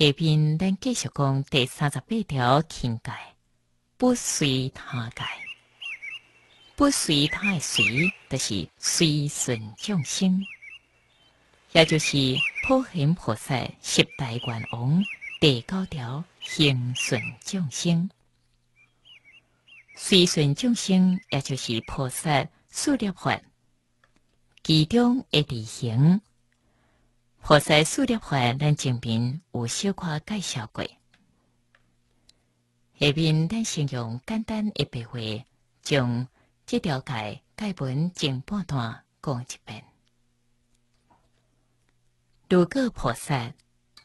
下边咱继续讲第三十八条境界，不随他界，不随他随，就是随顺众生，也就是普贤菩萨十大愿王第九条，行顺众生。随顺众生，也就是菩萨事列法，其中的地行。菩萨苏列话，咱前面有小可介绍过。下面咱先用简单一白话，将这条界界文前半段讲一遍。如果菩萨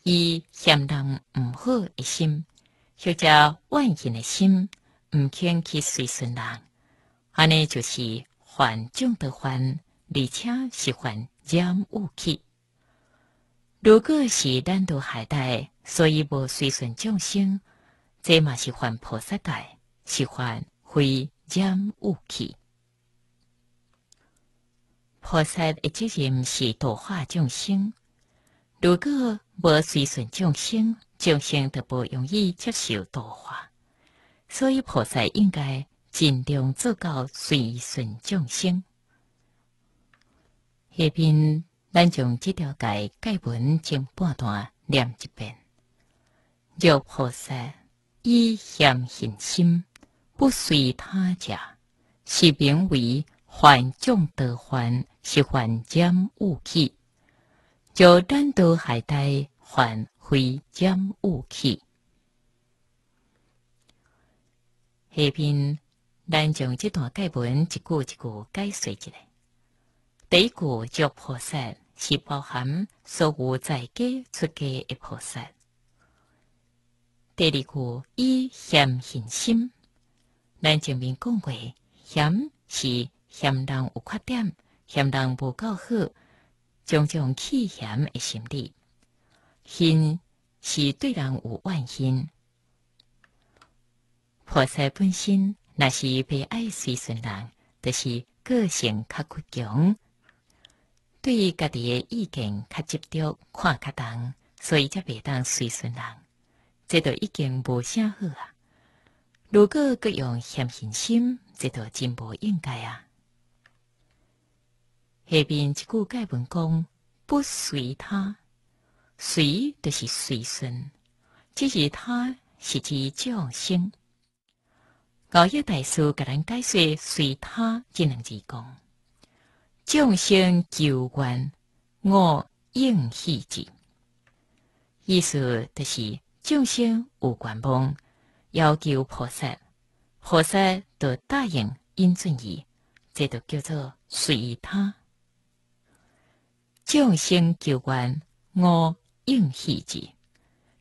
以嫌人毋好一心，或者怨恨的心，毋肯去随顺人，安尼就是犯众德犯，而且是犯将无器。如果是单独海带，所以无随顺众生，这嘛是犯菩萨戒，喜欢会染污气。菩萨的责任是度化众生。如果无随顺众生，众生就不容易接受度化，所以菩萨应该尽量做到随顺众生。那边。咱将这条界界文前半段念一遍。若菩萨以向恨心不随他者，是名为幻中得幻，是幻见物去；若单独海带幻非见物去。那边，咱将这段界文一句一句解说一下。第一句：若菩萨。是包含所有在家出家的菩萨。第二句，以谦信心。咱前面讲过，嫌是嫌人有缺点，嫌人无够好，种种气嫌的心理；信是对人有怨心。菩萨本身，那是被爱随顺人，就是个性较倔强。对于家己诶意见，较执着，看较重，所以才袂当随顺人，这都已经无啥好啊。如果佮用嫌恨心，这都真无应该啊。下面一句偈文讲：不随他，随就是随顺，只是他是指众生。我一大师甲人解说随他这两字讲。众生求愿我应希旨，意思就是众生有愿望，要求菩萨，菩萨就答应应准伊，这就叫做随他。众生求愿我应希旨，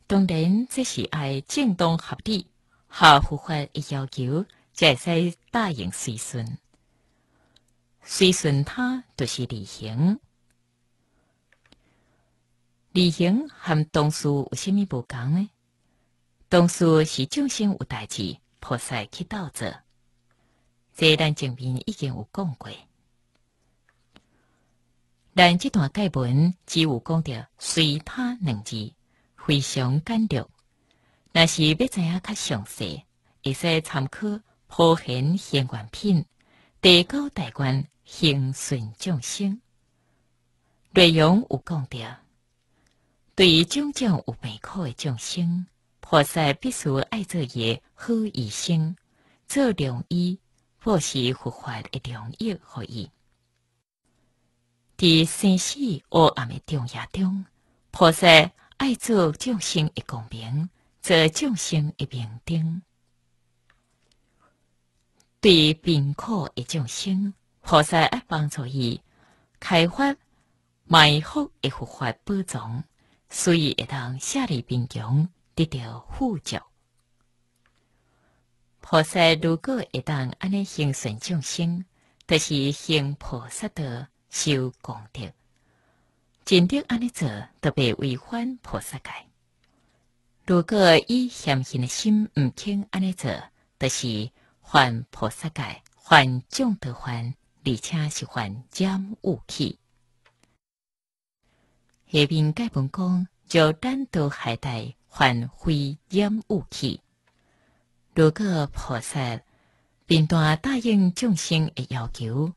当然这是爱正当合理，合乎法的要求，才使答应随顺。随顺他就是利行，利行和当事有甚物不同呢？当事是众生有代志，菩萨去导者。这段前面已经有讲过，但这段经文只有讲到随他两字，非常简略。若是要知影较详细，会使参考普贤行愿品、第九大观。行顺众生，内容有讲着：对于种种有病苦的众生，菩萨必须爱做些好医生，做良医，或是佛法的良药，好医。伫生死黑暗的长夜中，菩萨爱做众生的光明，做众生的明灯。对病苦的众生，菩萨也帮助伊开发埋伏会护法宝藏，所以会当下里贫穷得到富足。菩萨如果会当安尼行善众生，就是行菩萨道修功德。真正安尼做，就袂违反菩萨戒。如果以嫌悭的心，毋肯安尼做，就是犯菩萨戒，犯种德犯。而且是还染污器。下边解文讲，就咱到海内还回减武器。如果菩萨便段答应众生的要求，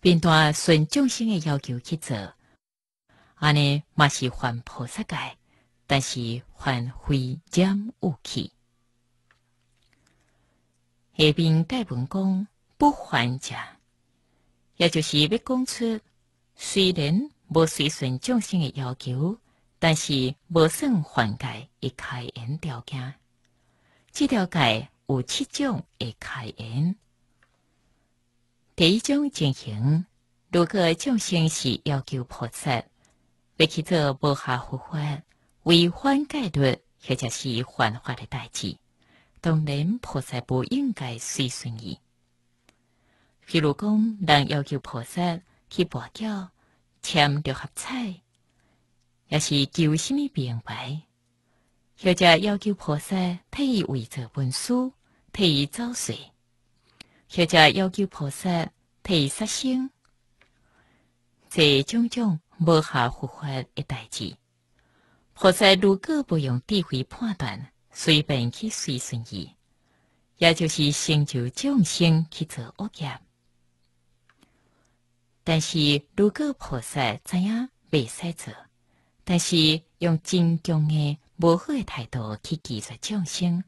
便段顺众生的要求去做，安尼嘛是还菩萨界，但是还回减武器。下边解文讲不还者。也就是要讲出，虽然无随顺众生的要求，但是无算犯戒的开缘条件。这条戒有七种的开缘。第一种情形，如果众生是要求菩萨要去做无下护法，为犯戒律，或者是犯法的代志，当然菩萨不应该随顺伊。譬如讲，人要求菩萨去跋筊、签六合彩，也是求什么变白？或者要求菩萨替伊为做文书、替伊找水；或者要求菩萨替伊杀生，这种种无下佛法的代志，菩萨如果不用智慧判断，随便去随顺伊，也就是成就众生去做恶业。但是如果菩萨知影袂使做，但是用真强的无好的态度去记算众生，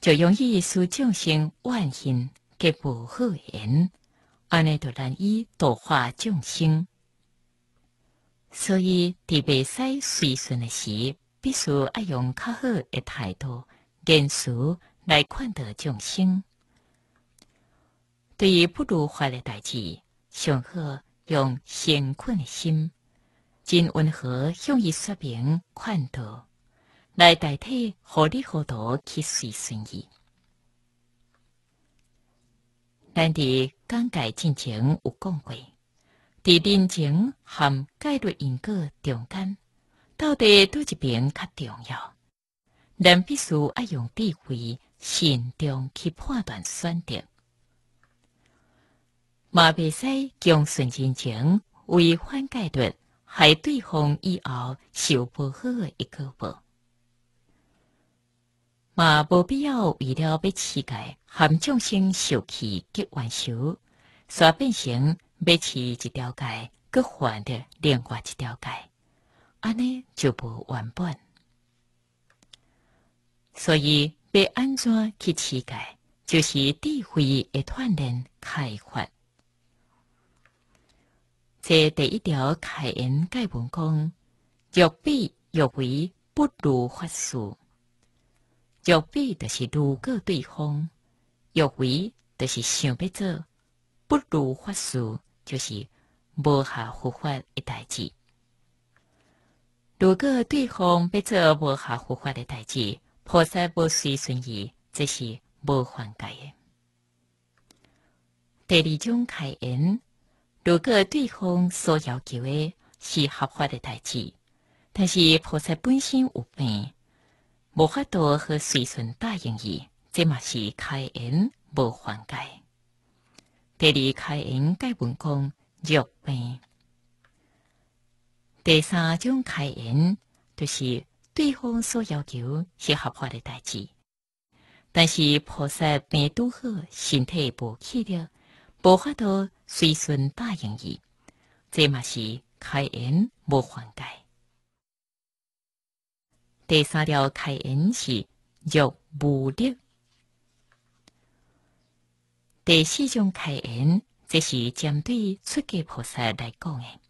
就容易使众生怨恨，皆无好缘，安尼就难以度化众生。所以伫袂使随顺的时，必须要用较好的态度，坚持来看待众生。对于不如法的代志，上好用诚恳的心，真温和向伊说明劝导来代替合理合法去实顺伊。咱伫讲解亲情有讲过，在人情含概率因果中间，到底倒一边较重要？咱必须爱用智慧、慎重去判断选择。嘛，袂使将纯真情为换解脱，害对方以后受不好诶。一个果。嘛，无必要为了被气解含众生受气结怨仇，煞变成被气一条街，搁还着另外一条街，安尼就无完本。所以，欲安怎去气解，就是智慧忆一团人开发。在第一条开言开文讲：，若比若为不如法术，若比就是如果对方，若为就是想要做，不如法术就是无下护法一代志。如果对方要做无下护法的代志，菩萨不随顺意，这是无犯戒言。第二种开言。如果对方所要求的是合法的代志，但是菩萨本身有病，无法度和随顺答应伊，这嘛是开恩无缓解。第二开恩解文讲肉病。第三种开恩，就是对方所要求是合法的代志，但是菩萨因拄好身体无气了。无法度随顺答应伊，这嘛是开恩无缓解。第三条开恩是有无力。第四种开恩，则是针对出家菩萨来讲的。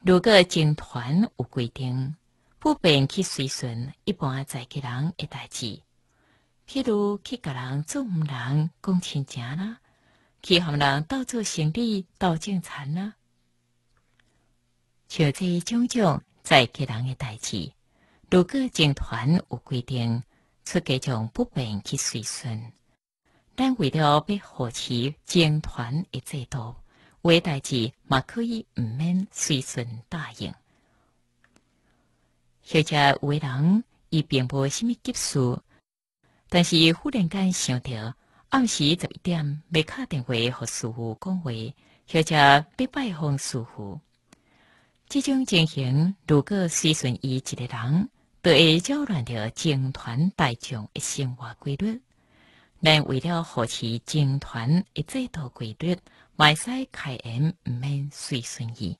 如果经团有规定，不便去随顺，一般在家人的代志，譬如去甲人做唔人讲亲情啦。去给人倒做行李、倒种田呢？像这种种在家人的代志，如果经团有规定，出家种不便去随顺；但为了要合起经团嘅制度，话代志嘛可以毋免随顺答应。有些为人伊并无甚物急事，但是忽然间想到。暗时十一点未打电话和师傅讲话，或者不拜访师傅。这种情形如果随顺伊一个人，就会扰乱着军团大众的生活规律。咱为了保持军团的制度规律，万使开言毋免随顺伊。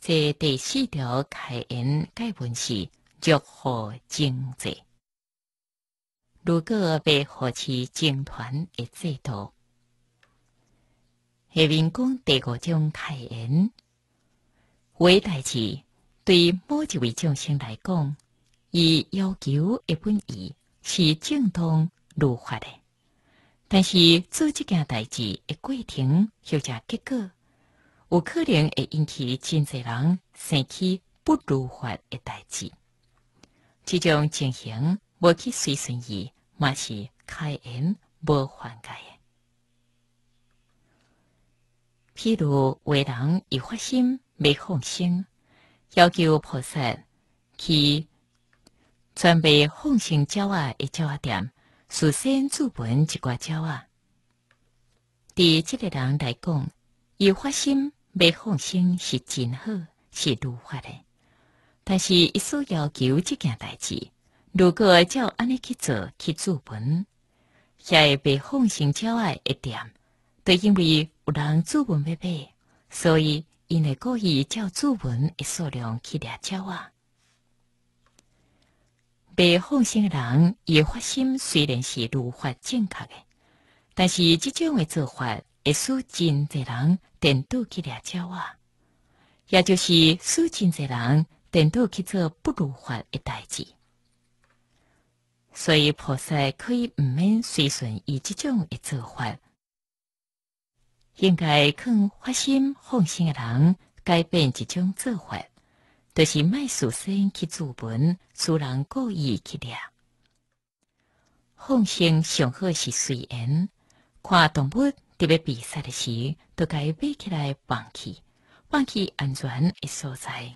在第四条开言解文是：如何经济？如果被好奇集团的制度，下面讲第五种开言，为代志对某一位众生来讲，伊要求一本意是正当如法的，但是做这件代志的过程或者结果，有可能会引起真济人生起不如法的代志，这种情形无去随顺伊。嘛是开恩无缓解的。譬如有人有发心未放生，要求菩萨去准备放生鸟啊一啊点，事先注文一挂鸟啊。对这个人来讲，有发心未放生是真好，是如法的。但是，一所要求这件代志。如果照安尼去做去做文，也会被奉行照爱一点。都因为有人注文要买，所以因会故意照注文的数量去掠鸟啊。被奉的人伊发心虽然是如法正确的，但是即种的做法会使真侪人颠倒去掠鸟啊，也就是使真侪人颠倒去做不如法的代志。所以，菩萨可以唔免随顺以这种一做法，应该劝发心、奉行的人改变这种做法，就是卖自身去自本，使人故意去掠。放生上好是随缘，看动物特别比赛的时，都该买起来放去，放去安全诶所在。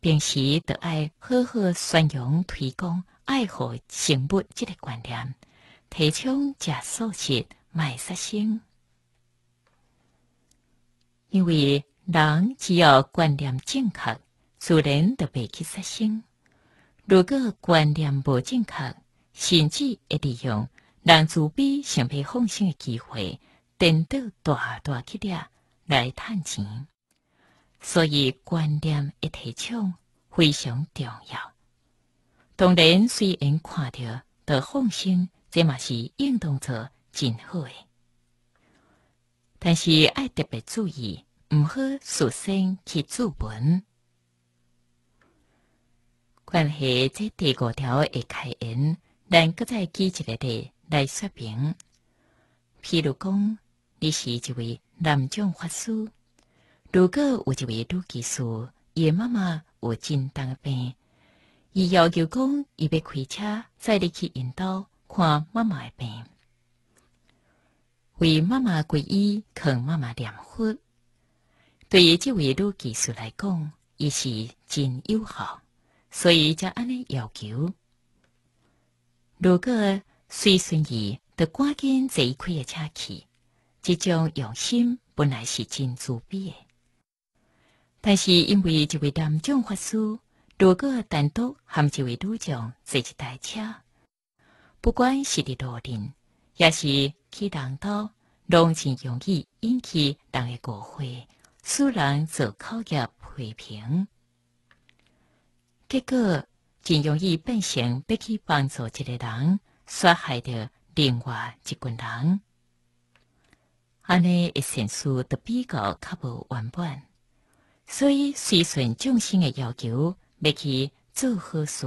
平时得爱好好宣扬推广爱护生物这个观念，提倡食素食、卖杀生。因为人只要观念正确，自然就袂去杀生；如果观念无正确，甚至会利用人慈悲、想被奉献的机会，颠倒大大去掠来趁钱。所以观念一提倡非常重要。当然，虽然看到的放心，这嘛是运动做真好诶。但是要特别注意，毋好事先去注文。关系这第五条会开演，咱搁再举一个例来说明。譬如讲，你是一位南众法师。如果有一位女技师，爷妈妈有真重病，伊要求讲，伊要开车载你去印度看妈妈的病，为妈妈皈依，帮妈妈念佛。对于这位女技师来讲，伊是真友好，所以才安尼要求。如果随顺意，得赶紧坐开的车去。即种用心，本来是真慈悲的。但是因为一位男众法师，如果单独和一位女将坐一台车，不管是伫罗定，也是去人道，拢真容易引起同个误会。使人做口业批评，结果真容易变成被去帮助一个人，杀害着另外一群人。安尼一善事都比较较无完满。所以，随顺众生的要求，要去做好事，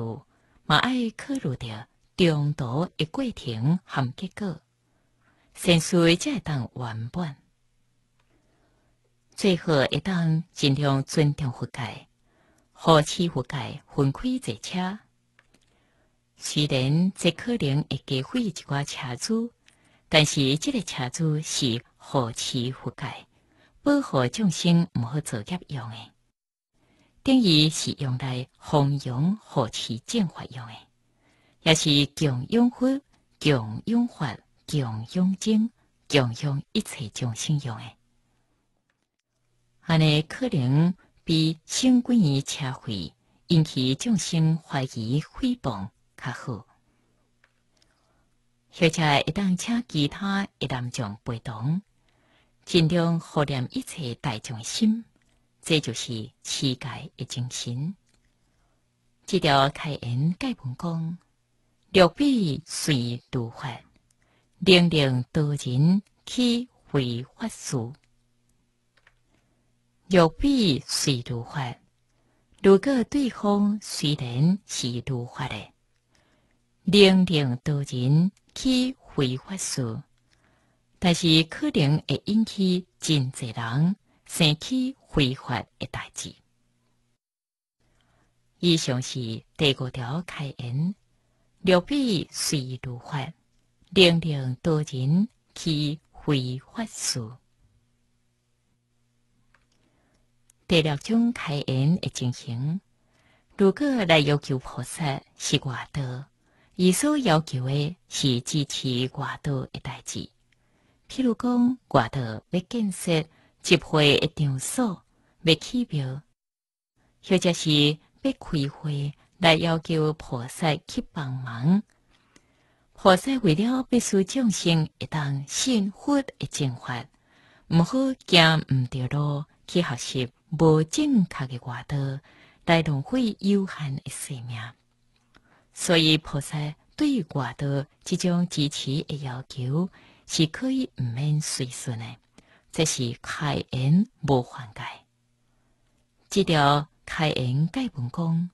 嘛爱考虑到中途的过程和结果，善事才会当圆满。最后会当尽量尊重佛界，后期佛盖分开坐车。虽然这可能会加费一寡车主，但是这个车主是后期佛盖。保护众生毋好作孽用诶，等于是用来弘扬佛持正法用诶，也是供养佛、供养法、供养经、供养一切众生用诶。安尼可能比新贵人车悔引起众生怀疑诽谤较好。或者一旦请其他，一旦唱陪同。尽量护念一切大众心，这就是世界的精神。这条开言解文讲：欲比随如法，令令多人去回法事。欲比随如法，如果对方虽然是如法的，令令多人去回法事。但是可能会引起真济人身体毁坏的代志。以上是第五条开言：六必随如法，令令多人去挥法事。第六种开言的情形，如果来要求菩萨是外道，伊所要求的是支持外道的代志。譬如讲，外道要建设集会一场所，要起庙，或者是要开会来要求菩萨去帮忙，菩萨为了必须众生一当信佛的正法，毋好行毋对路去学习无正确的外道，来浪费有限的生命，所以菩萨对外道即种支持的要求。是可以毋免随顺诶，这是开恩无换解。这条开恩解文讲：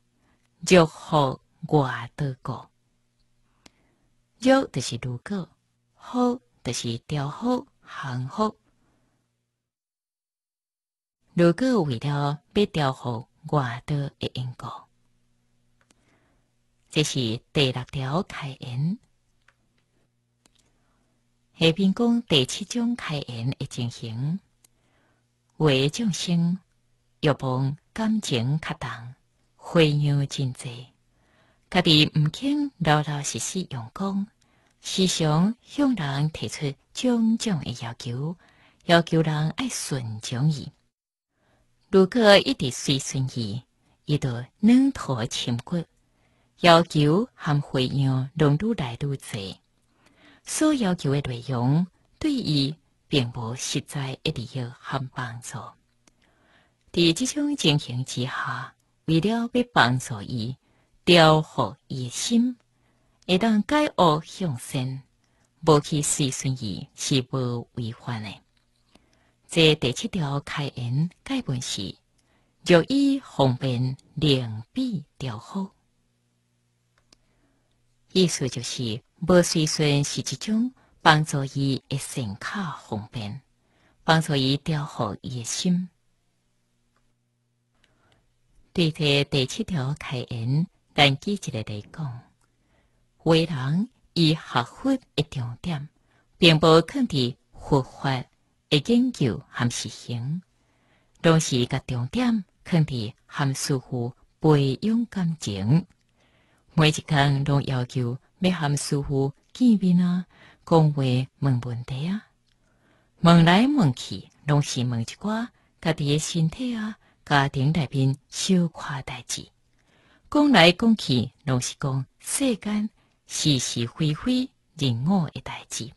若好我得过，若就是如果好，就是调好行好。如果为了要调好，我得的因果。这是第六条开恩。下边讲第七种开言的情形，为众生欲望感情较重，花样真侪，家己毋肯老老实实用功，时常向人提出种种的要求，要求人爱顺从伊。如果一直随顺伊，伊就软拖深骨，要求含花样拢越来多所要求的内容，对伊并不实在一定要和帮助。在即种情形之下，为了要帮助伊调和伊心，会当改恶向善，无去施劝伊是无违反的。在第七条开言解文时，就以方便令彼调好，意思就是。无随顺是一种帮助伊一生较方便，帮助伊调和伊的心。对在第七条开言，咱基一个来讲，为人以学佛个重点，并无肯伫佛法的研究含实行，拢是一个重点肯伫含师父培养感情，每一工拢要求。要含师傅见面啊，讲话问问题啊，问来问去，拢是问一寡家己诶身体啊，家庭内面小块代志。讲来讲去，拢是讲世间是是非非，人我诶代志。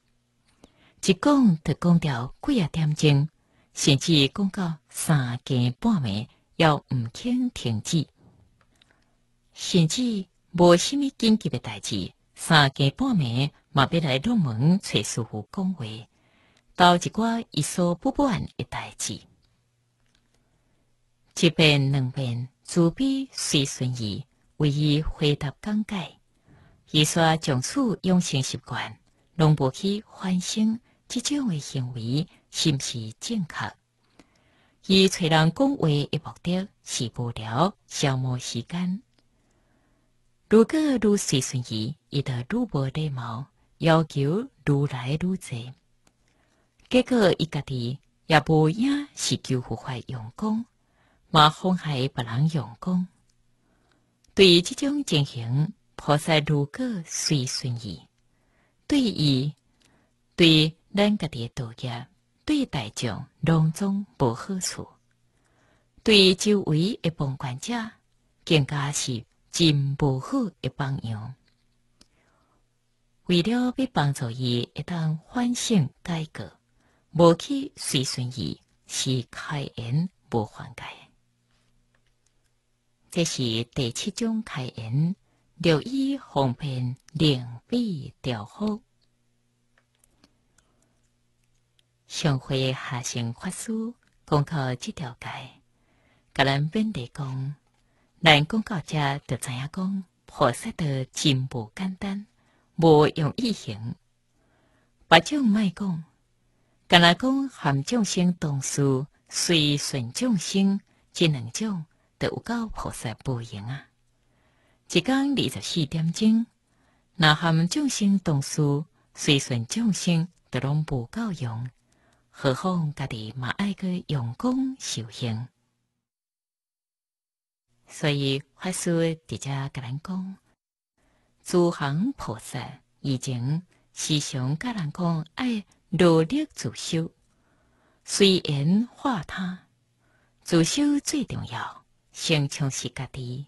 一讲就讲了几啊点钟，甚至讲到三更半暝，要毋肯停止。甚至无虾米紧急诶代志。三更半夜，嘛要来入门找师傅讲话，叨一寡一说不管的代志。一遍两遍，左边随顺意，为伊回答讲解。伊说：，从此养成习惯，拢无去反省。即种的行为是毋是正确？伊找人讲话的目的，是无聊，消磨时间。如果如随顺意，伊的如无礼貌，要求如来如侪，结果伊家己也不影，是求互怀用功，马妨害别人用功。对于这种情形，菩萨如果随顺意，对伊对咱家己道业，对大众当中无好处，对周围一旁观者更加是。真无好，一榜羊。为了要帮助伊，会当反省改革，无去随顺伊，是开恩无还改。这是第七种开恩，六依方便令彼调好。上回学生法师讲到这条街，甲咱本地讲。咱讲到遮，就知影讲，菩萨的真无简单，无用易行。不种咪讲，干来讲含众生同事随顺众生，这两种都有够菩萨无用啊！一天二十四点钟，若含众生同事随顺众生，都拢无够用，何况家己嘛爱去用功修行？所以法师直接跟咱讲，诸行菩萨以前时常跟人讲，爱努力自修，随缘化他，自修最重要，成是家己。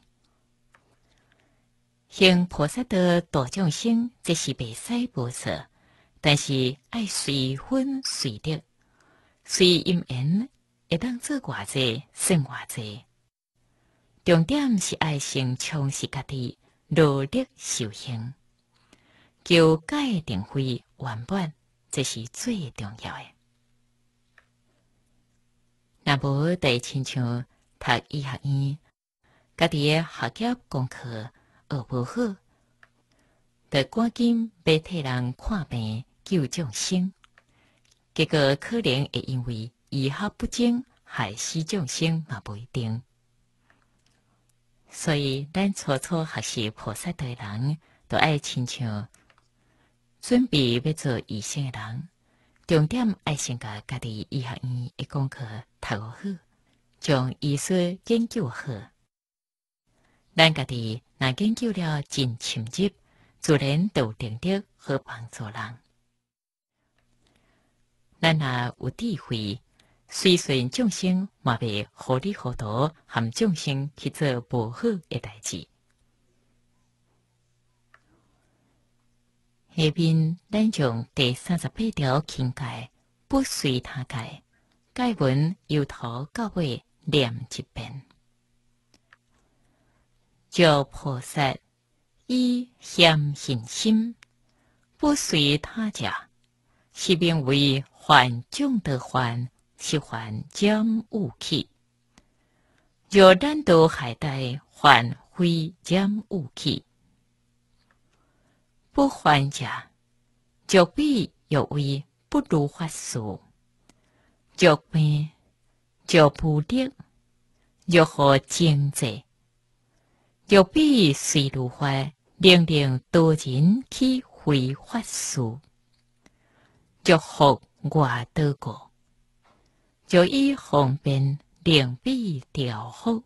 行菩萨的大众生，这是未使菩萨，但是爱随分随德，随因缘，会当做偌者，算偌者。重点是爱心充实家己，努力修行，求解定会圆满，这是最重要的。若无得亲像读医学院，家己的学业功课学无好，得赶紧被替人看病救众生，结果可能会因为医学不精害死众生嘛，不一定。所以，咱初初学习菩萨的人，都爱亲像准备要做医生的人，重点爱先将家己医学院的功课读好，将医术研究好。咱家己若研究了真深入，自然就懂得好帮助人。咱若有智慧。随顺众生，嘛别好理好道，含众生去做无好个代志。下面咱用第三十八条境界不随他界，界文由头到尾念一遍。叫菩萨以向信心不随他界，是名为还众得还。喜欢将武器，若然独海带欢喜将武器，不还家，若比有为不如法术，若比若不定，如何精进？若比虽如花，令令多人去回法术，就好我得过。就以方便令彼调伏，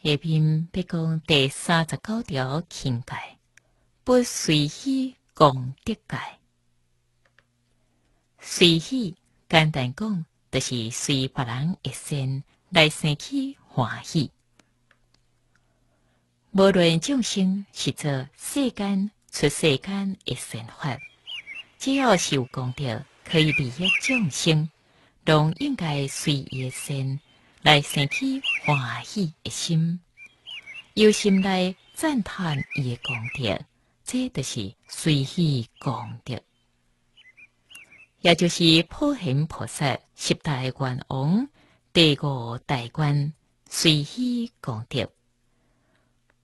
下边别讲第三十九条境界，不随喜功德界。随喜简单讲，就是随别人一心来生起欢喜。无论众生是做世间、出世间，一生发。只要是有功德，可以利益众生，拢应该随缘心来升起欢喜的心，由心来赞叹伊的功德，这就是随喜功德。也就是普贤菩萨十大愿王、第五大愿随喜功德。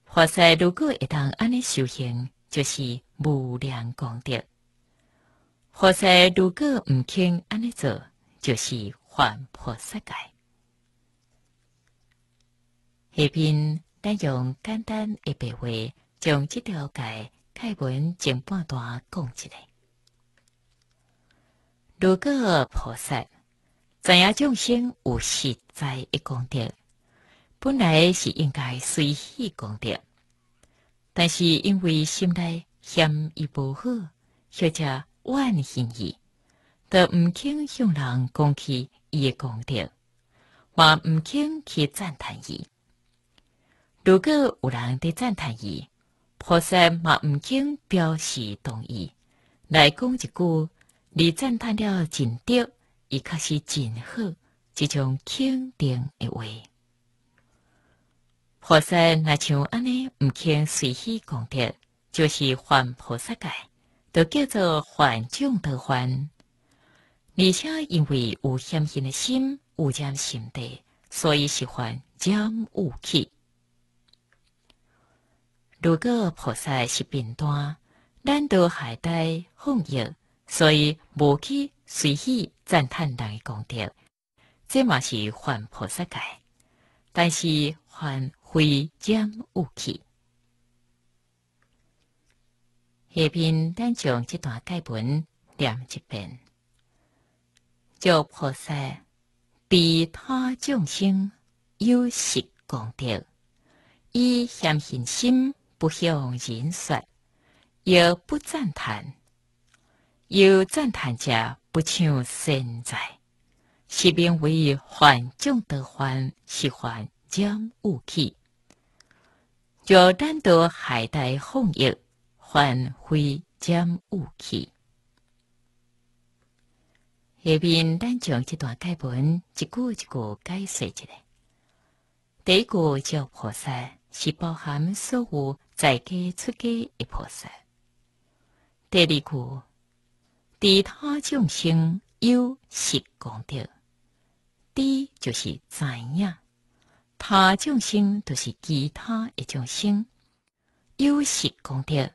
菩萨如果一旦安尼修行，就是无量功德。或是如果毋肯安尼做，就是犯菩萨戒。下边，咱用简单诶白话，将即条戒开文前半段讲一来。如果菩萨知影众生有实在诶功德，本来是应该随喜功德，但是因为心内嫌伊无好，或者。的信伊，都毋肯向人讲起伊功德，或毋肯去赞叹伊。如果有人伫赞叹伊，菩萨嘛毋肯表示同意，来讲一句：你赞叹了真对，伊确实真好，即种肯定的话。菩萨若像安尼毋肯随喜功德，就是犯菩萨戒。都叫做环境得环。而且因为有谦逊的心、有谦心的，所以喜欢沾污气。如果菩萨是片段，咱都还在奉养，所以无去随意赞叹人的功德，这嘛是还菩萨界，但是还非沾有气。下边，咱将这段偈文念一遍。叫菩萨，彼他众生有十功德：，以向信心，不向人说；，又不赞叹，有赞叹者不向身在。是名为患众得患，是欢将物起，叫单独海大红叶。翻灰沾武气。下面，咱将这段经文一句一句解释一下。第一句叫菩萨是包含所有在家出家的菩萨。第二句，其他众生有十功德。第一就是知影，他众生都是其他一种生，有十功德。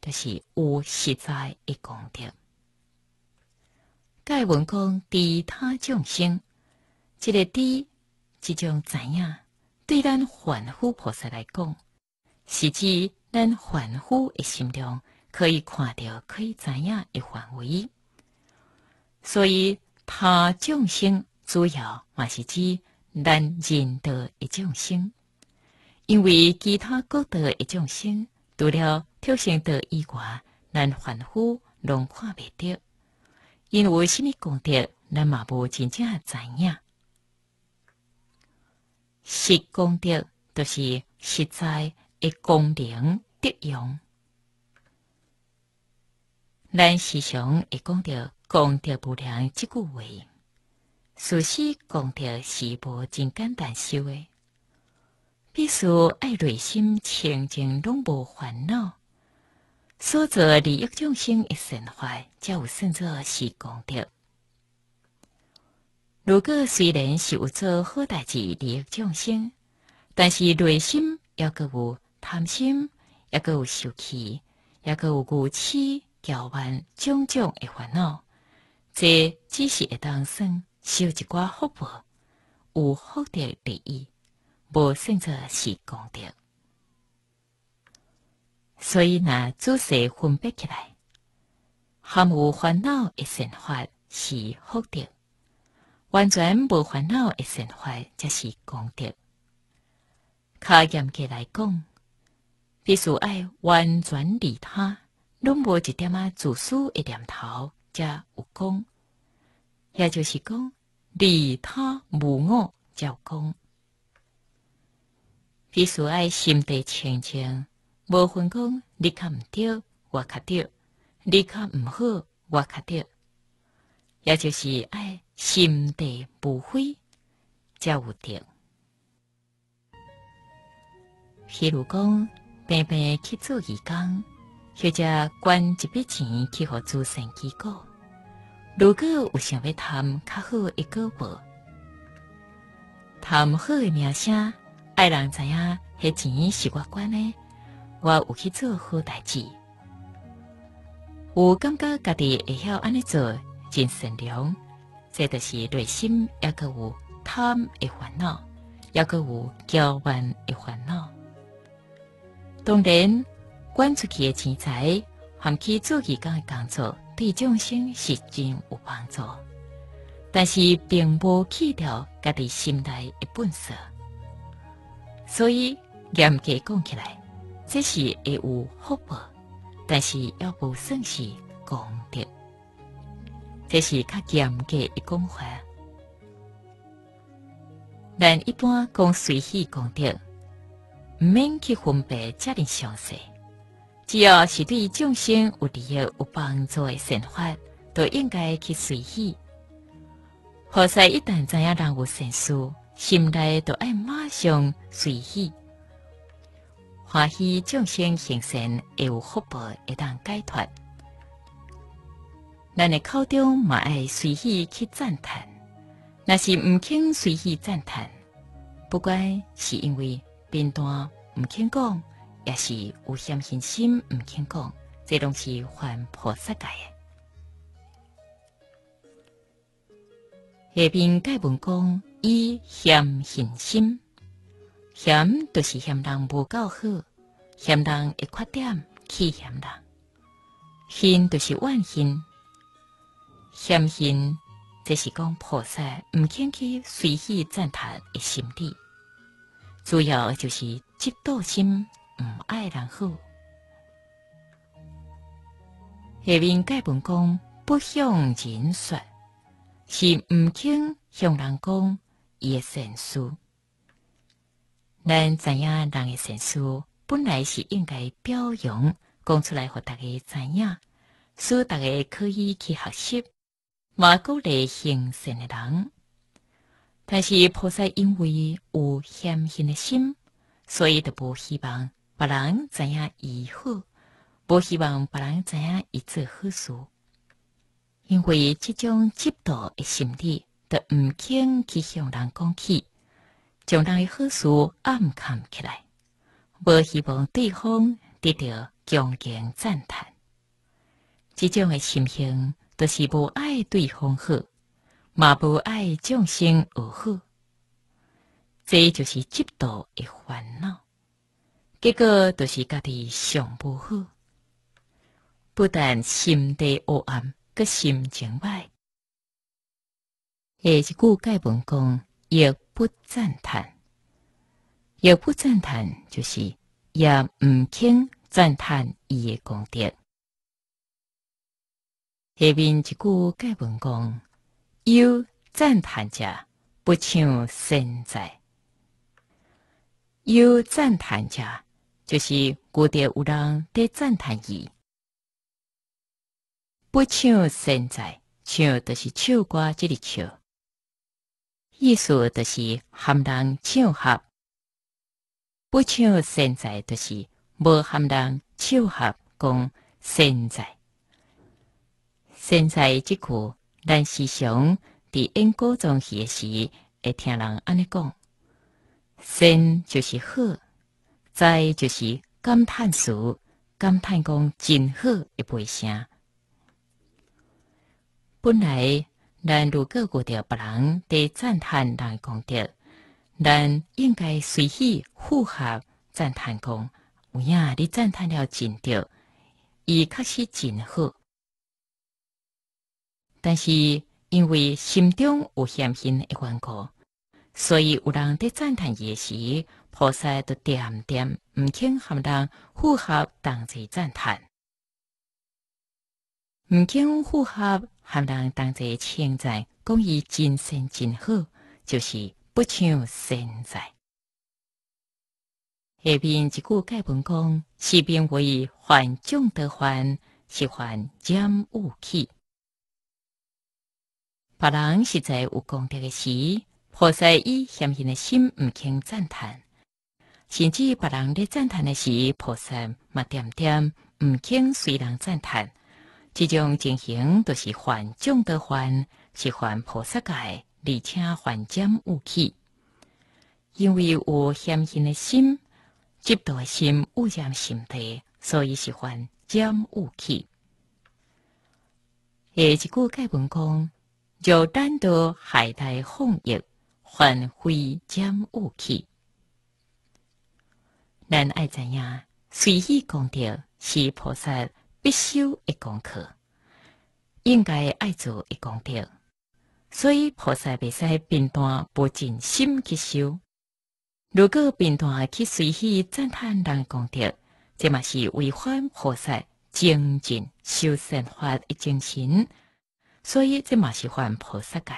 就是有实在的功德。盖文公指他众生，这个指即种知影。对咱凡夫菩萨来讲，是指咱凡夫的心中可以看到，可以知影一范围。所以他众生主要嘛是指咱人的一众生，因为其他各的众生除了。跳绳的以外，咱凡夫拢看袂到，因为甚物讲德，咱嘛无真正知影。实功德就是实在会功能德用。咱时常会讲到“功德无量”即句话，事实功德是无真简单修的，必须爱内心清净，拢无烦恼。所作利益众生的善怀，则有算作是功德。如果虽然是有做好代志利益众生，但是内心犹阁有贪心，犹阁有受气，犹阁有怨气、骄慢种种的烦恼，这只是当生修一寡福报，有福德利益，无算作是功德。所以，若诸事分别起来，含无烦恼的生活是福德；完全无烦恼的生活则是功德。较严格来讲，必须爱完全利他，拢无一点啊自私一念头，才有功。也就是讲，利他无我有功。必须爱心地清净。无分讲你看毋对，我看对；你看毋好，我看对。也就是爱心地无悔，才有定。譬如讲，平平去做义工，或者捐一笔钱去互慈善机构。如果有想要谈较好一个博，谈好的名声，爱人知影，迄钱是我管的。我有去做好代志，有感觉家己会晓安尼做真善良。这就是对心，也佮有贪的烦恼，也佮有骄慢的烦恼。当然，捐出去的钱财，含去做其他工作，对众生是真有帮助。但是，并无去掉家己心内的本色，所以严格讲起来。这是会有福报，但是要不算是功德。这是较严格一讲法，但一般讲随喜功德，毋免去分别遮尼详细。只要是对众生有利益、有帮助的善法，都应该去随喜。何塞一旦知影人有善事，心内都爱马上随喜。欢喜众生行善，会有福报，会当解脱。咱的口中嘛爱随意去赞叹，若是毋肯随意赞叹。不管是因为贫惰毋肯讲，也是有嫌信心毋肯讲，这拢是犯菩萨戒的。下边解文公以嫌信心。嫌就是嫌人无够好，嫌人一缺点气嫌人；恨就是怨恨，嫌恨这是讲菩萨毋肯去随意赞叹的心地，主要就是嫉妒心，毋爱人好。下面解文讲不向人说，是毋肯向人讲伊的善事。咱知影人的善事，本来是应该表扬，讲出来，互大家知影，使大家可以去学习，马鼓励行善的人。但是菩萨因为有谦逊的心，所以无希望别人知影伊好，无希望别人知影伊做好事。因为即种嫉妒的心理，就毋肯去向人讲起。将当诶好事暗藏起来，无希望对方得到强强赞叹。这种诶心情，著是无爱对方好，嘛无爱众生恶好。这就是嫉妒诶烦恼，结果著是家己上无好，不但心地黑暗，搁心情歹。下一句解文讲：欲。不赞叹，也不赞叹，就是也唔肯赞叹伊的功德。下面一句偈文讲：有赞叹者，不像现在；有赞叹者，就是古代有人得赞叹伊，不像现在，像就是唱歌这里唱。意思就是含人巧合，不笑现在就是无含人巧合讲现在。现在即句，咱时常伫演歌中时会听人安尼讲：，先就是好，再就是感叹词，感叹讲真好一背声。本来。人如果遇到别人伫赞叹人功德，人应该随时附和赞叹讲：“有影你赞叹了真多，伊确实真好。但是因为心中有嫌嫌的缘故，所以有人伫赞叹伊时，菩萨都点点，毋肯和人附合同齐赞叹，毋肯附合。和人同齐称赞，讲伊精神真好，就是不像神在。下面一句偈文讲：，士兵为患众，得患是患兼悟器。别人实在有功德的时，菩萨以嫌喜的心，唔肯赞叹；，甚至别人在赞叹的时，菩萨嘛点点，唔肯随人赞叹。即种情形，都是还众的还，是欢菩萨界，而且还占武气。因为有悭心的心、嫉妒的心、污染心地，所以是欢占武气。下一句偈文讲：，若单独海带放逸，还非占武气。咱爱知影，随意讲到是菩萨。必修一功课，应该爱做一功德，所以菩萨未使贫惰，不尽心去修。如果贫惰去随意赞叹人功德，这嘛是违反菩萨精进修善法的精神。所以这嘛是犯菩萨戒，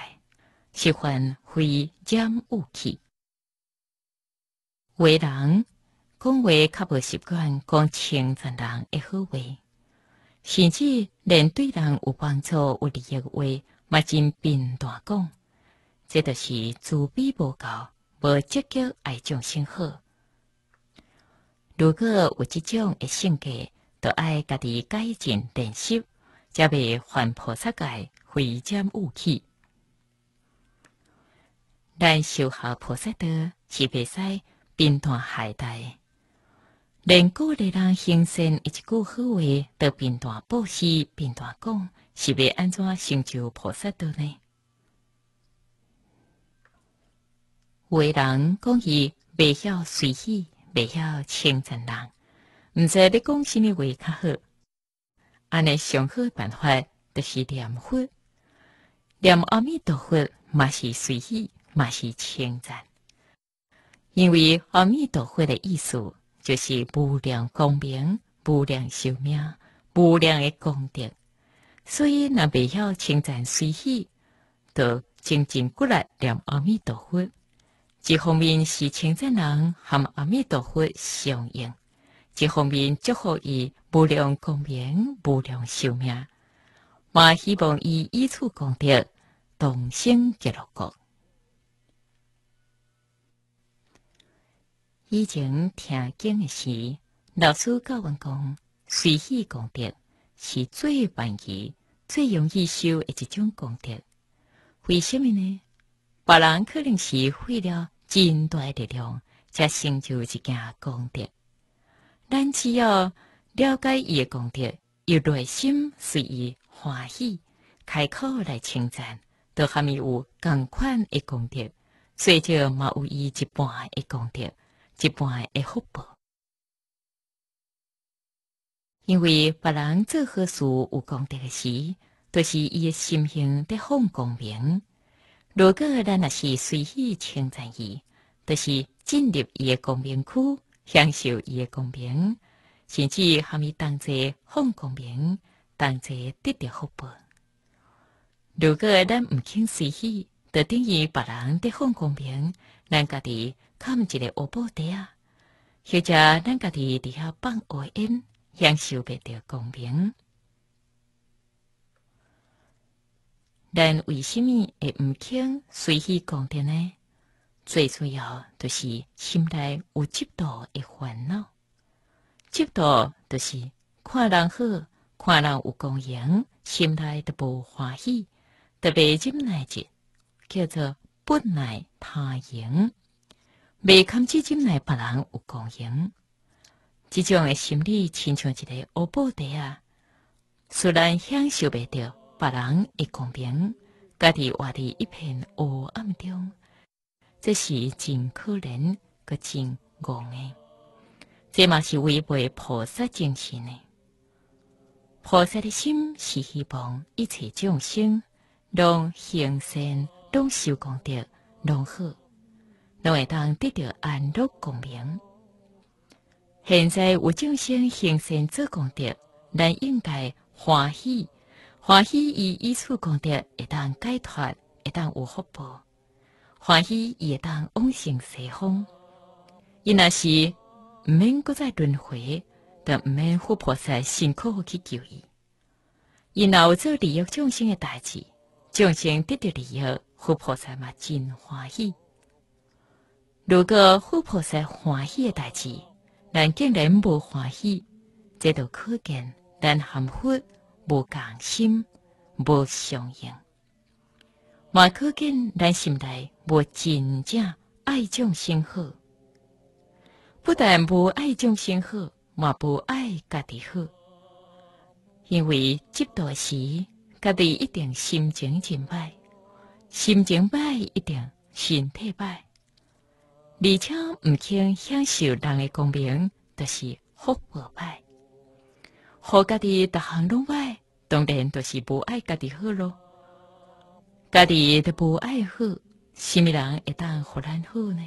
喜欢非讲有气。为人讲话，较无习惯讲称赞人的好话。甚至连对人有帮助、有利益的话，也真贫惰讲。这著是自卑无够，无积极爱众生好。如果有一种的性格，著爱家己改进练习，才袂犯菩萨戒毁戒误气。咱修学菩萨道，是袂使贫大懈怠。连个的人形成一句好话，都变大布施变大讲，是欲安怎成就菩萨道呢？为人讲伊袂晓随意，袂晓称赞人，毋知你讲甚物话较好？安尼上好办法就是念佛，念阿弥陀佛，嘛是随意，嘛是清净，因为阿弥陀佛的意思。就是无量光明、无量寿命、无量的功德，所以若未晓称赞随喜，就清净过来念阿弥陀佛。一方面是称赞人含阿弥陀佛相应，一方面祝福伊无量光明、无量寿命，嘛希望伊依此功德同生极乐国。以前听经的时，老师教阮讲，随喜功德是最便宜、最容易修的一种功德。为什么呢？别人可能是费了真大力量才成就一件功德，咱只要了解伊的功德，有内心随伊欢喜，开口来称赞，都含有共款的功德，最少嘛有伊一半的功德。一般会福报，因为别人做好事有功德时，都是伊的心胸得放光明。如果咱若是随喜称赞伊，就是进入伊的光明区，享受伊的光明，甚至和伊同齐放光明，同齐得到福报。如果咱毋肯随喜，就等于别人得放光明，咱家己。看一个恶布袋啊，或者咱家己伫遐放恶因，享受袂着光明。咱为什么会毋肯随喜功德呢？最主要就是心内有嫉妒的烦恼。嫉妒就是看人好，看人有供养，心内都无欢喜，特别忍耐住，叫做不耐他赢。未堪这种来别人有共赢，即种诶心理亲像一个乌布袋啊！虽然享受未到，别人诶公平，家己活伫一片黑暗中，这是真可怜，搁真怣诶。这嘛是违背菩萨精神诶。菩萨的心是希望一切众生，拢行善，拢修功德，拢好。拢会当得到安乐共鸣。现在有众生行善做功德，咱应该欢喜，欢喜以依处功德，会旦解脱，会旦有福报，欢喜，伊会旦往生西方，伊若是毋免搁再轮回，但免佛菩萨辛苦去救伊。伊若有做利益众生诶代志，众生得到利益，佛菩萨嘛真欢喜。如果富菩萨欢喜诶代志，咱竟然无欢喜，即就可见咱含佛无共心、无相应。嘛可见咱心内无真正爱众生好，不但无爱众生好，嘛无爱家己好。因为接大时，家己一定心情真歹，心情歹一定身体歹。而且毋肯享受人嘅公平，就是好唔爱。好家己得恨侬爱，当然就是不爱家己好咯。家己都唔爱好，什么人会当好咱好呢？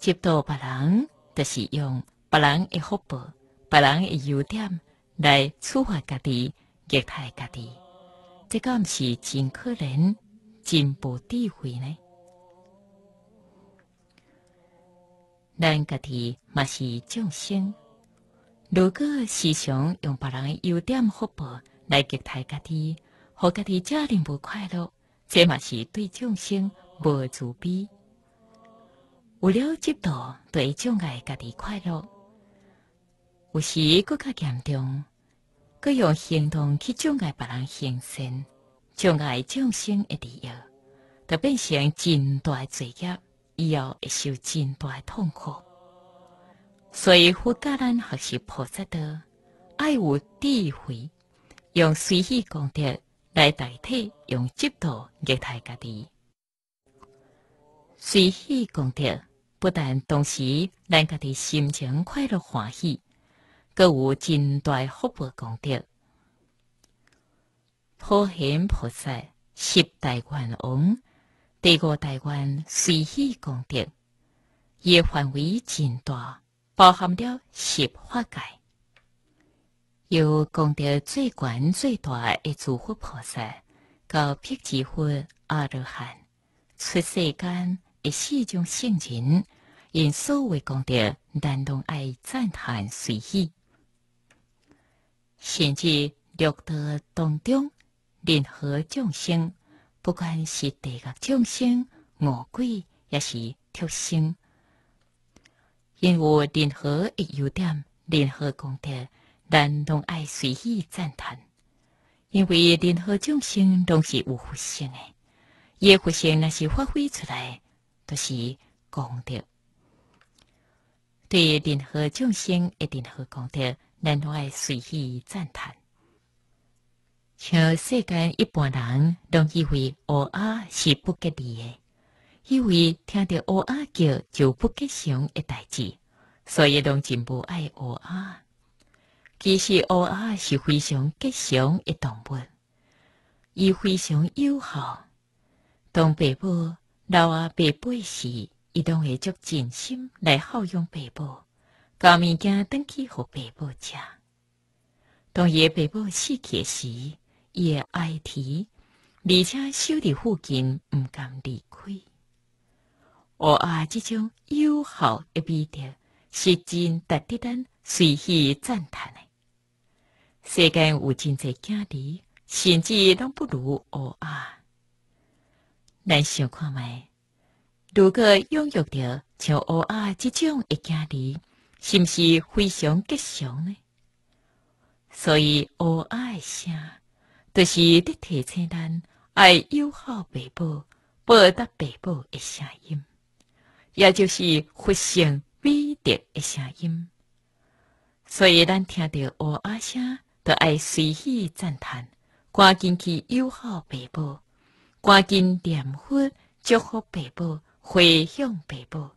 嫉妒别人，就是用别人嘅好、别人嘅优点来处罚家己、虐待家己，这个毋是真可能。真无智慧呢！咱家己嘛是众生。如果时常用别人的优点福报来激励家己，互家己真令不快乐，这嘛是对众生无慈悲。为了得到对众爱家己快乐，有时更较严重，佮用行动去障碍别人牺牲。障爱众生的理由，就变成真大罪业，以后会受真大痛苦。所以，佛教人学习菩萨道，爱有智慧，用随喜功德来代替用嫉妒虐待家己。随喜功德不但同时咱家己心情快乐欢喜，更有真大福报功德。普贤菩萨十大愿王，第五大愿随喜功德，伊范围真大，包含了十法界，有功德最悬最大的诸佛菩萨，高辟支佛阿罗汉，出世间诶四种圣人，因所为功德，人人爱赞叹随喜，甚至六道当中。任何众生，不管是地狱众生、魔鬼，也是畜生。因何任何的优点、任何功德，咱都爱随意赞叹。因为任何众生都是有佛性的，伊佛性若是发挥出来都是功德。对任何众生、任何功德，咱都爱随意赞叹。像世间一般人，拢以为乌鸦是不吉利的，以为听到乌鸦叫，就不吉祥的代志，所以拢真无爱乌鸦。其实乌鸦是非常吉祥的动物，伊非常友好，当爸母老啊爸辈时，伊拢会足尽心来孝养爸母，搞物件等去给爸母食。当伊爸母死去时，也爱提，而且守伫附近，毋敢离开。乌鸦即种优好的味道，是真值得咱随意赞叹的。世间有真济囝儿，甚至拢不如乌鸦。咱想看卖，如果拥有着像乌鸦即种的囝儿，是毋是非常吉祥呢？所以乌鸦的声。就是伫提醒咱要友好父母，报答父母的声音，也就是佛性美德的声音。所以，咱听到恶阿声，都爱随喜赞叹，赶紧去友好父母，赶紧念佛，祝福父母，回向父母，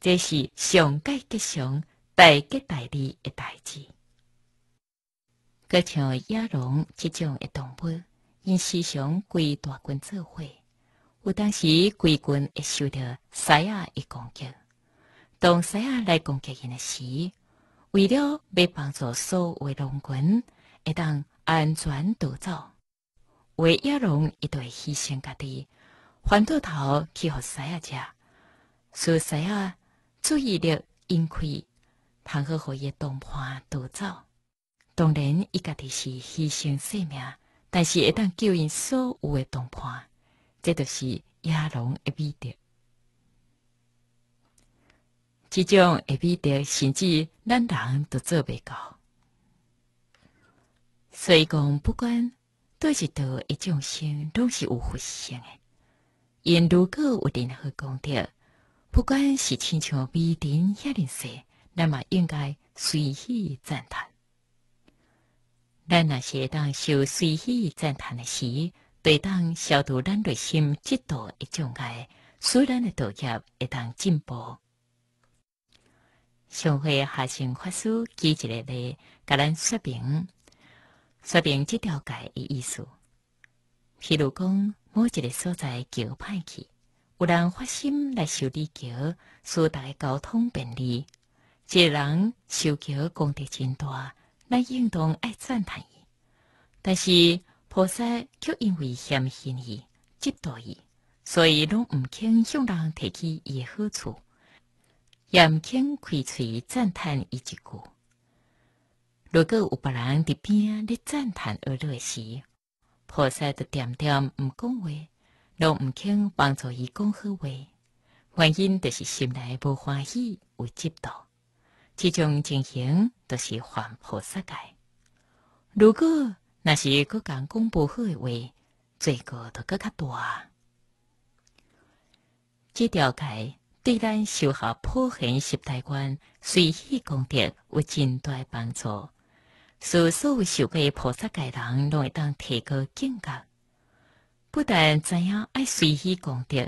这是上界吉祥、大吉大利的代志。格像野龙即种一动物，因时常归大军作伙，有当时归军会受到狮阿的攻击。当狮阿来攻击因的时，为了欲帮助所有龙群会当安全逃走，为野龙一对牺牲家己，翻到头去予西阿食，使狮阿注意力引亏，通好伊一同伴逃走。当然，伊家己是牺牲性命，但是会当救因所有的同伴，这就是亚龙的美德。即种美德，甚至咱人都做袂到。所以讲，不管对一道一种生，拢是有福相的。因如果有任何功德，不管是亲像美尘遐尼细，咱嘛应该随喜赞叹。咱若是当受随喜赞叹的时，对当消除咱内心嫉妒的障碍，使咱的道业会当进步。上回学生法师举一个例，甲咱说明说明即条街的意思。譬如讲某一个所在桥歹去，有人发心来修理桥，使大家交通便利。一人修桥功德真大。来应当爱赞叹伊，但是菩萨却因为嫌弃伊、嫉妒伊，所以拢毋肯向人提起伊诶好处，也毋肯开嘴赞叹伊一句。如果有别人伫边啊赞叹俄罗时，菩萨就点点毋讲话，拢毋肯帮助伊讲好话，原因就是心内无欢喜、有嫉妒。即种情形都是犯菩萨戒。如果若是搁讲好婆话，罪过都搁较大。即条戒对咱修学普贤十大观随喜功德有真大帮助。所有修过菩萨戒人拢会当提高境界，不但知影爱随喜功德，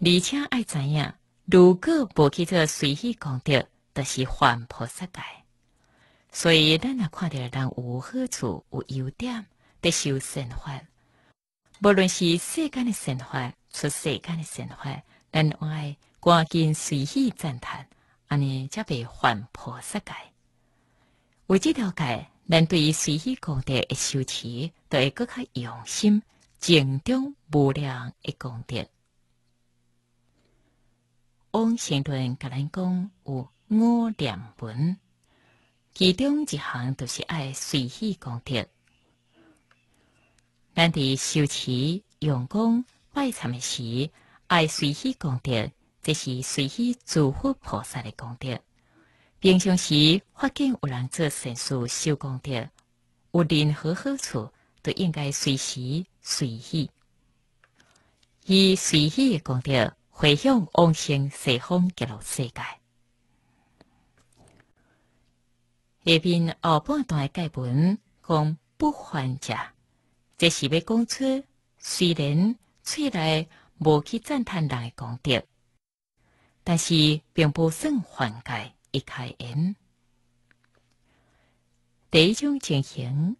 而且爱知影如果无去做随喜功德。都是凡菩萨界，所以咱也看到人有好处、有优点，得修善法。无论是世间的善法、出世间的善法，咱爱赶紧随喜赞叹，安尼则被凡菩萨界。有这条界，咱对于随喜功德的修持，就会更加用心、精雕、无量的功德。往贤顿甲咱讲有。五念文，其中一项就是爱随喜功德。咱伫修持、用功、拜忏的时，爱随喜功德，即是随喜诸佛菩萨的功德。平常时，发现有人做善事修功德，有任何好处，都应该随时随喜。以随喜的功德回向往生西方极乐世界。下边后半段的偈文讲不还价，即是欲讲出，虽然嘴内无去赞叹人的功德，但是并不算还家一开恩。第一种情形，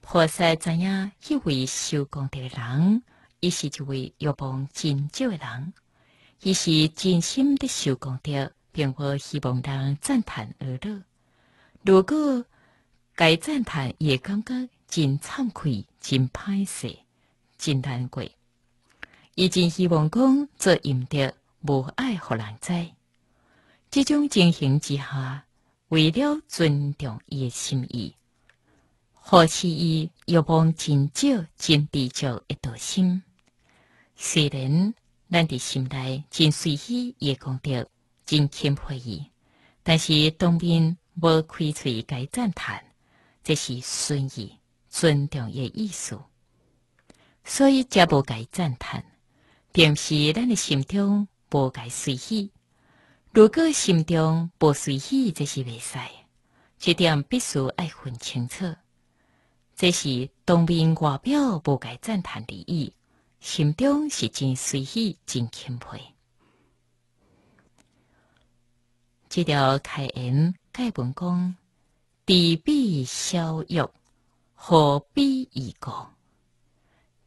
菩萨知影一位修功德的人，伊是一位欲望真少的人，伊是真心伫修功德，并无希望人赞叹而乐。如果该赞叹，也感觉真惭愧、真歹势、真难过。伊真希望讲做阴德，无爱互人知。即种情形之下，为了尊重伊的心意，或是伊有望真少真地做一朵心？虽然咱的心内真随意，也讲着真钦佩伊，但是当面。无开嘴该赞叹，这是顺意、尊重的意思。所以才无该赞叹。平时咱的心中无该随喜，如果心中无随喜，这是未使。这点必须爱分清楚。这是当面外表无该赞叹的意，心中是真随喜、真钦佩。这条开恩解文讲：，知比消欲，何必易过？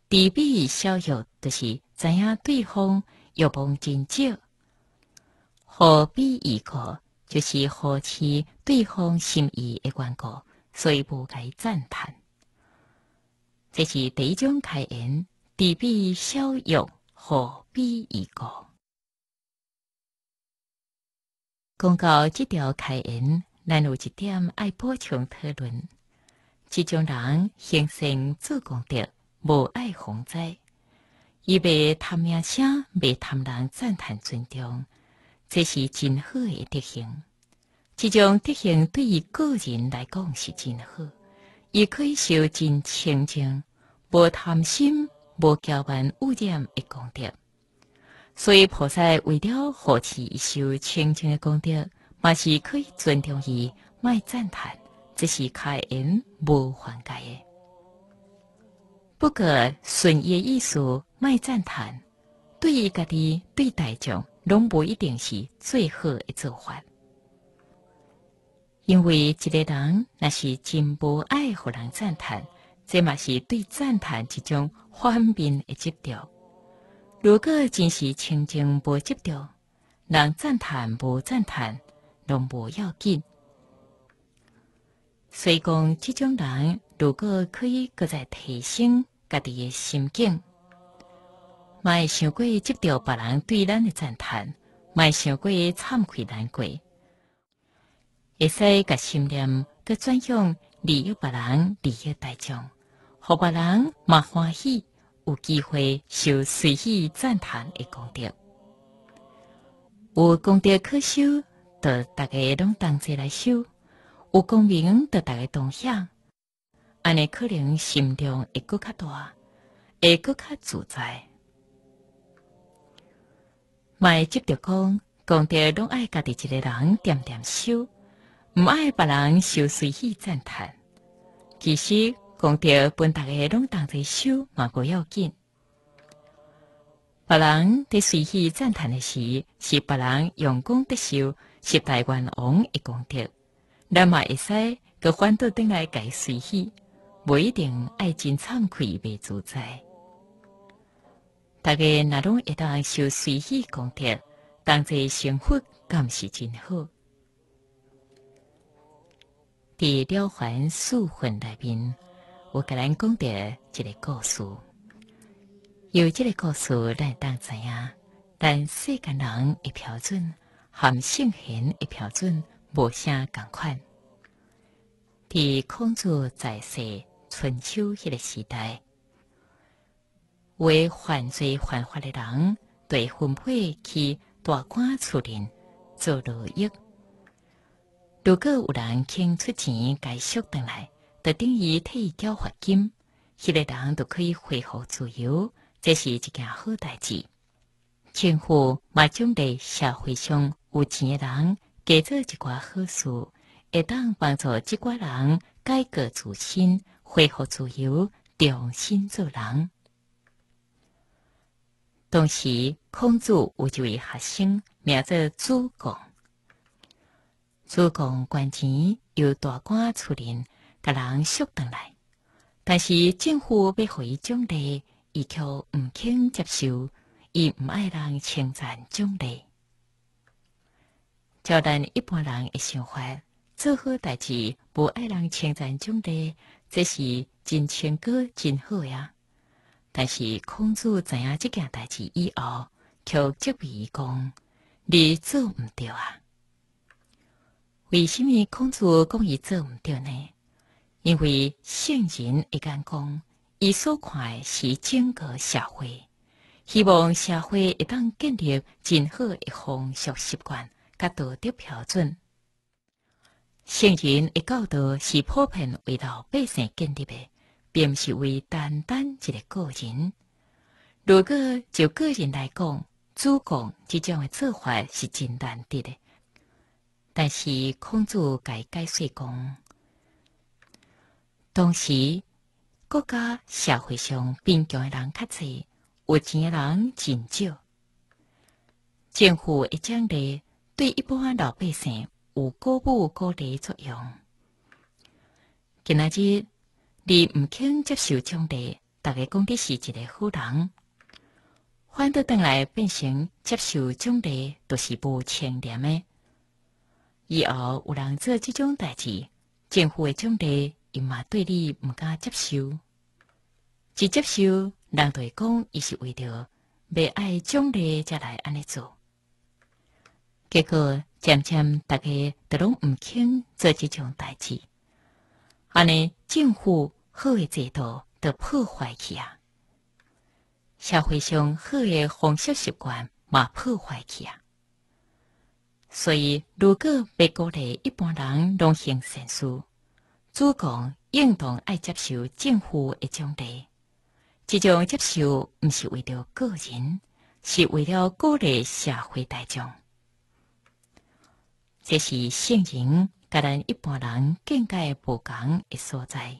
知比消欲，就是知影对方欲望真少；，何必易过，就是何期对方心意的缘故，所以无该赞叹。这是第一种开言：，知比消欲，何必易过？讲到这条开言，咱有一点爱补充讨论。这种人，形成做功德，无爱防灾，伊未贪名声，未贪人赞叹尊重，这是真好诶德行。这种德行对于个人来讲是真好，伊可以修真清净，无贪心，无骄换污染诶功德。所以，菩萨为了护持一修清净的功德，也是可以尊重伊，卖赞叹，这是开恩无缓解的。不过，顺伊的意思卖赞叹，对于家己对待众，拢无一定是最好的做法。因为一个人若是真无爱，互人赞叹，这嘛是对赞叹一种反面的执着。如果真是清净无接着，人赞叹无赞叹，拢无要紧。虽讲即种人，如果可以搁再提升家己诶心境，卖想过接着别人对咱诶赞叹，卖想过惭愧难过，会使甲心念搁转向利益别人、利益大众，互别人嘛欢喜。有机会受随意赞叹的功德，有功德可修，就大家拢同齐来修；有功名，就大家同享。安尼可能心中会搁较大，会搁较自在。卖接着讲，功德拢爱家己一个人点点修，唔爱别人受随意赞叹。其实。讲德本，大家拢同齐修，万古要紧。别人伫随喜赞叹的时，是别人用功得修，是大愿王一功德。咱嘛会使，佮反倒转来改随喜，无一定爱真惭愧未自在。大家那拢会当修随喜功德，同齐幸福，敢是真好。伫了凡四混内面，我甲咱讲一个故事，有即个故事咱当知影，但世间人会标准含性贤会标准无啥同款。伫孔子在世春秋迄个时代，为犯罪犯法诶人，对分配去大官处领做奴役。如果有人肯出钱介绍得来。得等于退缴罚金，迄个人都可以恢复自由，这是一件好代志。政府嘛，奖励社会上有钱诶人，加做一寡好事，会当帮助即寡人改革自身，恢复自由，重新做人。当时，孔子有一位学生，名作朱贡。朱贡捐钱，由大官出任。人收回来，但是政府要回奖励，伊却毋肯接受，伊毋爱人称赞奖励。照咱一般人的想法，做好代志，无爱人称赞奖励，即是真成功、真好呀。但是孔子知影这件代志以后，却即位讲：“你做毋对啊！”为什么孔子讲伊做毋对呢？因为圣人会间讲，伊所看的是整个社会，希望社会会当建立真好，一风俗习惯甲道德标准。圣人的教导是普遍为老百姓建立的，并不是为单单一个个人。如果就个人来讲，主讲这种的做法是真难得的。但是孔子己解释讲。当时，国家社会上贫穷的人较侪，有钱的人真少。政府一奖励，对一般老百姓有鼓舞鼓励作用。今仔日你毋肯接受奖励，大家讲你是一个好人，反倒倒来变成接受奖励都是无清廉的。以后有人做即种代志，政府的奖励。嘛，对你毋敢接受，一接受人对讲，伊是为着为爱奖励才来安尼做。结果渐渐大家都拢毋肯做即种代志，安尼政府好诶制度都破坏去啊，社会上好诶风俗习惯嘛破坏去啊。所以，如果外鼓励一般人拢行善事，主讲应当爱接受政府的奖励，这种接受毋是为了个人，是为了鼓励社会大众。这是圣人甲咱一般人境界无同诶所在，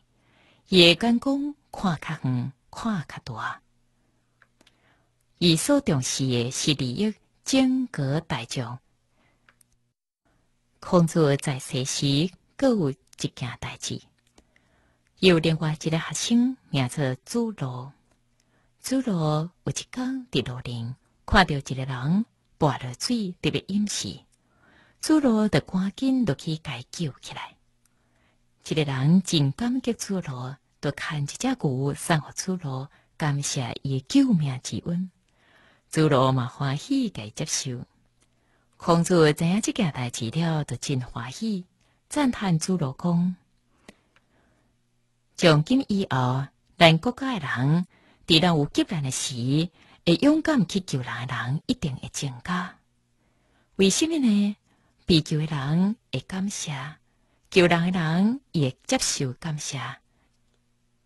伊敢讲看较远、看较大，伊所重视的是利益整个大众。孔子在世时，佮有。一件代志。有另外一个学生名做朱罗。朱罗有一天伫路顶看到一个人跋落水，特别淹死。朱罗得赶紧拿去解救起来。一个人真感激朱罗，多牵一只牛送给朱罗，感谢伊救命之恩。朱罗嘛欢喜，该接受。孔子知影这件代志了，就真欢喜。赞叹朱罗公。从今以后，咱国家的人，在咱有急难的时，会勇敢去救人的人，一定会增加。为什么呢？被救的人会感谢，救人的人也接受感谢。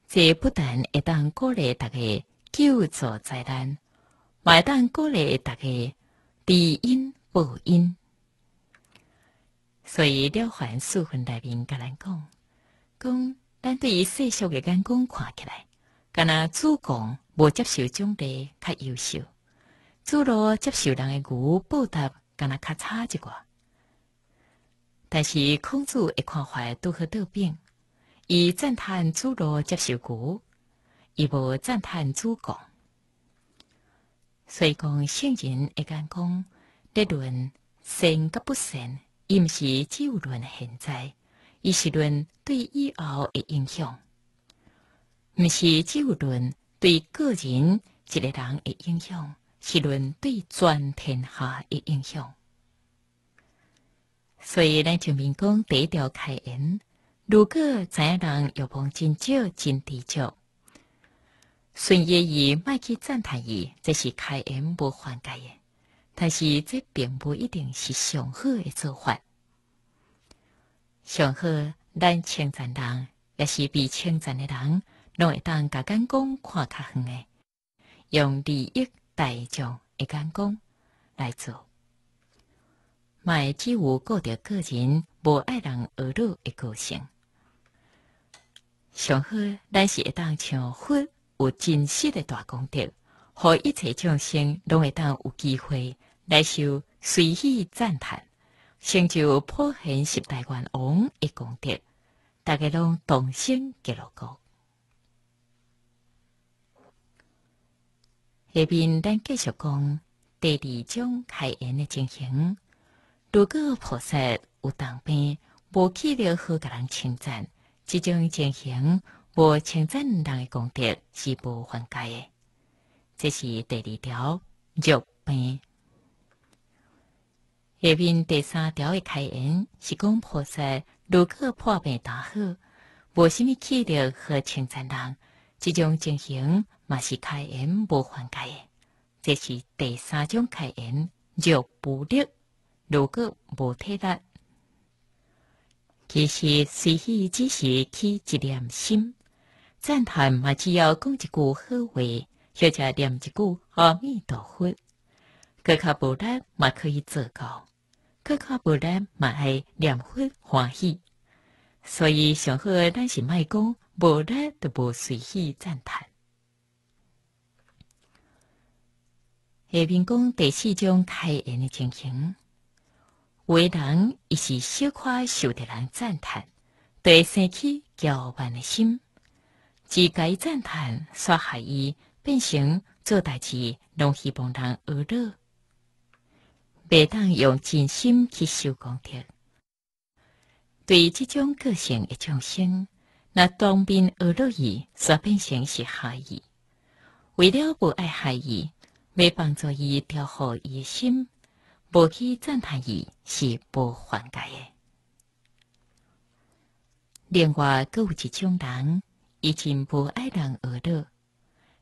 这不但会当鼓励大家救助灾难；，会当鼓励大家知因报因。所以了凡四训内面，甲咱讲，讲咱对于世俗的眼光看起来，敢若主公无接受奖励较优秀，主罗接受人的牛报答，敢若较差一寡。但是孔子一看话，拄去倒病，伊赞叹主罗接受牛，伊无赞叹主公。所以讲圣人会讲，不论善个不善。伊毋是只论现在，伊是论对以后的影响；毋是只轮对个人一个人的影响，是论对全天下的影响。所以，咱就民讲第一条开言：如果知影人欲望真少、真低俗，顺意意卖去赞叹伊，即是开言不还解耶。但是，这并不一定是上好的做法。上好，咱称赞人也是比称赞的人，拢会当甲眼光看较远的，用利益大众的眼光来做，莫只有顾着个人，无爱人恶路的个性。上好，咱是会当像佛有真实的大功德，好一切众生拢会当有机会。来首《随意赞叹，成就普贤十大愿王的功德，大家拢同心结了果。下面咱继续讲第二种开恩的情形：，如果菩萨有当病，无去了好甲人称赞，这种情形无称赞人的功德是无缓解的。这是第二条入病。下面第三条的开言是讲菩萨，如果破病大好，无什么气力和称赞人，这种情形嘛是开言无缓解的。这是第三种开言，若无力，如果无体力，其实随喜只是起一点心，赞叹嘛只要讲一句好话，或者念一句阿弥陀佛，格卡无力嘛可以做到。佫较无难，嘛会念佛欢喜，所以上好，咱是卖讲无难都无随喜赞叹。下面讲第四种开颜的情形：，为人一时小夸受着人赞叹，对生起骄慢的心，只该赞叹，煞害伊变成做代志拢希望人阿乐。袂当用真心去修功德，对这种个性一种心，那当兵恶乐意，煞变成是害伊。为了不爱害伊，要帮助伊调好的心，无去赞叹伊是无缓解的。另外，阁有一种人，伊真无爱人恶乐，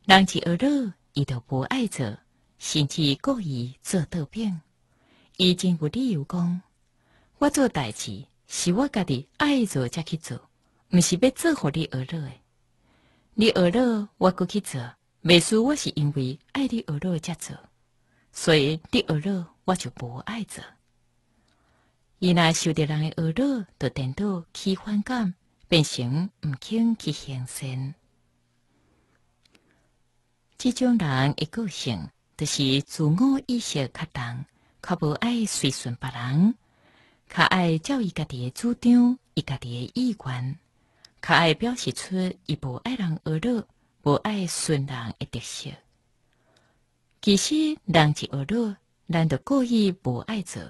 人一恶乐，伊就无爱做，甚至故意做倒病。已经有理由讲，我做代志是我家己爱做才去做，毋是要做互你而乐诶。你学乐，我过去做，未输我是因为爱你学乐才做，所以你学乐我就无爱做。伊若受着人诶耳乐，就颠倒起反感，变成毋肯去行善。即种人诶个性，就是自我意识较重。较无爱随顺别人，较爱照伊家己的主张，伊家己的意愿，较爱表示出伊无爱人恶乐，无爱顺人一特色。其实人一恶乐，咱就故意无爱做，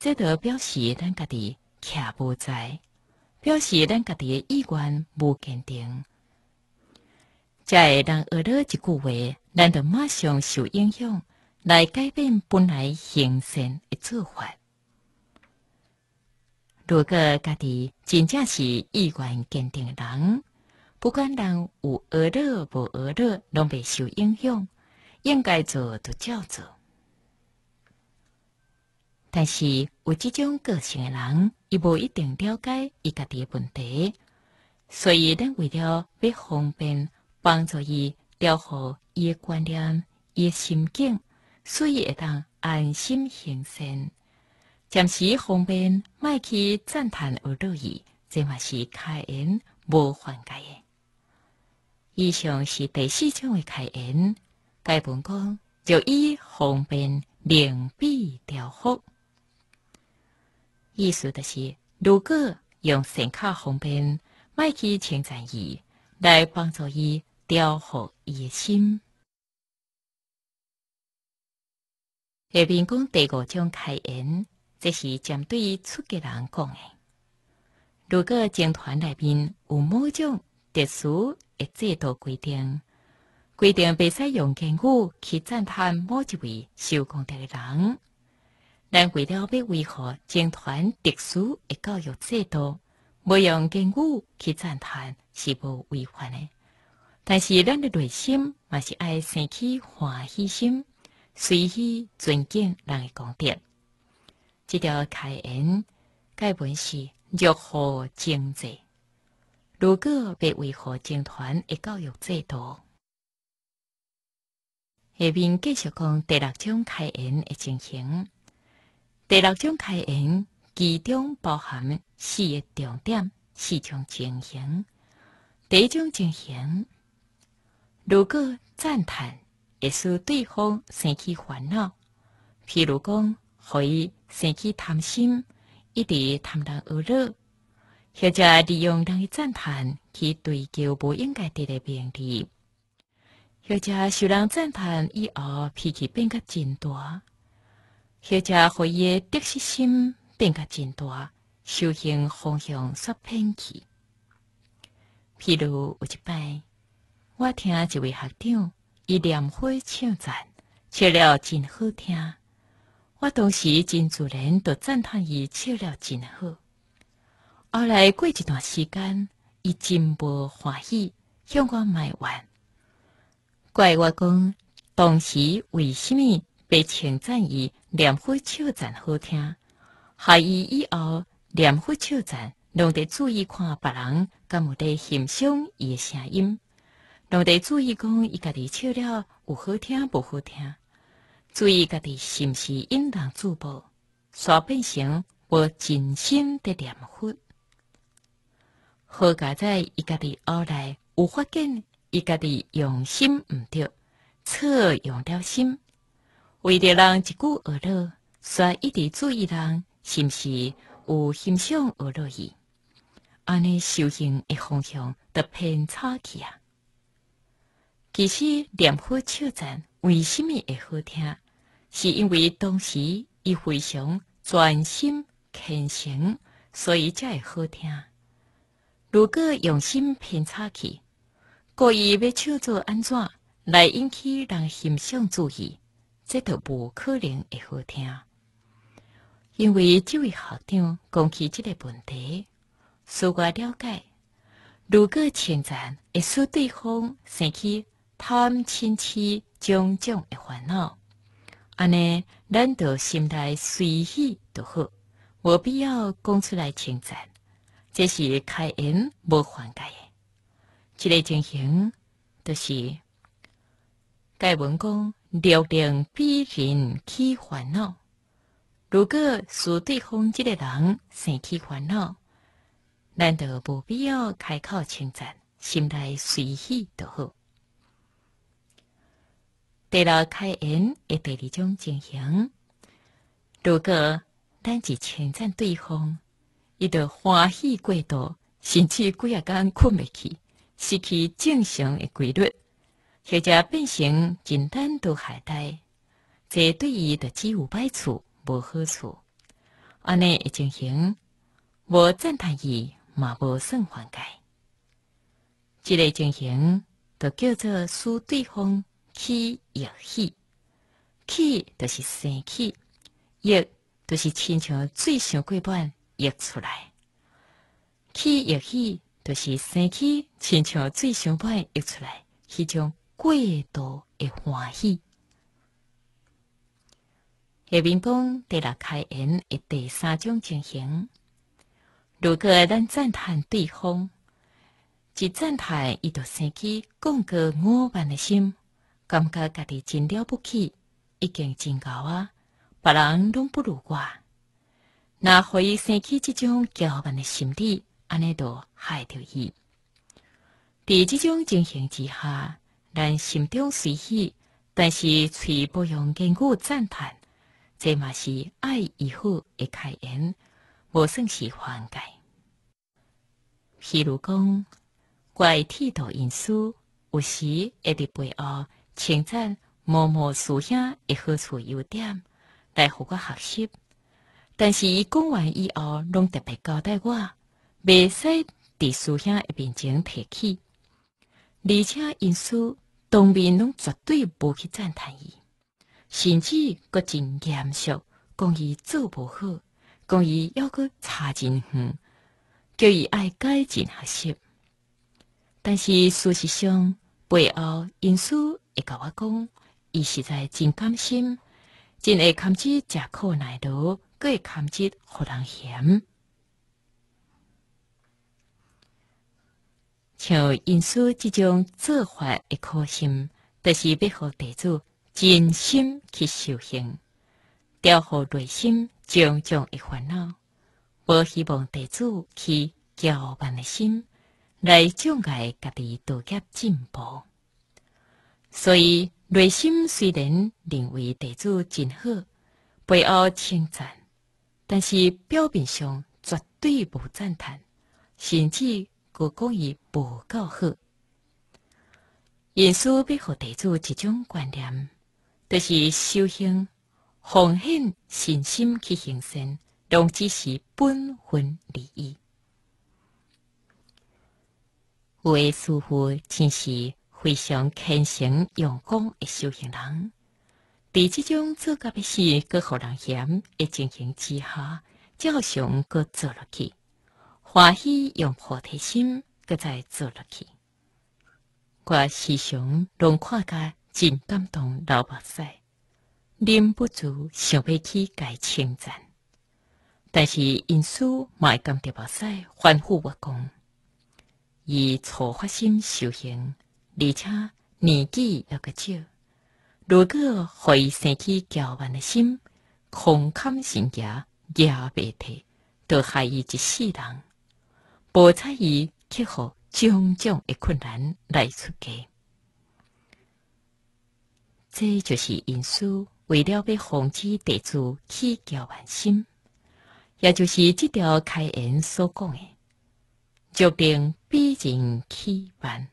这代表示咱家己徛无在，表示咱家己的意愿无坚定。在人学乐一句话，咱就马上受影响？来改变本来形成的做法。如果家己真正是意愿坚定的人，不管人有恶乐无恶乐，拢袂受影响，应该做就照做。但是有即种个性的人，伊无一定了解伊家己的问题，所以咱为了要方便帮助伊调好伊的观念、伊的心境。所以会当安心行善，暂时方便，卖去赞叹而乐意，这话是开恩无缓解。以上是第四章的开恩，该本讲就以方便灵比调伏。意思就是，如果用善巧方便，卖去称赞伊，来帮助伊调伏的心。下面讲第五种开颜，这是针对出家人讲的。如果僧团内面有某种特殊的制度规定，规定未使用敬语去赞叹某一位受功德的人，咱为了要维护僧团特殊的教育制度，不用敬语去赞叹是无违反的。但是咱的内心嘛是爱升起欢喜心。随喜尊敬人的功德，这条开言该本是如何精进？如果被为护精团的教育制度？下面继续讲第六种开言的情形。第六种开言其中包含四个重点四种情形。第一种情形，如果赞叹。会使对方生起烦恼，譬如讲，可以生起贪心，一直贪得而乐；或者利用人的赞叹去追求不应该得的便利；或者受人赞叹以后脾气变个真大；或者伊以得失心变个真大，修行方向煞偏去。譬如有一摆，我听一位学长。伊练火唱赞，唱了真好听。我当时真自然，就赞叹伊唱了真好。后来过一段时间，伊真无欢喜，向我埋怨，怪我讲当时为什么被称赞伊练火唱赞好听。害伊以后练火唱赞，拢得注意看别人，敢有伫欣赏伊的声音。侬得注意，讲伊家己笑了有好听无好听。注意家己是毋是因人注宝，煞变成无真心的念佛。好解在伊家己后来有发现伊家己用心毋着，错用了心，为着人一句娱乐，煞以得注意人是毋是有欣赏娱乐意。安尼修行的方向得偏差起啊！其实，念好唱赞为什么会好听？是因为当时伊非常专心虔诚，所以才会好听。如果用心偏差去，故意欲唱做安怎来引起人欣赏注意，这都无可能会好听。因为这位学长讲起这个问题，使我了解：如果称赞会使对方生气。贪嗔痴种种的烦恼，安尼咱就心态随喜就好，无必要讲出来称赞，这是开恩无还解的。这个情形，就是该文公六定必然起烦恼。如果受对方这个人生起烦恼，咱就无必要开口称赞，心态随喜就好。对了开恩，会第里种情形。如果单是称赞对方，伊就欢喜过度，甚至几啊天困袂去，失去正常的规律，或者变成简单都下带，这对伊的只有坏处，无好处。阿尼一情形，我赞叹伊，嘛无生还改。这类情形，都叫做输对方。气也气，气就是生气；气就是亲像水上过半溢出来。气也气就是生气，亲像水上半溢出来，迄种过度的欢喜。下面讲第六开颜的第三种情形：如果咱赞叹对方，一赞叹伊就生气，共个满般的心。感觉家己真了不起，已经真牛啊！别人拢不如我，那可以生起这种骄慢的心底，安尼都害着伊。伫这种情形之下，咱心中虽喜，但是却不用经过赞叹，即嘛是爱以后会开眼，无算是欢喜。譬如讲，怪剃度因素，有时会伫背后。称赞某某师兄的好处优点，来互我学习。但是伊讲完以后，拢特别交代我，袂使伫师兄诶面前提起，而且因师当面拢绝对无去赞叹伊，甚至阁真严肃，讲伊做无好，讲伊犹阁差真远，叫伊爱改进学习。但是事实上背后因师伊甲我讲，伊实在真甘心，真会甘激食苦耐劳，搁会甘激互人嫌。像因师即种做法一苦心，就是欲互地主真心去修行，调好内心种种的烦恼。我希望地主去交慢的心，来障碍家己多加进步。所以内心虽然认为地主真好，背后称赞，但是表面上绝对无赞叹，甚至佫讲伊无够好。因此，要给地主一种观念，就是修行、奉献、信心去行善，拢只是本分而已。有的师傅真是。非常虔诚、用功的修行人，在这种做甲比事搁予人嫌的情形之下，照常搁做落去，欢喜用菩提心搁再做落去。我时常拢看甲真感动流目屎，忍不住想要去改称赞。但是因师卖甘流目屎反复勿讲，以错发心修行。而且年纪也个少，如果会生起骄慢的心，空空心也也别提，都害伊一世人，无采伊克服种种的困难来出家。这就是因书为了要防止弟子起骄慢心，也就是这条开言所讲的，决定必尽起慢。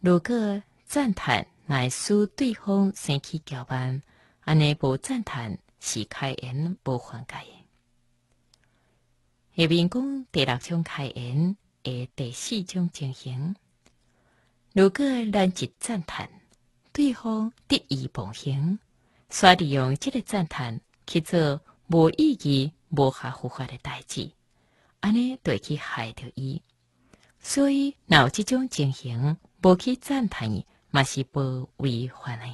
如果赞叹乃使对方先去交烦，安尼无赞叹是开言无还家。下面讲第六种开言的第四种情形：，如果咱一赞叹，对方得意忘形，煞利用即个赞叹去做无意义、无合乎法的代志，安尼对去害着伊。所以若有即种情形。无去赞叹，伊嘛是无违反的。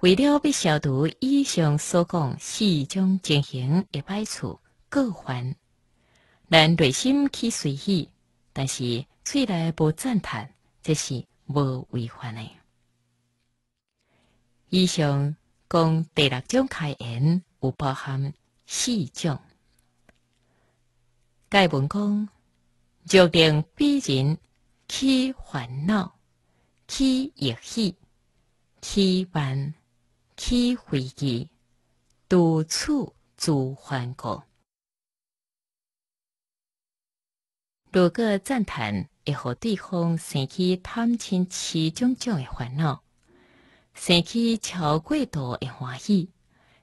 为了不消除以上所讲四种情形的排处过还，咱内心去随喜，但是嘴内无赞叹，这是无违反的。以上讲第六种开言有包含四种。该文讲，决定必然。起烦恼，起欢喜，起烦，起回忆，独处做烦恼。如果赞叹会和对方升起贪嗔痴种种的烦恼，升起超过度的欢喜，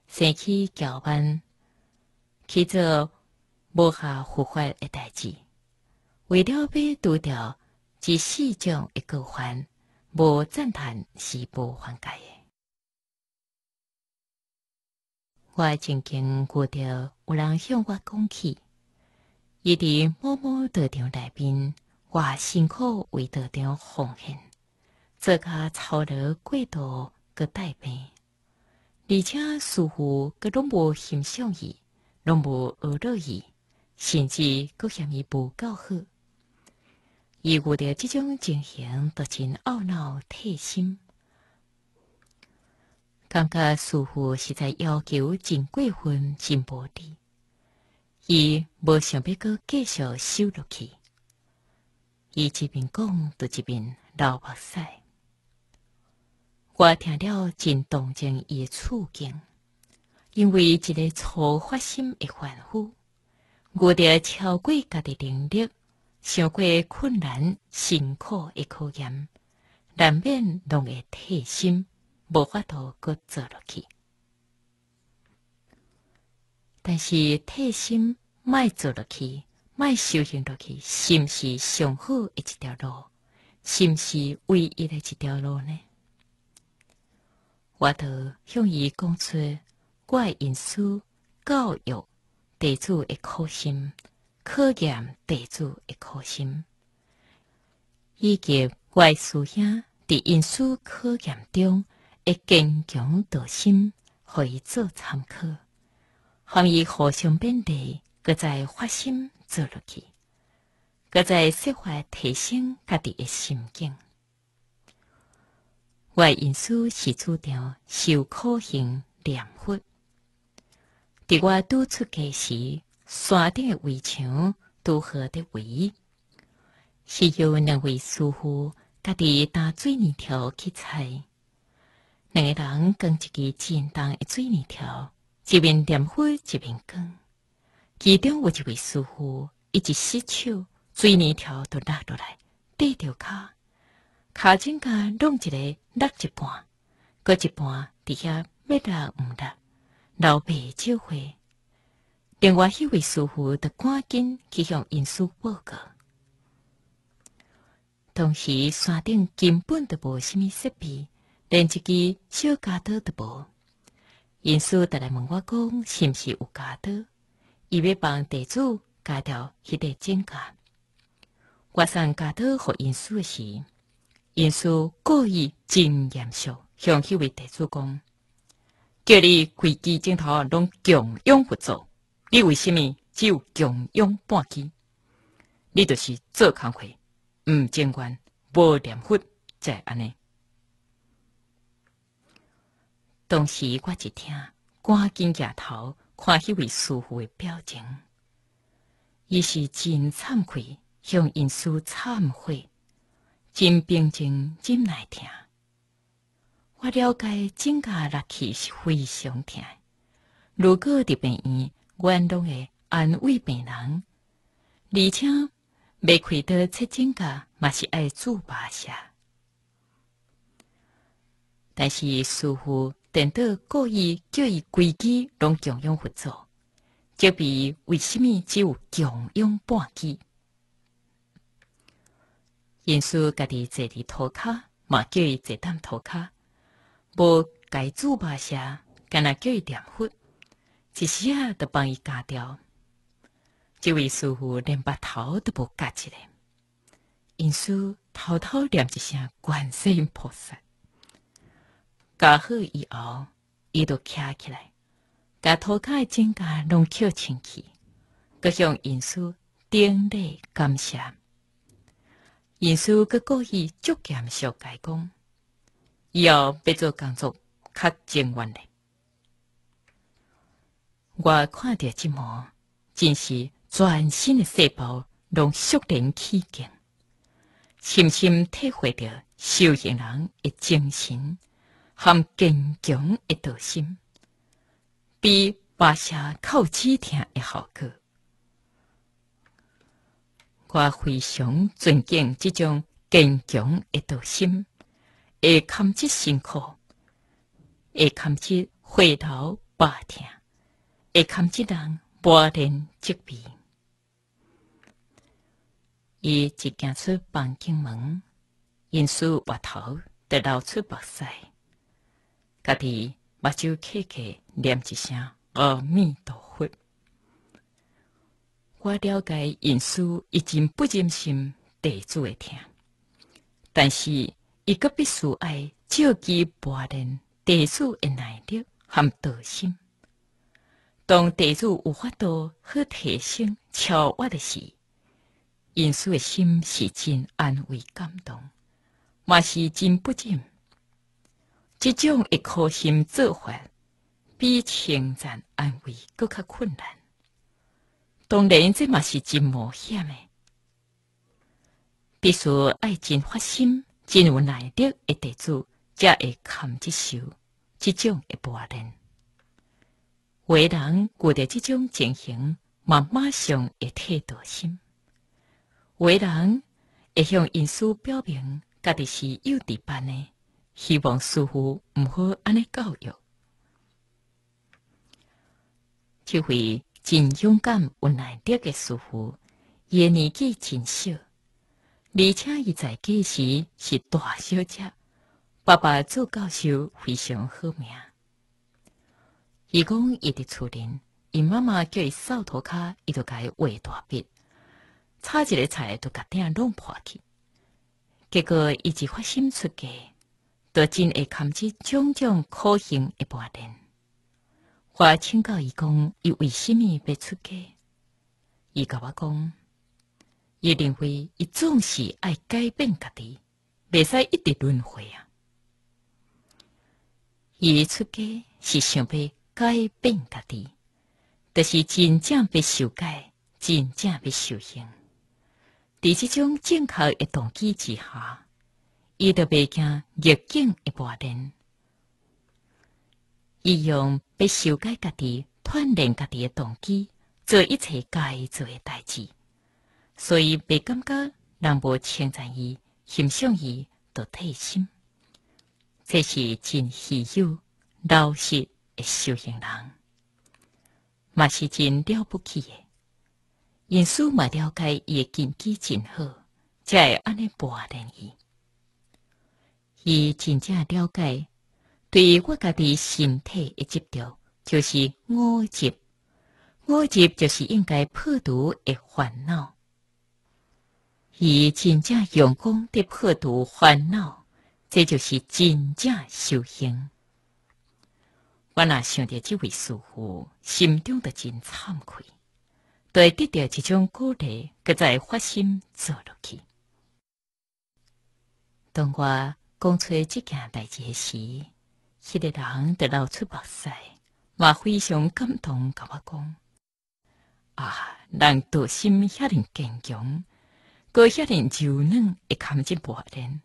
升起骄慢，去做无下苦行的代志，为了被得到。一世种一个还，无赞叹是无缓解的。我曾经遇到有人向我讲起，伊伫某某道场内边，我辛苦为道场奉献，做下操劳过度个代本，而且似乎格拢无欣赏伊，拢无学乐伊，甚至格嫌伊无够好。伊有到这种情形，就真懊恼、替心，感觉师乎实在要求真过分、真无理。伊无想欲阁继续修落去，伊一边讲，就一边流目屎。我听了真同情伊的处境，因为一个粗发心的凡夫，有著超过家的能力。想过困难、辛苦的考验，难免拢会退心，无法度过做落去。但是退心、卖做落去、卖修行落去，是毋是上好一条路？是毋是唯一的一条路呢？我倒向伊讲出，我隐私教育地主的苦心。考验弟子一颗心，以及外师兄伫因数考验中，的坚强道心互伊做参考。欢伊互相勉励，搁再发心做落去，搁再设法提升家己的心境。外因数是主张受苦行、念佛。伫我拄出家时。山顶的围墙拄好的围？是由两位师傅家己打水泥条去砌，两个人扛一支简单的水泥条，一边点火一边扛。其中有一位师傅，一只失手，水泥条都拉落来，跌着脚，脚掌间弄一个落一半，过一半底下要人，唔得，老爸就会。另外，迄位师傅着赶紧去向因师报告。同时，山顶根本都无虾物设备，连一支小加刀都无。因师逐来问我讲，是毋是有加刀？伊要帮地主加掉迄个真假？我送加刀予因师时，因师故意真严肃，向迄位地主讲：叫你规机镜头拢强用不做。你为什么只有强拥半句？你就是做空悔，唔监管，无念佛，才安尼。当时我一听，赶紧抬头看迄位师父的表情，伊是真惭愧，向因师忏悔，真平静，真耐听。我了解，真个乐气是非常疼。如果伫病院，我安拢会安慰病人，而且未开刀切千个，嘛是爱做八下。但是师傅等到故意叫伊规起，拢强勇合作。这比为虾米只有强勇半记？因说家己坐伫涂骹，嘛叫伊坐淡涂骹，无该做八下，干那叫伊念佛。一时啊，就帮伊剪掉。这位师傅连把头都无加起来，因叔偷偷念一声观世音菩萨。剪好以后，伊就站起来，把骹的指甲拢捡清去。阁向因师顶礼感谢。因师阁故意逐渐修改讲，以后别做工作，较正稳嘞。我看到一幕，真是全新的细胞，拢肃然起敬，深深体会着修行人的精神和坚强的道心，比华山靠齿听的好过。我非常尊敬这种坚强的道心，会堪起辛苦，会堪起回头把听。会堪一人，拨连即悲。伊一行出房间门，因书歪头，得露出白腮。家己目睭开开，念一声阿弥陀佛。我了解因书已经不忍心地会听，但是伊个必须爱照记拨人，地主的耐力和德心。当地主有法度去提升超越的时，因叔的心是真安慰感动，嘛是真不敬。这种一颗心做法，比称赞安慰搁较困难。当然，这嘛是真冒险的，必须爱真发心、真有耐力的地主才会扛接受。这种一般人。为人遇到这种情形，也马上会体多心。为人会向因师表明，家己是幼稚班的，希望师傅毋好安尼教育。这位真勇敢、有耐力的师傅，伊年纪真小，而且伊在计时是大小姐，爸爸做教授，非常好命。伊讲伊伫厝里，因妈妈叫伊扫涂骹，伊就伊画大笔，炒一个菜就甲鼎弄破去。结果伊一发心出家，就真会堪见种种苦行一半人。我请教伊讲，伊为什么要出家？伊甲我讲，伊认为伊总是爱改变家己，袂使一直轮回啊。伊出家是想欲。改变家己，就是真正被修改、真正被修行。在这种正确的动机之下，伊就袂惊逆境一波练。伊用被修改家己、锻炼家己的动机，做一切该做的代志。所以袂感觉人无称赞伊、欣赏伊、独特心，这是真需要老实。修行人嘛是真了不起的，因叔嘛了解伊的根基真好，才会安尼播人伊。伊真正了解，对我家己身体一执着，就是五执，五执就是应该破除的烦恼。伊真正用功的破除烦恼，这就是真正修行。我若想着即位师傅，心中都真惭愧，对得到这种鼓励，搁再发心做落去。当我讲出这件志诶时，迄个人在流出目屎，嘛非常感动，甲我讲：啊，人多心遐尼坚强，过遐尼柔软，会堪一别人，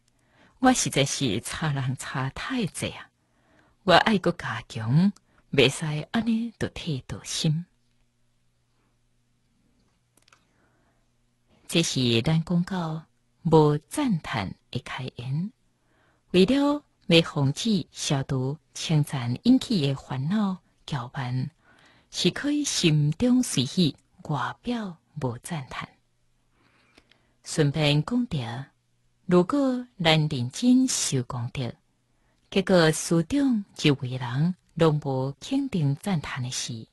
我实在是差人差太济啊！我爱国加强，未使安尼多退多心。这是咱讲到无赞叹的开言。为了未防止消毒清晨引起烦恼、搅乱，是可以心中随意，外表无赞叹。顺便讲着，如果咱认真想功德。结果，书中一位人拢无肯定赞叹的事，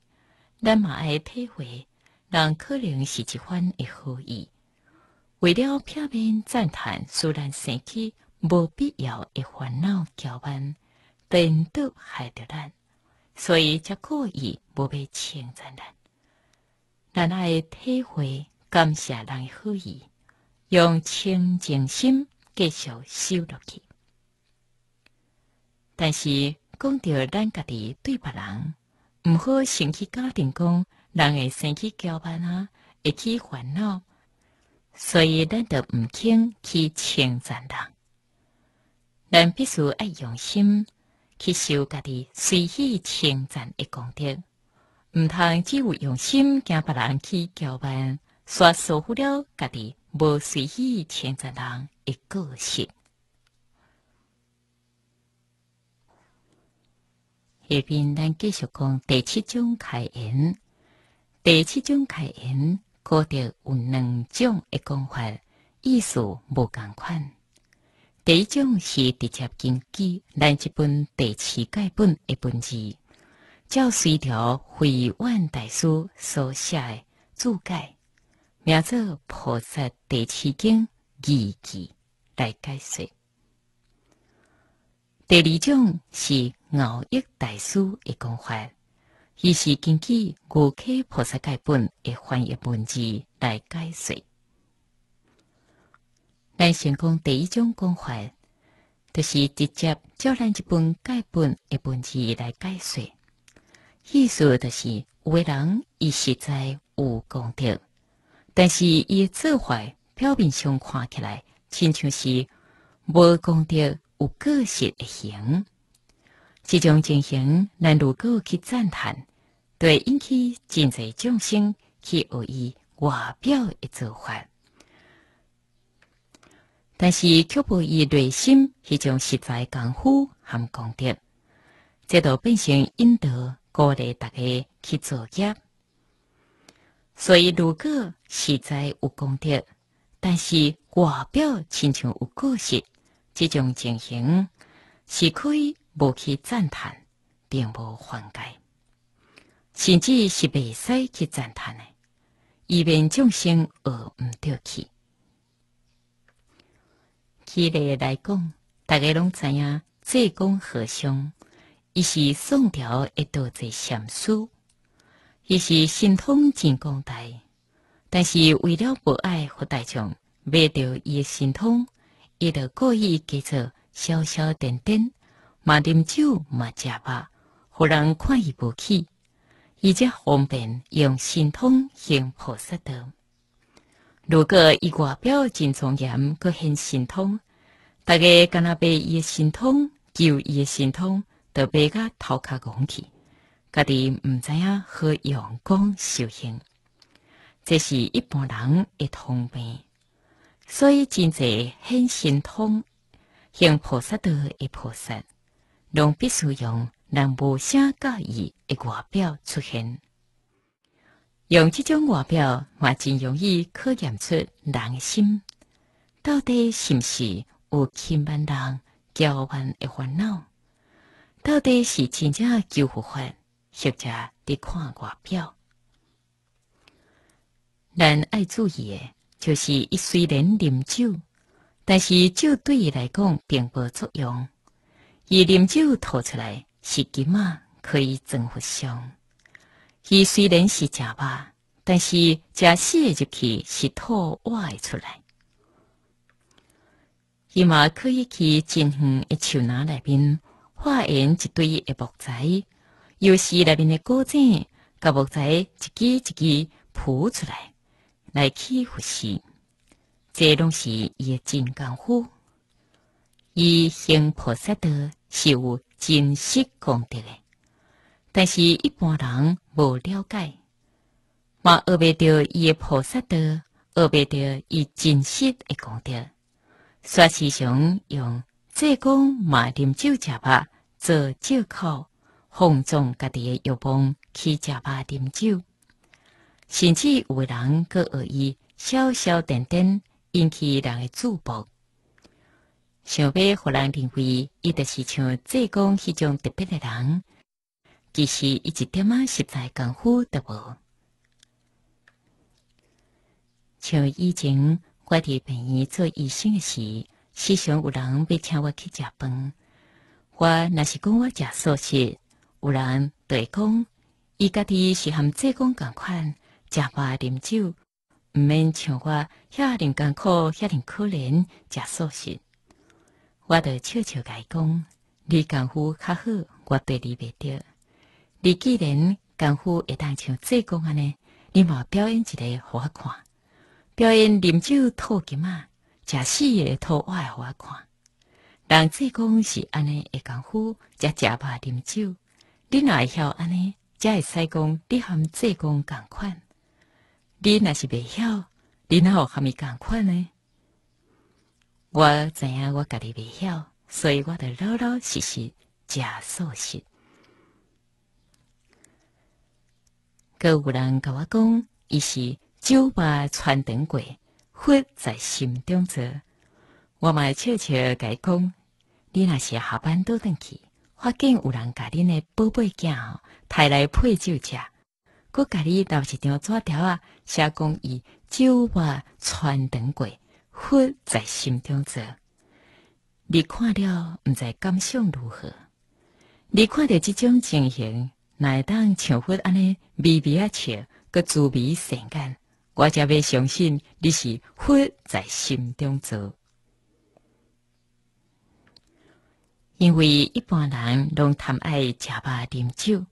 咱嘛爱体会，人可能是一番的好意。为了片面赞叹，使然生气，无必要的烦恼交拌，反倒害着咱。所以，才故意无被称赞咱。咱爱体会，感谢人的好意，用清净心继续修落去。但是讲到咱家己对别人，毋好先去家庭讲人会先去交班啊，会起烦恼。所以咱就毋肯去称赞人，咱必须爱用心去修家己随意称赞的功德，毋通只有用心惊别人去交班，煞疏忽了家己无随意称赞人的个性。下面咱继续讲第七种开言。第七种开言，讲得有两种的讲法，意思无同款。第一种是直接根据咱这本《第七戒本》的本字，照隋朝慧远大师所写的注解，名作《菩萨第七经义记》来解释。第二种是。奥义大师的讲法，伊是根据《五开菩萨戒本》的翻译文字来解说。咱先讲第一种讲法，就是直接照咱一本戒本的文字来解说。意思就是，为人伊实在有功德，但是伊做坏，表面上看起来，亲像是无功德、有个性的形。这种情形，咱如果去赞叹，会引起真侪众生去学伊外表的做法。但是却不伊内心迄种实在功夫含功德，这都变成引导鼓励大家去做业。所以，如果实在有功德，但是外表亲像有故事，这种情形是可以。无去赞叹，并无缓解，甚至是袂使去赞叹的，以免众生学毋到去。举例来讲，大家拢知影，济公和尚，伊是宋朝一道个禅师，伊是神通真广大，但是为了博爱和大众，卖掉伊的神通，伊就故意叫做小小点点。嘛，点酒嘛，食饭，好让看一步气，而且方便用神通向菩萨得。如果伊外表真庄严，佫向神通，大家甘若被伊的神通救伊的神通，特别佮头壳戆去，家己唔知影何用功修行，这是一般人会方便，所以现在很神通向菩萨得一菩萨。拢必须用人无啥教意的外表出现，用即种外表也真容易考验出人心，到底是不是有千万人交换的烦恼？到底是真正救互换，或者伫看外表。咱爱注意的，就是虽然啉酒，但是酒对伊来讲并无作用。伊啉酒吐出来是金啊，可以装佛香。伊虽然是食肉，但是食死入去是吐外出来。伊嘛可以去进远一树篮内面化成一堆的木材，有时内面的果子，甲木材一支一支剖出来来去呼吸，这拢是伊的真功夫。伊行菩萨道是有真实功德的，但是一般人无了解，嘛学袂到伊的菩萨道，学袂到伊真实诶功德。煞是想用做讲嘛，啉酒食肉做借口，放纵家己诶欲望去食肉饮酒，甚至有人佫学伊消消点点，引起人诶注目。想要互人认为伊著是像济公迄种特别的人，其实一点仔实在功夫都无。像以前我伫病院做医生的时，时常有人要请我去食饭。我若是讲我食素食，有人对讲伊家己是含济公同款，食饱啉酒，毋免像我遐尔艰苦遐尔可怜食素食。我就笑笑伊讲，你功夫较好，我对你不掉。你既然功夫一旦像济公安尼，你嘛表演一个我看，表演啉酒吐金啊，食死个我诶互我看。但济公是安尼，会功夫加食肉啉酒。你若会晓安尼？才会使讲你含济公共款。你若是未晓，你哪有含伊共款呢？我知影，我家己未晓，所以我就老老实实食素食。阁有人甲我讲，伊是酒吧穿肠过，佛在心中坐。我嘛笑笑甲伊讲，你若是下班倒转去，发现有人甲恁的宝贝囝抬来配酒食，哥家己到一张纸条啊，写讲伊酒吧穿肠过。佛在心中做，你看了毋知感想如何？你看到即种情形，哪会当像佛安尼微微一笑，搁慈悲善感？我才要相信你是佛在心中做。因为一般人拢贪爱食肉饮酒，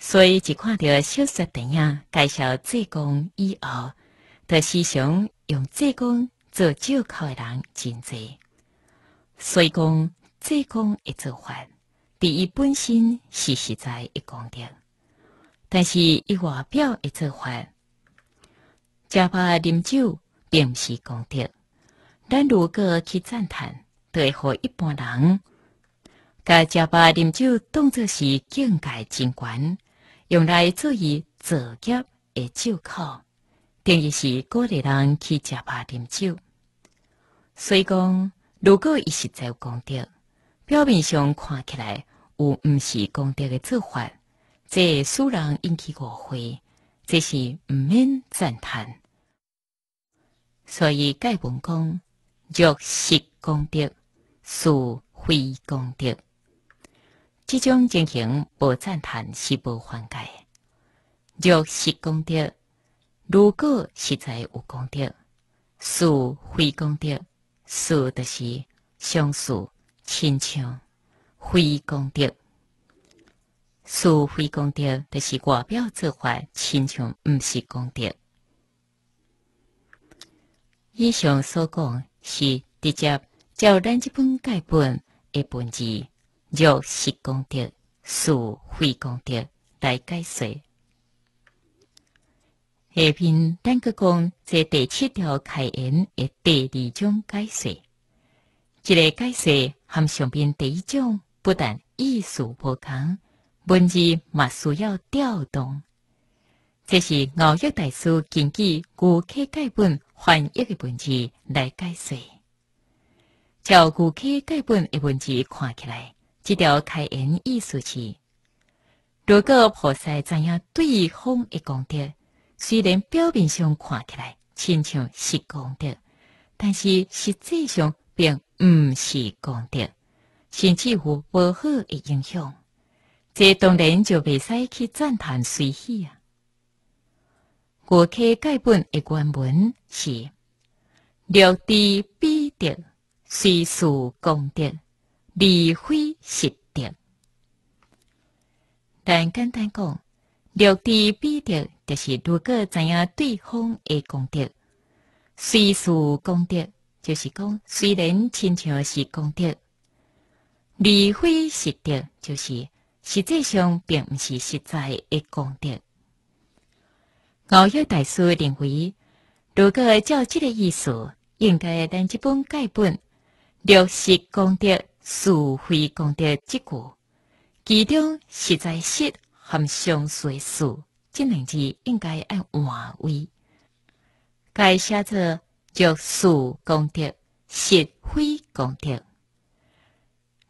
所以一看到小说电影介绍济公以后，就时常用济公。做酒客的人真多，所以讲做工会做坏。第一，本身是实在会讲德，但是伊外表会做坏。食饱饮酒并毋是功德，咱如果去赞叹，都会害一般人，把食饱饮酒当作是境界，真观，用来做伊做业的酒口。定是高年人去食饭、饮酒。所以讲，如果伊时在有功德，表面上看起来有毋是功德的做法，这使人引起误会，这是毋免赞叹。所以盖文讲：若是功德，是非功德，即种情形无赞叹是无缓解的。若是功德。如果实在有功德，是非功德，是就是相似、亲像，非功德，是非功德，就是外表做法亲像毋是功德。以上所讲是直接照《咱即本戒本》一本字，若是功德是非功德来解释。下边单个讲在第七条开演的第二种解释，这个解释和上边第一种不但意思无同，文字嘛需要调动。这是奥义大师根据古契解本翻译的文字来解释。照古契解本的文字看起来，这条开演意思是：如果菩萨怎样对方的功德。虽然表面上看起来亲像是功德，但是实际上并唔是功德，甚至有无好的影响。这当然就未使去赞叹随喜啊。我开解本的原文是六地必定虽属功德，而非实德。但简单讲，六地必得，就是如果怎样对方的功德，虽俗功德就是讲，虽然亲像是功德，而非实德，就是实际上并不是实在的功德。我有大师认为，如果照这个意思，应该等这本戒本六是功德，是非功德，之故，其中实在实。含相相随数，即两字应该按换位，该写作“著数功德”“是会功德”。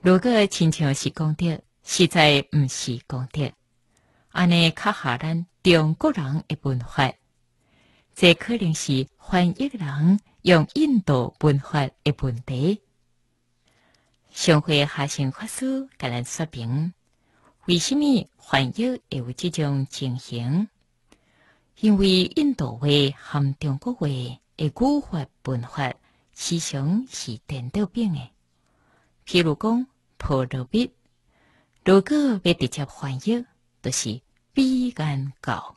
如果亲像是功德，实在毋是功德。安尼较合咱中国人诶文化，这可能是翻译人用印度文化诶问题。上回学生法师甲咱说明，为虾米？翻译会有这种情形，因为印度话含中国话的古法文化思想是颠倒变的。譬如讲“破罗密，如果要直接翻译，就是“比干教”，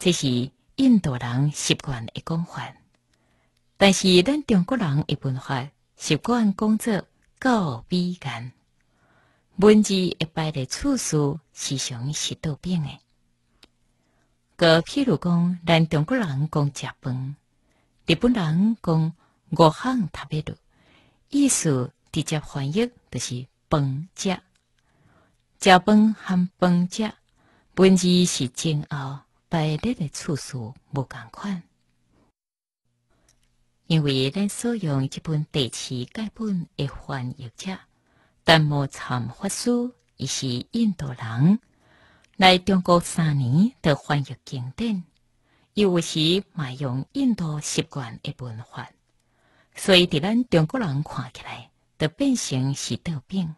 这是印度人习惯的讲法。但是，咱中国人的文化习惯讲作“教比干”。文字排列次事是常是多变的。个，譬如讲，咱中国人讲食饭，日本人讲五行特别多，意思直接翻译就是“饭食”。食饭含饭食，文字是前后排列的次事无同款，因为咱所用一本地词解本的翻译者。但无参法师伊是印度人，来中国三年，着翻译经典，伊有时嘛用印度习惯的文法，所以伫咱中国人看起来，着变成是倒病，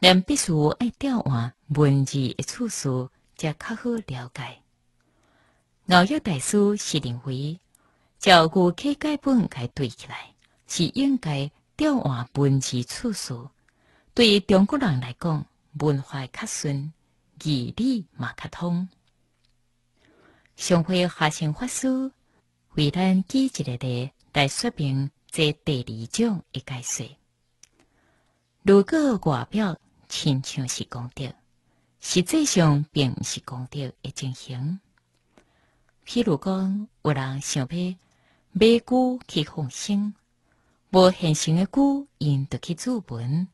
咱必须爱调换文字的次事，则较好了解。牛野大师是认为，照顾契解本该对起来，是应该调换文字次事。对于中国人来讲，文化较顺，义理嘛较通。上回学生法师为咱记一个例来说明这第二种一解释。如果外表亲像是公掉，实际上并毋是公掉，的情形。譬如讲，有人想要买股去红星，无现成的股，因得去作文。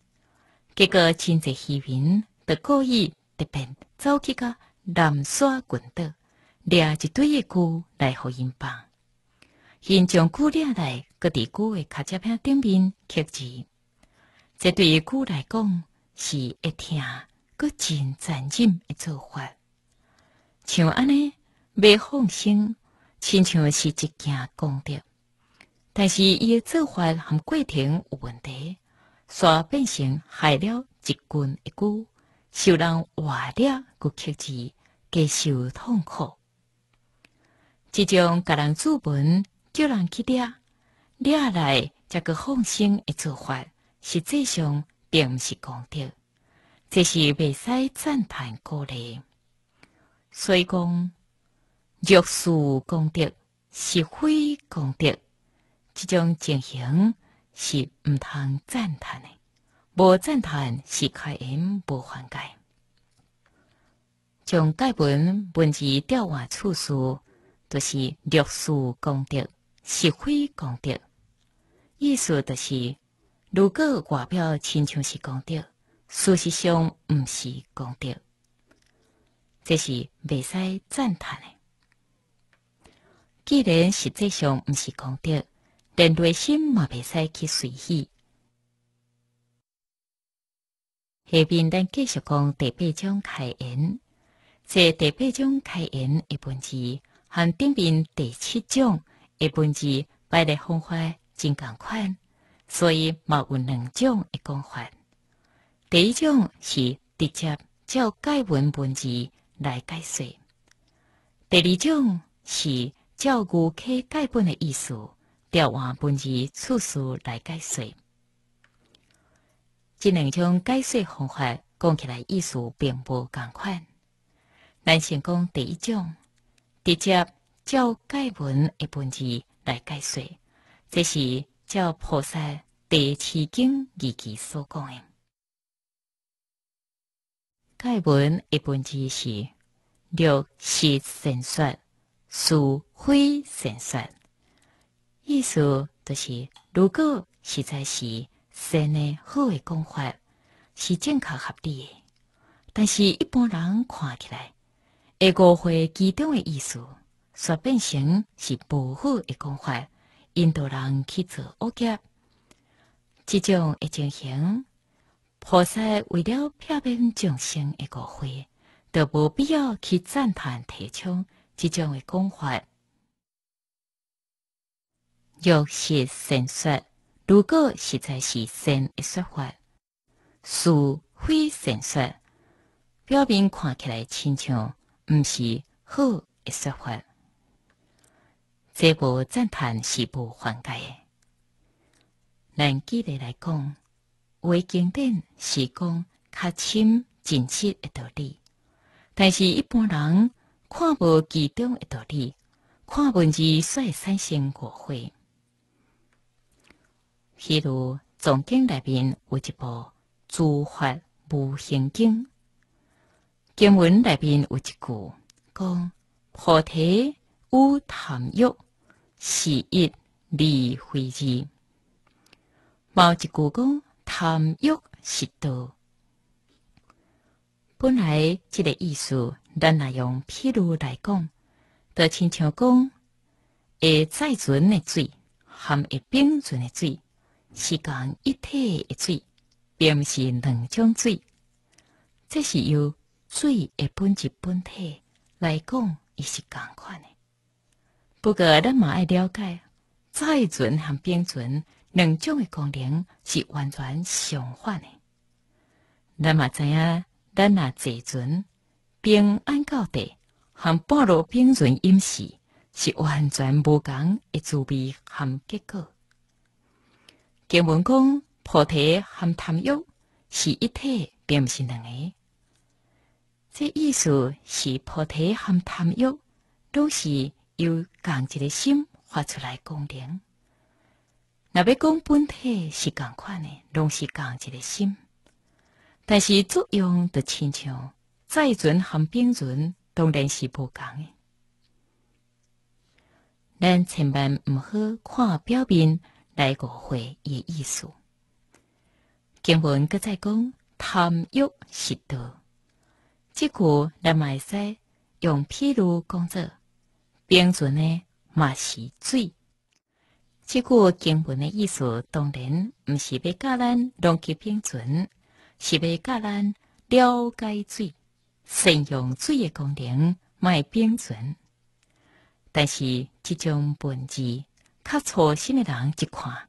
结果，亲戚戏民都故意特别走去个南沙群岛，抓一堆的古来互因放。现将古抓来搁伫古的卡车片顶面刻字。这对古来讲是一听搁真残忍的做法。像安尼未放心，亲像是一件功德，但是伊的做法含过程有问题。煞变成害了一群一股，受人活了，佮刻气，加受痛苦。即种给人助文，叫人去掠掠来，则个放生的做法，实际上并毋是功德，这是袂使赞叹功德。所以讲，若说功德是非功德，即种情形。是毋通赞叹的，无赞叹是开恩无还家。将界文文字调换处事，就是六事公德、是非公德。意思就是，如果外表亲像是公德，事实上毋是公德，这是未使赞叹的。既然实际上毋是公德，连内心嘛袂使去随意。下面咱继续讲第八种开演。在第八种开演的文字，和顶面第七种的文字摆的方法真共款，所以嘛有两种的讲法。第一种是直接照解文文字来解释；，第二种是照原解文的意思。调换文字次数来解释。这两种解释方法讲起来意思并不同款。咱先讲第一种，直接照解文的文字来解释，这是照菩萨第七经二期所讲的。解文的文字是六是神说，四非神说。意思就是，如果实在是善的好的讲法，是正确合理的。但是一般人看起来，会个会其中的意思，煞变成是不好的讲法，引导人去做恶业。这种的情形，菩萨为了避免众生的个会，就无必要去赞叹提倡这种的讲法。若是神说，如果实在是神的说法，是非神说，表面看起来亲像毋是好的说法，这部赞叹是无缓解的。按记得来讲，唯经典是讲较深、真确的道理，但是一般人看无其中的道理，看文字会产生误会。譬如，藏经内边有一部《诸法无形经》，经文内边有一句讲：“菩提无贪欲，是一离非知。”某一句讲：“贪欲是多。”本来这个意思，咱来用譬如来讲，就亲像讲：会载存的水含会并存的水。是讲一体的水，并毋是两种水。这是由水的本质本体来讲，伊是共款的。不过咱嘛爱了解，载船和冰船两种的功能是完全相反的。咱嘛知影，咱若坐船，冰安到底含半路冰船饮食，是完全无共的滋味含结果。根文讲，菩提含贪欲是一体，并不是两个。这意思是，菩提含贪欲都是由同一个心发出来功能。若要讲本体是共款的，拢是同一个心，但是作用的亲像在存含冰存，当然是无共的。咱千万唔好看表面。来过会一意思，经文各再讲贪欲是多，即果咱会使用譬如工作，并存呢嘛是水。即句经文的意思当然毋是要教咱长去并存，是要教咱了解水，善用水的功能卖并存，但是即种本质。较粗心的人一看，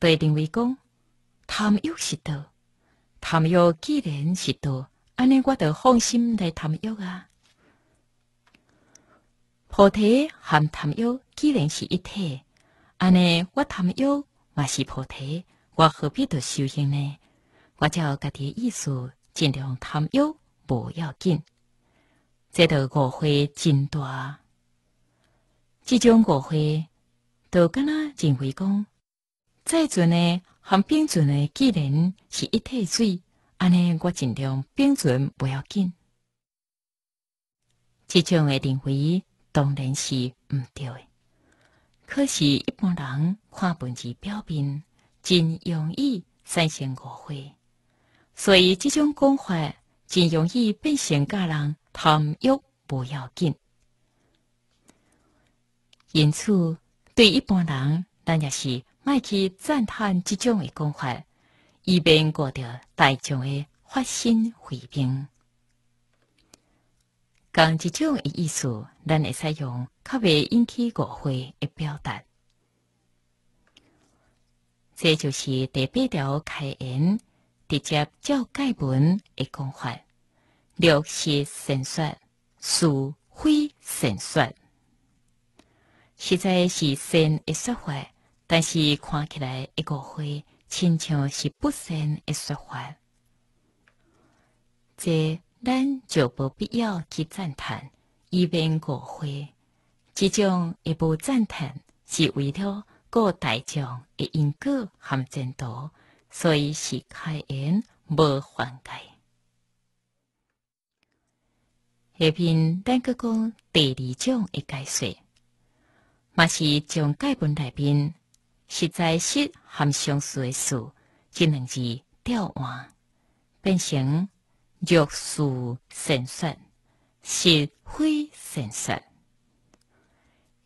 就认为讲贪欲是道，贪欲既然是道，安尼我得放心来贪欲啊。菩提含贪欲，既然是一体，安尼我贪欲也是菩提，我何必得修行呢？我照家己意思，尽量贪欲无要紧，再得误会真大。即种误会。都敢若认为讲，再阵的含冰阵的技能是一体水，安尼我尽量冰阵不要紧。这种的认为当然是毋对的，可是一般人看文字表面，真容易产生误会，所以这种讲法真容易变成家人贪欲不要紧。因此。对一般人，咱也是卖去赞叹这种的讲法，以免过着大众的发心毁谤。讲这种的意思，咱会使用较未引起误会的表达。这就是第八条开言直接照盖文的讲法，六是神说，四非神说。实在是善的说法，但是看起来一个会亲像是不善的说法。这咱就无必要去赞叹，以免误会，这种一无赞叹是为了各大众的因果含真度，所以是开言无还解。下边咱搁讲第二种的解说。嘛是将界文内面实在是含相似的事，这两字调换，变成“玉事神说，是非神说，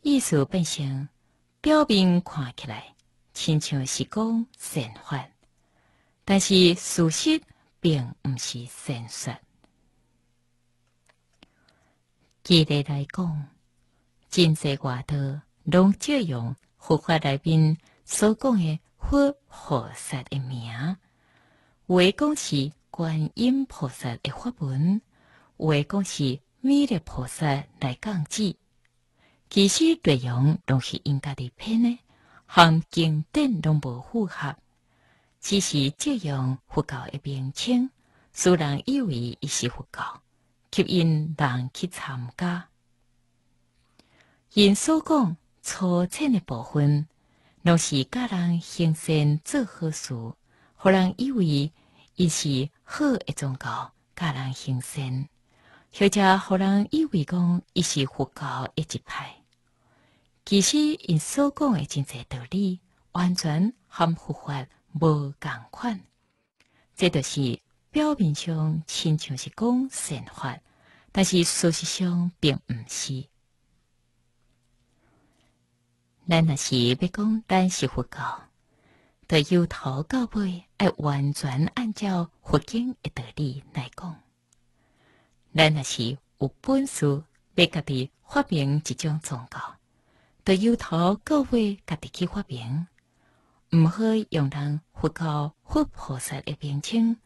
意思变成表面看起来亲像是讲神话，但是事实并毋是神说。举例来讲，真侪外道。拢借用佛法内面所讲的佛菩萨的名，为讲是观音菩萨的法门，为讲是弥勒菩萨来降旨。其实这样拢是应该的偏呢，含经典拢无符合。只是借用佛教的名称，使人以为伊是佛教，吸引人去参加。因所讲。初浅的部分，拢是教人行善做好事，互人以为，伊是好一种教，家人行善；，或者互人以为讲，伊是佛教一派。其实，因所讲的真侪道理，完全含佛法无共款。这就是表面上亲像是讲善法，但是事实上并毋是。咱若是要讲，咱是佛教，由头到尾爱完全按照佛经的道理来讲。咱若是有本事，要家己发明一种宗教，由头到尾家己去发明，毋好用人佛教、佛菩萨的名称，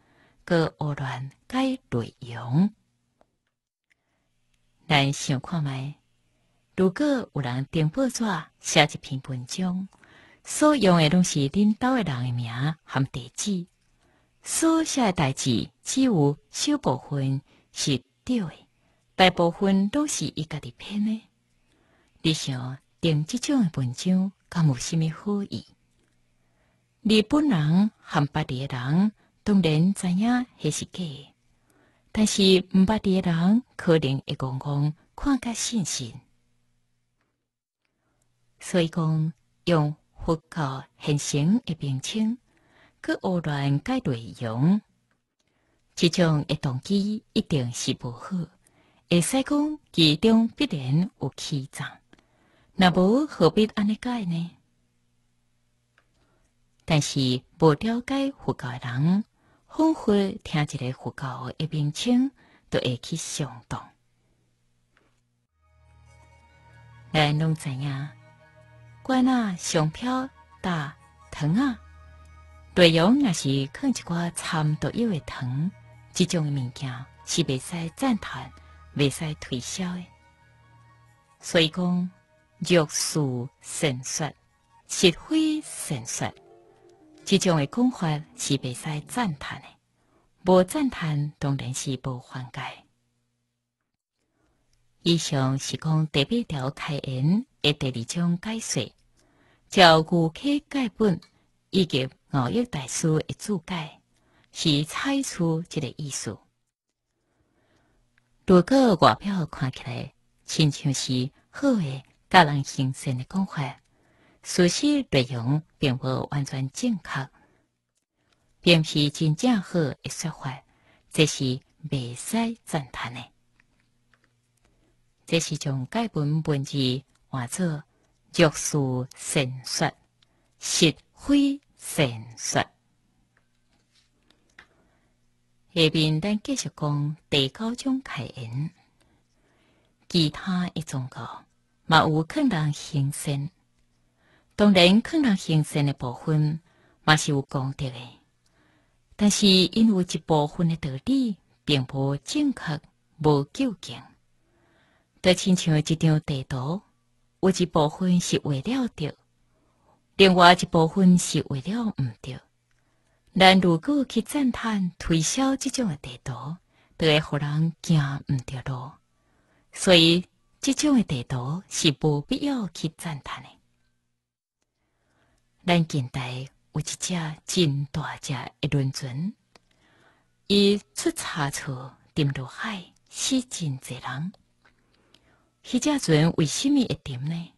搞胡乱改内容。咱想看卖。如果有人订报纸，写一篇文章，所用的拢是领导的人名含地址，所写的代志，只有少部分是对的，大部分都是伊家己编的。你想订这种的文章，敢有甚物好意？日本人含别地人当然知影迄是假，的，但是毋别地的人可能会讲讲看甲信信。所以讲，用佛教形成的名称，去胡乱改内容，这种的动机一定是不好。会使讲其中必然有欺诈，那无何必安尼改呢？但是无了解佛教的人，仿佛听一个佛教的名称，都会去上当。咱拢知影。我那香飘打疼啊，队友也是种一寡掺多叶的糖，这种物件是袂使赞叹、袂使推销的。所以讲，欲树神说，是非神说，这种的讲法是袂使赞叹的。无赞叹，当然是无缓解。以上是讲第八条开言的第二种解释。照顾籍解本以及奥义大师的注解，是猜述这个意思。如果外表看起来亲像是好的、教人行善的讲法，事实内容并无完全正确，并非真正好的说法，这是未使赞叹的。这是从解本文字换作。若说神说，实非神说。下面咱继续讲第九种开恩，其他一种个嘛有困难行善，当然困难行善的部分嘛是有功德的，但是因为一部分的道理并不正确，无究竟，就亲像一张地图。有一部分是为了着，另外一部分是为了毋着。咱如果去赞叹推销即种诶地图，都会互人行毋着路。所以即种诶地图是无必要去赞叹诶。咱近代有一只真大只诶轮船，伊出差错沉入海，死真侪人。许只船为什么会沉呢？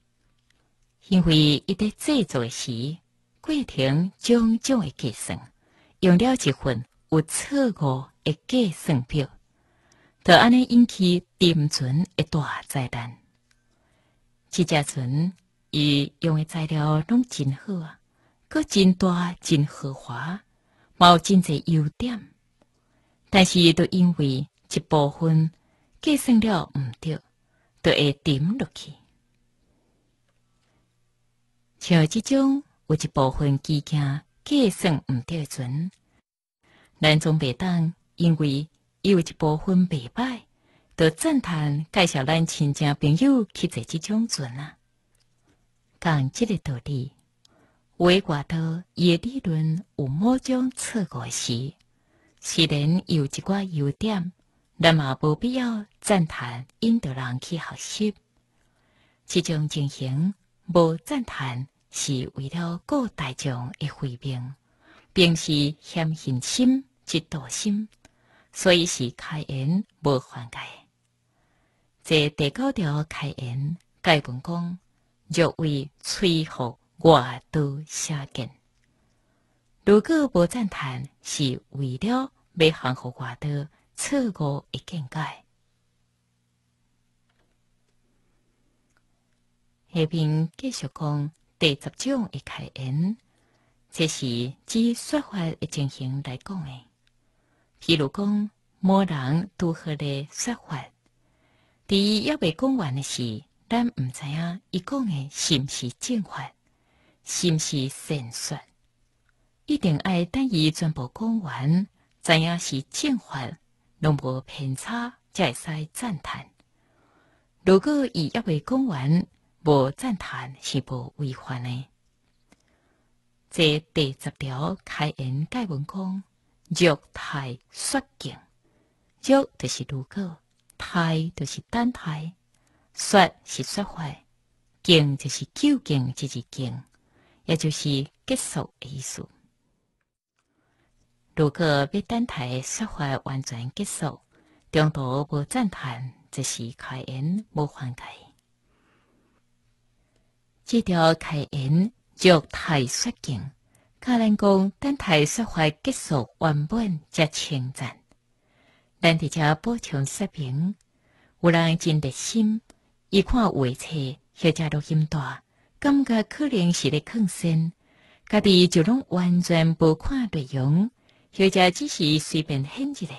因为伊在制作时，过程种种的计算，用了一份有错误的计算表，就安尼引起沉船一大灾难。许只船伊用的材料拢真好啊，佮真大、真豪华，有真济优点，但是都因为一部分计算了毋对。都会沉落去，像即种有一部分机件计算毋对准，咱总袂当。因为伊有一部分袂歹，都赞叹介绍咱亲戚朋友去坐即种船啊！讲即个道理，歪瓜刀伊的理论有某种错误时，虽然有一寡优点。咱也无必要赞叹印度人去学习，这种情形无赞叹是为了告大众的回，并，并是欠信心、嫉妒心，所以是开言无缓解。这第九条开言，该文讲：若为摧毁，我道邪见，如果无赞叹是为了欲降伏我的。次个已见解，下边继续讲第十章的开演，即是指说法的情形来讲的。譬如讲，某人拄好的说法，第一要未讲完的时，咱毋知影伊讲的是毋是正法，是毋是善说，一定爱等伊全部讲完，知影是正法。拢无偏差，则会使赞叹。如果伊一未讲完，无赞叹是无违反的。这第十条开言界文讲：若太率境，若就是如果，态就是单台，率是说坏，境就是究竟即之境，也就是结束的意思。如果要单台说话完全结束，中途无赞叹，则是开言无缓解。这条开言就太率性，教人讲单台说话结束原本则称赞，咱伫遮播充视频，有人真热心，一看话册小加录音大，感觉可能是咧坑声，家己就拢完全无看内容。有者只是随便献一个，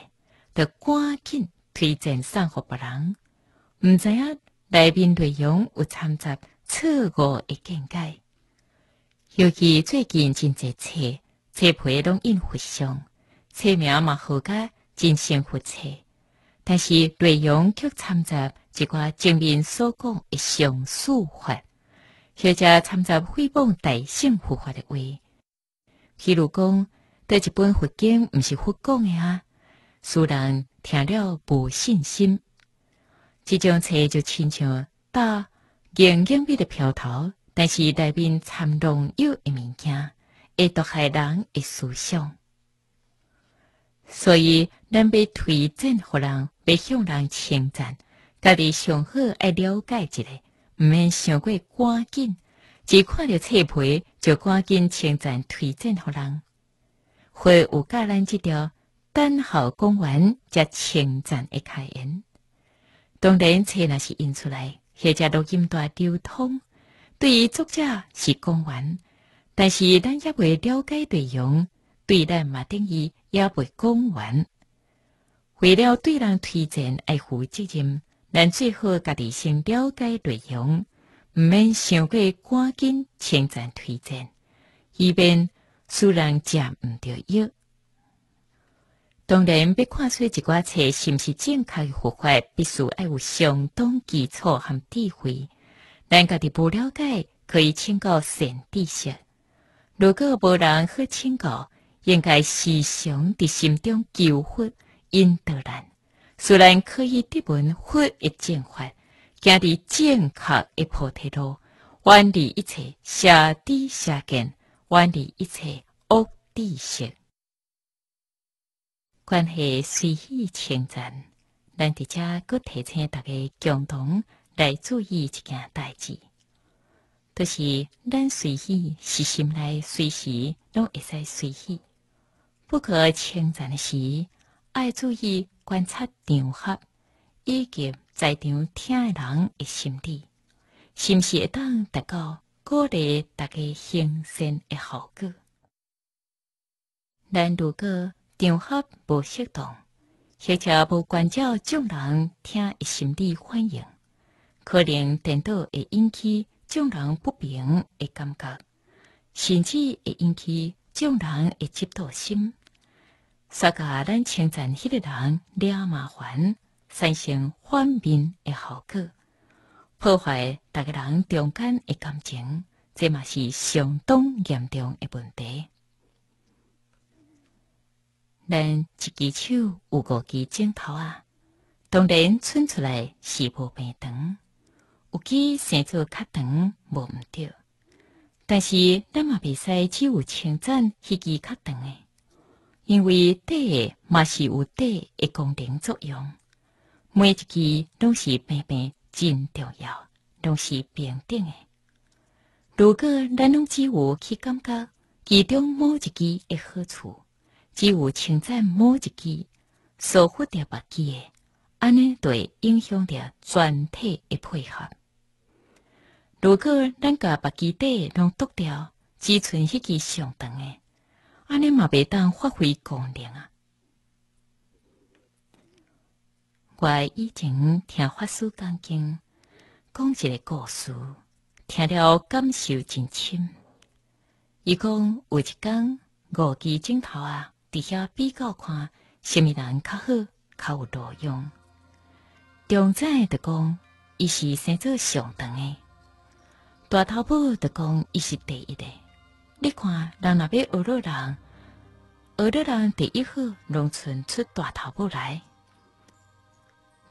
得赶紧推荐上好别人。唔知啊，内面内容有掺杂错误的见解。尤其最近真济册，册皮拢印互相，册名嘛好甲真心复切，但是内容却掺杂一寡正面所讲的上抒法，或者掺杂诽谤大圣佛发的话，譬如讲。这一本佛经毋是佛讲诶啊，使人听了无信心。即种册就亲像搭硬硬块的飘头，但是内面参动有一物件，会毒害人，诶思想。所以咱要推荐互人，要向人称赞，家己上好爱了解一下，毋免想过赶紧，一看着册皮就赶紧称赞推荐互人。会有教咱即条等候公完才称赞一开言。当然，册若是印出来，或者录音带流通。对于作者是公完，但是咱也未了解内容，对咱嘛等于也未公完。为了对人推荐，爱护责任，咱最好家己先了解内容，毋免想过赶紧称赞推荐，以便。虽然食毋着药，当然要看出一寡菜是毋是正确诶。破法必须要有相当基础和智慧。咱家己不了解，可以请教善知识。如果无人去请教，应该时常伫心中求佛，引导咱，虽然可以得闻佛一正法，家伫健康诶菩提路，远离一切邪低下根。管理一切恶地心，关系随意清真，咱伫遮各提醒大家共同来注意一件代志，就是咱随意是心内随时拢会使随意，不可清诶时，爱注意观察场合以及在场听的人的心理，是毋是会当达到鼓励大家信任的效果。但如果场合不适当，或者不关照众人听的心理反应，可能颠倒会引起众人不平的感觉，甚至会引起众人的嫉妒心，使个咱称赞彼个人惹麻烦，产生反面的效果。破坏大家人中间的感情，这嘛是相当严重的问题。咱一支手有五支镜头啊，当然伸出来是无变长，有支伸做较长无毋对。但是咱嘛袂使只有称赞迄支较长诶，因为短诶嘛是有短诶功能作用，每一支拢是平平真重要，拢是平等的。如果咱拢只有去感觉其中某一支的好处，只有称赞某一支，疏忽掉别支的，安尼对影响着全体的配合。如果咱甲别支底拢拄掉，只存迄支上等的，安尼嘛袂当发挥功能啊。我以前听法师讲经，讲一个故事，听了感受真深。伊讲有一天，五枝镜头啊，伫遐比较看，虾物人较好，较有路用。中正的讲，伊是生做上等的；大头母的讲，伊是第一的。你看，人若边学尔人，学尔人第一好，农村出大头步来。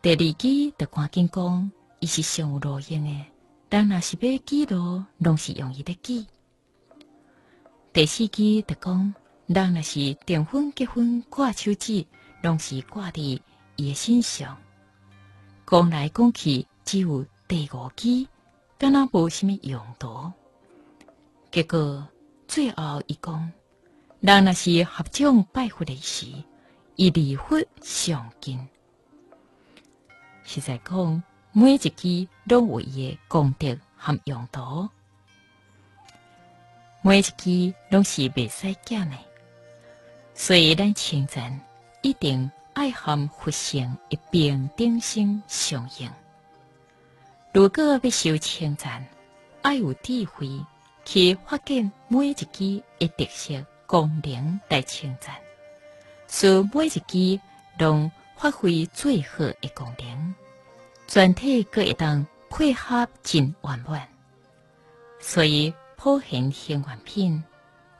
第二支就赶紧讲，伊是上有路用的，人若是要记录，拢是用伊的记。第四支就讲，人若是订婚、结婚、挂手指，拢是挂伫伊的身上。讲来讲去，只有第五支，敢若无甚物用途。结果最后伊讲，人若是合掌拜佛的时，伊离佛上近。实在讲每一支拢有伊诶功德含用途，每一支拢是未使减诶。所以咱称赞一定爱含佛性一并定心相应。如果要修称赞，爱有智慧去发现每一支一特色功能来称赞，使每一支拢。发挥最好的功能。全体各会当配合真圆满，所以普贤行愿品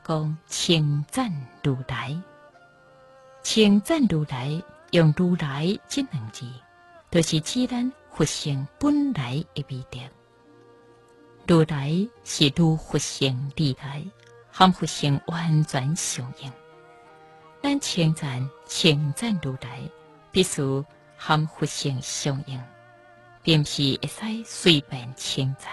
讲称赞如来，称赞如来用如来即两字，就是指咱佛性本来的微道。如来是如佛性如来，含佛性完全相应。咱称赞称赞如来，必须含佛性相应。便是会使随便称赞。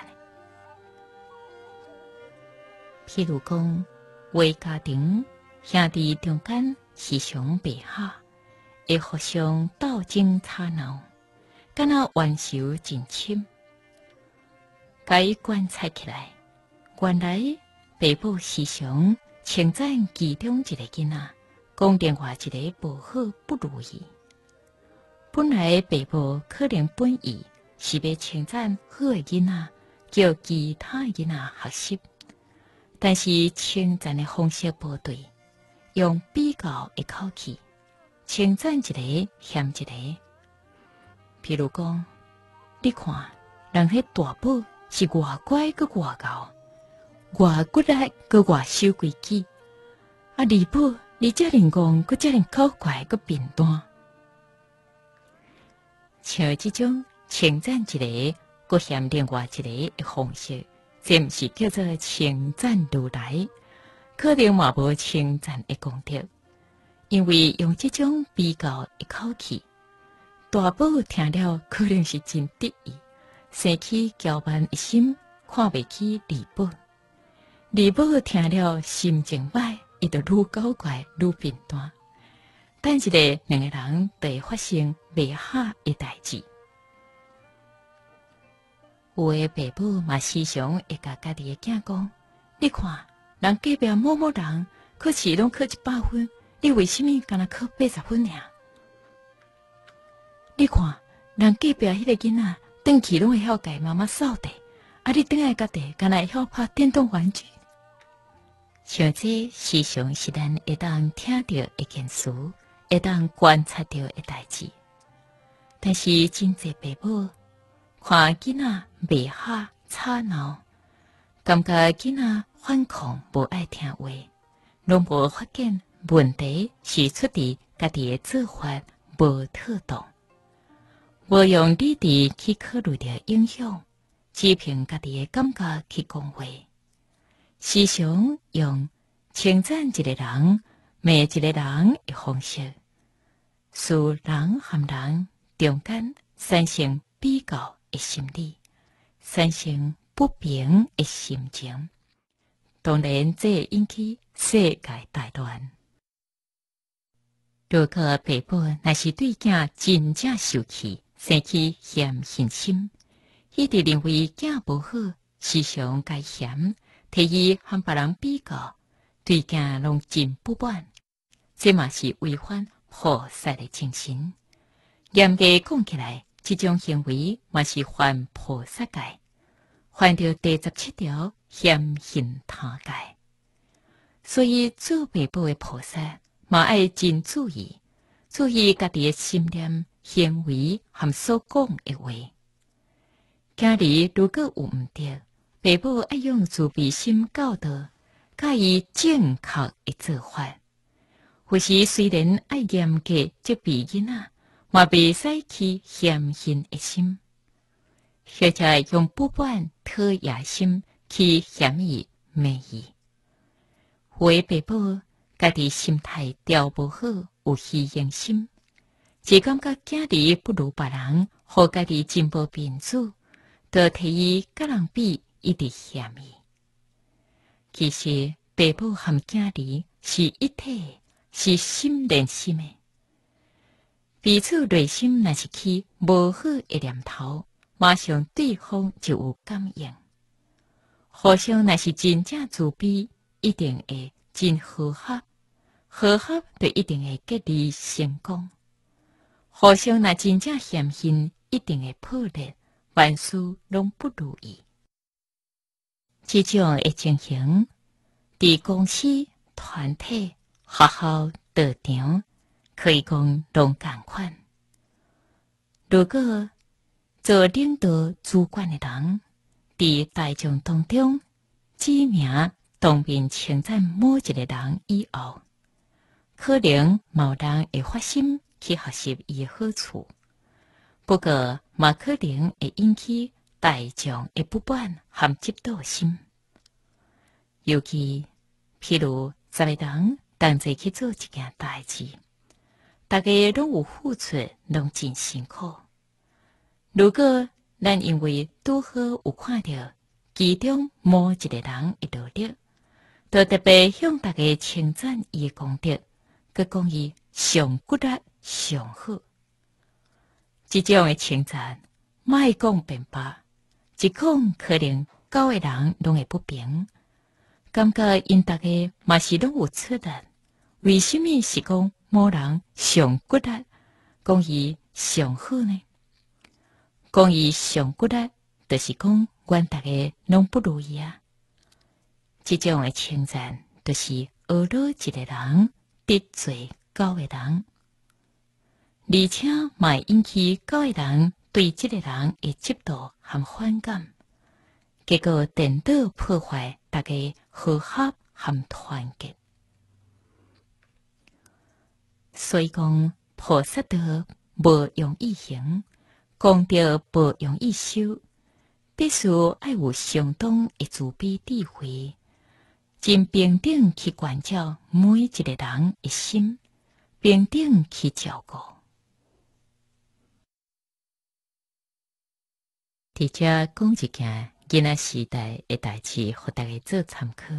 譬如讲，话家庭兄弟中间时常白下，会互相斗争吵闹，敢若冤仇真深。该观察起来，原来父母时常称赞其中一个囡仔，讲电话一个无好不如意。本来父母可能本意。是要称赞好的囡仔，叫其他囡仔学习。但是称赞的方式不对，用比较的口气，称赞一个嫌一个。譬如讲，你看，人迄大宝是外乖个外高，外骨力个外守规矩。啊，二宝，你这人讲，佮这人搞怪个平端，像即种。称赞一个，阁嫌另外一个的方式，即毋是叫做称赞如来，可能嘛无称赞的功德，因为用即种比较的口气，大宝听了可能是真得意，生起骄慢一心，看袂起李宝。李宝听了心情歹，伊就愈搞怪愈平淡，但一个两个人会发生袂合的代志。有诶，爸母嘛时常会甲家己诶囝讲：，你看，人隔壁某某人考试拢考一百分，你为虾米敢若考八十分呀？你看，人隔壁迄个囡仔，等期拢会晓敬妈妈扫地，啊，你等下家己敢若会晓拍电动玩具。小在时常是咱会当听到一件事，会当观察到一代志。但是真侪爸母。看囡仔袂合吵闹，感觉囡仔反抗，无爱听话，拢无发现问题，是出伫家己诶做法无妥当。无用理智去考虑着影响，只凭家己诶感觉去讲话。时常用称赞一个人，骂一个人的方式，使人和人中间产生比较。的心理，产生不平的心情，当然这引起世界大乱。如果父母若是对囝真正生气、生气嫌嫌心，一直认为囝无好，时常该嫌，提伊和别人比较，对囝拢真不满，这嘛是违反和谐的精神。严格讲起来。这种行为嘛，是犯菩萨戒，犯着第十七条现行贪戒。所以做父母的菩萨嘛，要真注意，注意家己的心念、行为含所讲的话。今日如果有毋对，父母要用慈悲心教导，教以正确的做法。有时虽然爱严格，责备囡仔。嘛袂使去嫌心一心，学着用不凡特雅心去嫌伊、美意。为爸母，家己心态调无好，有虚荣心，只感觉囝儿不如别人，互家己进步面子，都提伊甲人比，一直嫌伊。其实爸母含囝儿是一体，是心连心诶。彼此内心若是起无好一念头，马上对方就有感应。互相若是真正慈悲，一定会真和合，和合就一定会结离成功。互相若真正相信，一定会破裂，凡事拢不如意。即种的情形，伫公司、团体、学校、道场。可以讲拢共款。如果做领导、主管的人伫大众当中指名当面称赞某一个人以后，可能某人会发心去学习伊的好处，不过嘛，可能会引起大众的不满和嫉妒心。尤其譬如十个人同齐去做一件代志。大家拢有付出，拢真辛苦。如果咱因为拄好有看到其中某一个人一道了，都特别向大家称赞伊的功德，去讲伊上骨力、上好。即种的称赞，卖讲便吧，一讲可能高的人拢会不平。感觉因大家嘛是拢有出的，为什物是讲？某人上骨力，讲伊上好呢，讲伊上骨力，就是讲，阮逐个拢不如伊啊。即种诶称赞，就是侮辱一个人，得罪高诶人，而且嘛引起高诶人对即个人诶嫉妒和反感，结果颠倒破坏大家和谐和团结。所以讲，菩萨道无容易行，功德无容易修，必须爱有相当的慈悲智慧，真平等去关照每一个人一心，平等去照顾。伫遮讲一件囡仔时代诶代志，互大家做参考。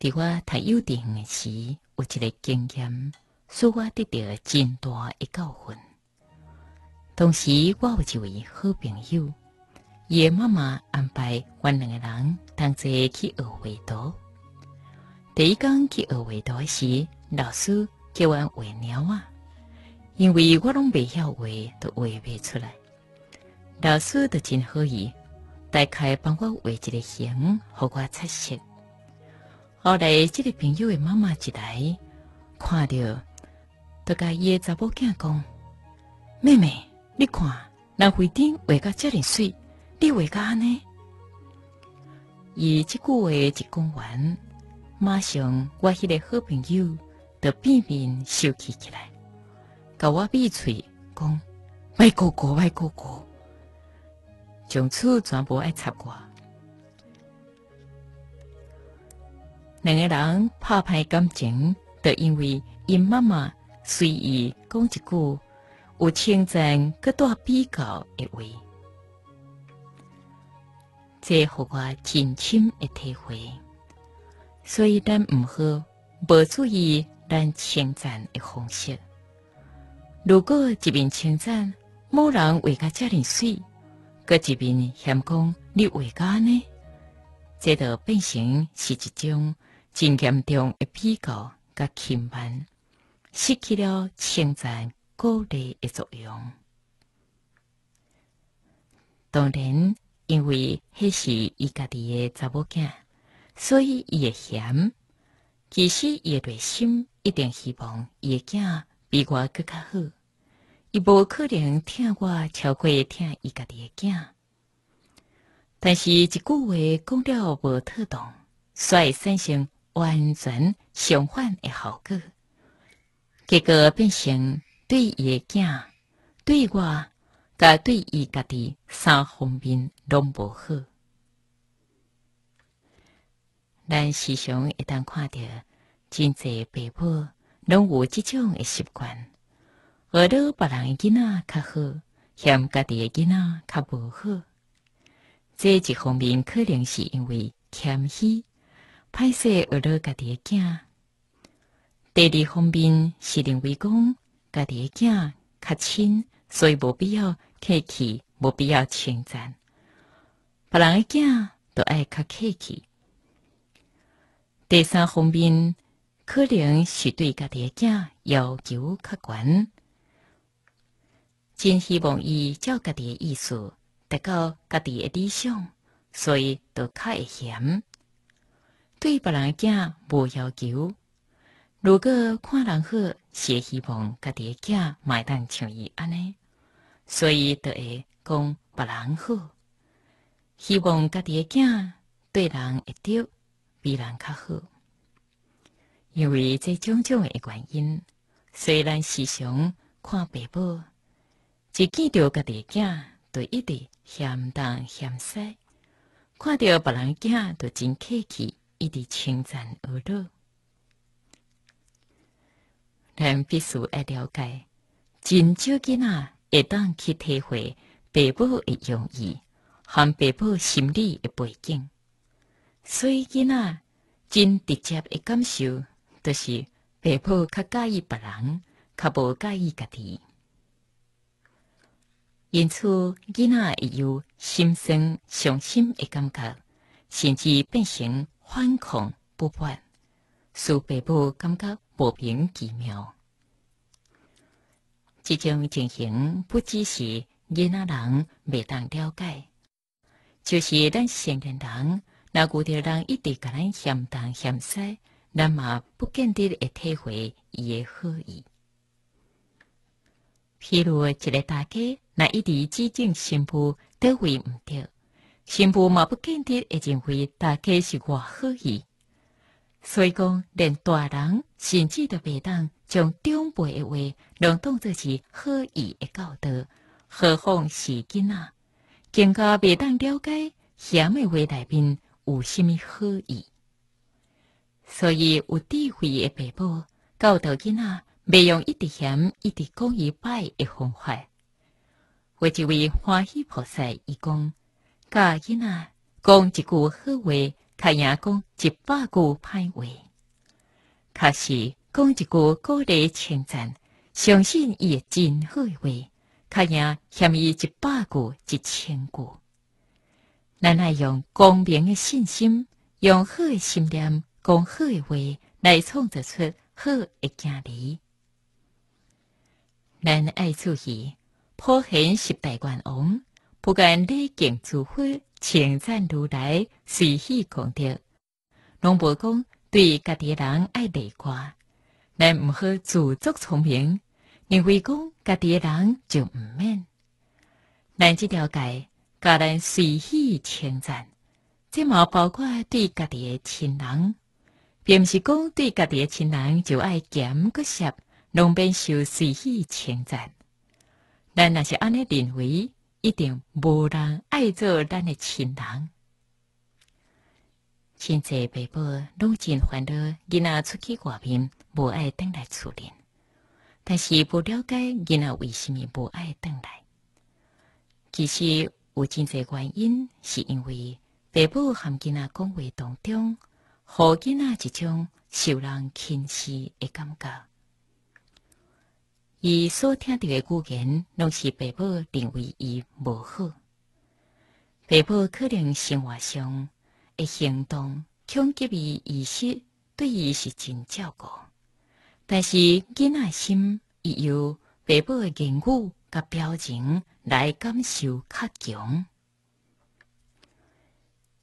伫我读幼稚园时，有一个经验。使我得到真大的教训。同时，我有一位好朋友，伊妈妈安排阮两个人同齐去学画图。第一天去学画图时，老师叫阮画猫啊，因为我拢未晓画，都画不出来。老师就真好意，大概帮我画一个形，互我测试。后来，这个朋友的妈妈一来看到。托甲伊个查某囝讲，妹妹，你看，那会顶画甲遮尼水，你画甲安尼。伊即句话一讲完，马上我迄个好朋友就变面羞气起来，甲我闭嘴，讲卖哥哥，卖哥哥，从此全部爱插我。两个人拍拍感情，就因为因妈妈。随意讲一句，有称赞，搁带比较的话，这互我真深的体会。所以咱毋好无注意咱称赞的方式。如果一面称赞某人为甲遮尔水，搁一面嫌讲你为甲呢，这就变成是一种真严中的比较甲轻慢。失去了称赞鼓励的作用。当然，因为迄是伊家己的查某囝，所以伊会嫌。其实，伊的内心一定希望伊的囝比我更加好，伊无可能听我超过听伊家己的囝。但是，一句话讲了无妥当，所以产生完全相反的效果。结果变成对伊个囝、对我，甲对伊家己三方面拢无好。咱时常会当看到，真侪父母拢有即种的习惯，学都别人囝仔较好，嫌家己个囝仔较无好。这一方面可能是因为谦虚，歹势学哋家己个囝。第二方面是认为讲家己诶囝较亲，所以无必要客气，无必要称赞，别人诶囝都爱较客气。第三方面可能是对家己诶囝要求较悬，真希望伊照家己诶意思达到家己诶理想，所以著较会嫌，对别人诶囝无要求。如果看人好，是希望家己的囝咪当像伊安尼，所以就会讲别人好，希望家己的囝对人会滴比人较好。因为种种的原因，虽然时常看爸母，一见到家己的囝就一直嫌东嫌西，看到别人囝就真客气，一直称赞而乐。咱必须爱了解，真少囡仔会当去体会爸母的用意，和爸母心理的背景。所以囡仔真直接的感受，就是爸母较介意别人，较无介意家己。因此，囡仔会有心生伤心的感觉，甚至变成反抗不满，使爸母感觉。莫名其妙，这种情形不只是囡仔人未当了解，就是咱成年人那古代人一直甲咱嫌东嫌西，咱嘛不见得会体会伊诶好意。譬如一个大家，那一直几种新妇都为毋得，新妇嘛不见得会认为大家是外好意。所以讲，连大人甚至都袂当将长辈的话，拢当作是好意的教导，何况是囡仔，更加袂当了解险的话内面有甚物好意。所以有智慧的父母教导囡仔，未用一直嫌、一直讲伊歹的方法。有一位欢喜菩萨伊讲：，教囡仔讲一句好话。较赢讲一百句歹话，可是讲一句鼓励称赞，相信伊会真好话，较赢嫌伊一百句一千句。咱爱用公平的信心，用好诶心念，讲好诶话来创造出好诶家理。咱爱注意，破显十大愿望。不管礼敬祖火，称赞如来，随喜功德。拢伯公对家己人爱内乖，咱毋好自作聪明。认为讲家己人就毋免，咱即条街，教咱随喜称赞，即嘛包括对家己诶亲人，并毋是讲对家己诶亲人就爱咸阁涩，拢免受随喜称赞。咱若是安尼认为。一定无人爱做咱的亲人，真侪爸母拢真烦恼，囡仔出去外面无爱回来厝里，但是无了解囡仔为什么无爱回来。其实有真侪原因，是因为爸母含囡仔讲话当中，何囡仔一种受人轻视的感觉。伊所听到的语言，拢是爸母认为伊无好。爸母可能生活上的行动，强吉伊意识，对伊是真照顾。但是囡仔心，伊由爸母的言语佮表情来感受较强。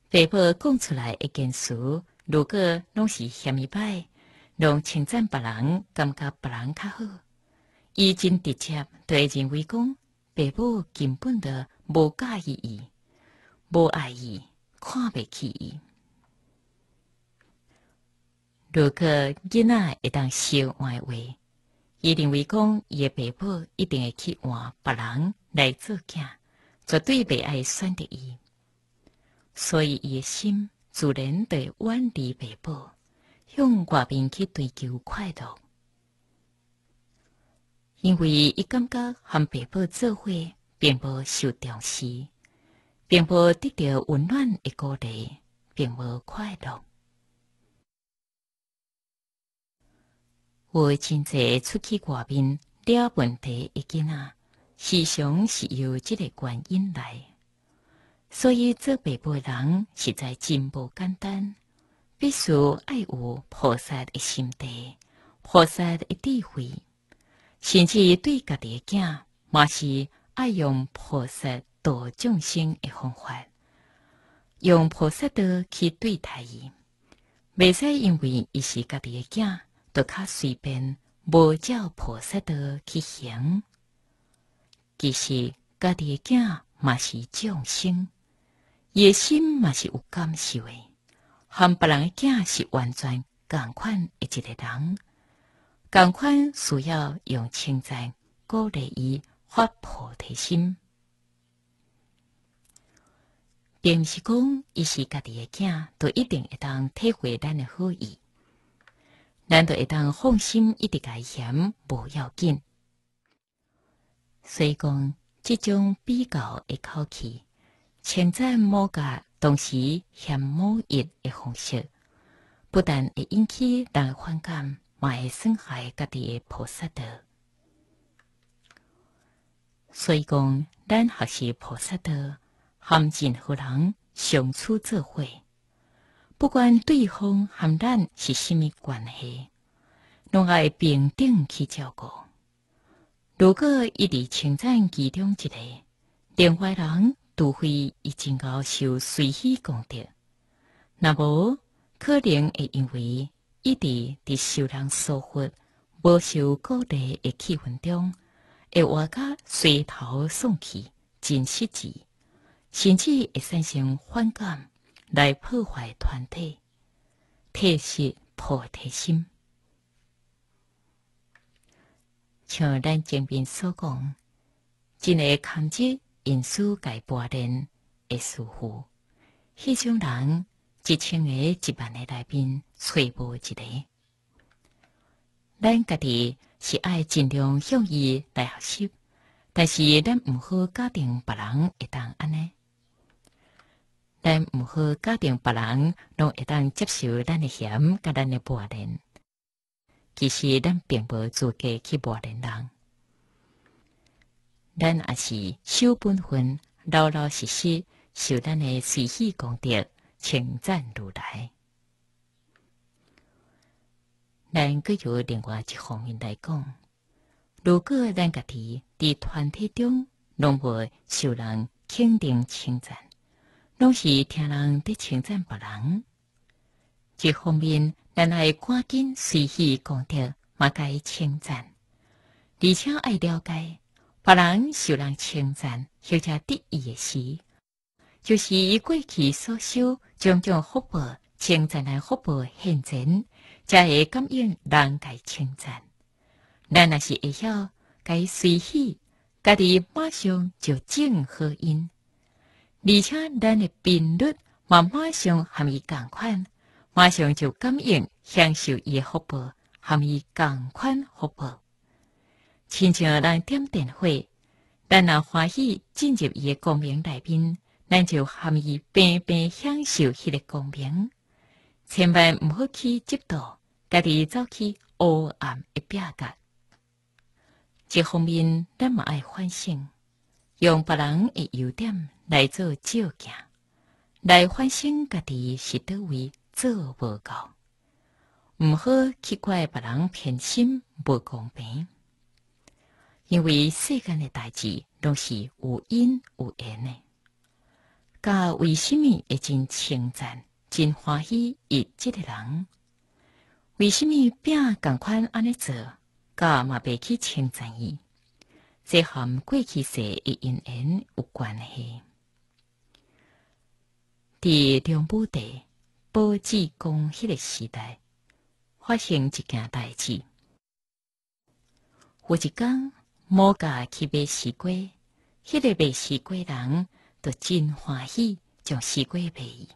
爸母讲出来一件事，如果拢是嫌伊歹，拢称赞别人，感觉别人较好。伊真直接，对认为讲，爸母根本就无介意伊，无爱伊，看袂起伊。如果囡仔会当想换话，伊认为讲，伊爸母一定会去换别人来做囝，绝对袂爱选择伊。所以伊的心，自然会远离爸母，向外面去追求快乐。因为伊感觉和父母做伙，并无受重视，并无得到温暖的鼓励，并无快乐。我真朝出去外面了问题的囡啊，时常是由即个原因来，所以做父母人实在真无简单，必须爱有菩萨的心地，菩萨的智慧。甚至对家己的囝，也是爱用菩萨度众生的方法，用菩萨道去对待伊，袂使因为伊是家己的囝，就较随便，无照菩萨道去行。其实家己的囝，也是众生，嘅心也是有感受的，和别人的囝是完全共款一个人。同款需要用称赞鼓励伊发菩提心，毋时讲伊是家己诶囝都一定会当体会咱的好意，咱都会当放心一甲伊嫌无要紧。所以讲，即种比较的口气，称赞某个同时嫌某一的方式，不但会引起人反感。卖菩萨所以讲，咱学习菩萨的，含任何人相处做伙，不管对方含咱是什么关系，拢爱平等去照顾。如果一直称赞其中一个，另外人除非已经敖受随喜功德，那无可能会因为。一直伫受人束缚、无受鼓励的气氛中，会活甲垂头丧气、真失志，甚至会产生反感，来破坏团体特色、破提心。像咱前面所讲，真会感觉因私改半人会舒服，迄种人一千个、一万个内面。揣摩一个，咱家己是爱尽量向伊来学习，但是咱毋好教定别人会当安尼，咱毋好教定别人拢会当接受咱的嫌甲咱的不良。其实咱并无资格去不良人，咱也是修本分、老老实实受咱的四喜功德，称赞如来。咱佮有另外一方面来讲，如果咱家己伫团体中，拢无受人肯定称赞；，拢是听人伫称赞别人。一方面，咱爱赶紧随喜讲着，嘛该称赞。而且爱了解，别人受人称赞，有只得意诶时，就是伊过去所修种种福报，称赞诶福报现前。才会感应人台称赞，咱若是会晓该随喜，家己马上就正合因，而且咱的频率嘛马上和伊共款，马上就感应享受伊的福报，和伊共款福报，亲像咱点电费，咱若欢喜进入伊的光明内面，咱就和伊平平享受伊的光明。千万毋好去嫉妒，家己走去黑暗一边角，一方面，咱嘛要反省，用别人的优点来做借鉴，来反省家己是倒位做无够。毋好去怪别人偏心不公平，因为世间的代志拢是有因有缘的，噶为甚么会真称赞？真欢喜，伊即个人，为什么拼共款安尼做，噶嘛袂去称赞伊？这含过去世一因缘有关系。伫中部地波济公迄个时代，发生一件代志。有一天，某家去买西瓜，迄个卖西瓜人都真欢喜，将西瓜卖。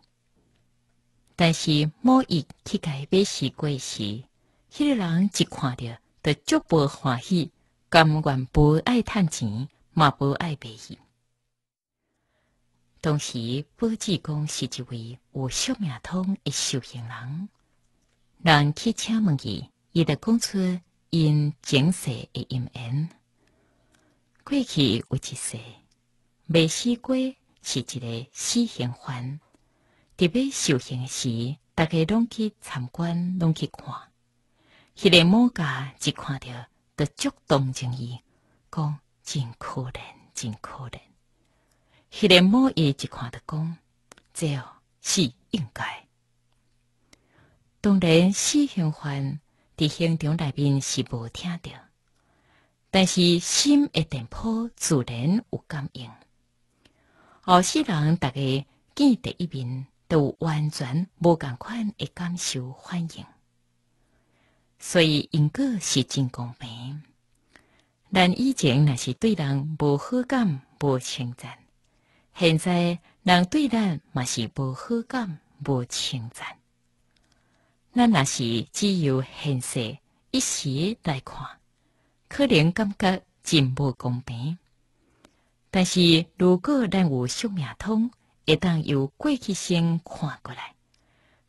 但是某日去改买西瓜时，迄个人一看到，就足无欢喜，甘愿不爱趁钱，嘛不爱卖伊。当时保志公是一位有宿命通的修行人，人去请问伊，伊就讲出因前世的因缘，过去有一世，买西瓜是一个死循环。特别修行时，大家拢去参观，拢去看。迄个某家一看到，就触动心伊，讲真可怜，真可怜。迄个某爷一看到，讲这是应该。当然，四循环伫现场内面是无听到，但是心一点破，自然有感应。后世人，大家见第一面。都完全无同款诶，感受欢迎，所以因果是真公平。咱以前若是对人无好感、无称赞，现在人对咱嘛是无好感、无称赞。咱若是只有现实一时来看，可能感觉真无公平。但是如果咱有宿命通，会当由过去先看过来，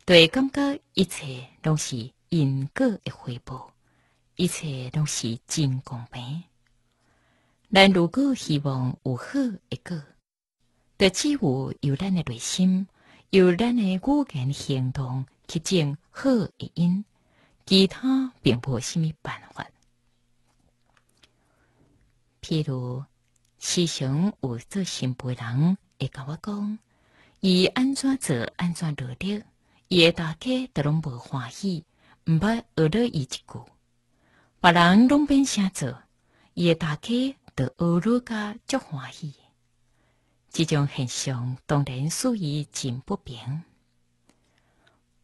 对感觉一切拢是因果的回报，一切拢是真公平。咱如果希望有好一个，得只有由咱的内心、由咱的五敢行动去种好的因，其他并无甚么办法。譬如，时常有做新妇人会甲我讲。伊安怎做，安怎落地，伊诶大家都拢无欢喜，毋捌学了伊一句，别人拢变啥做，伊诶大家都学了甲足欢喜。即种现象当然属于真不平。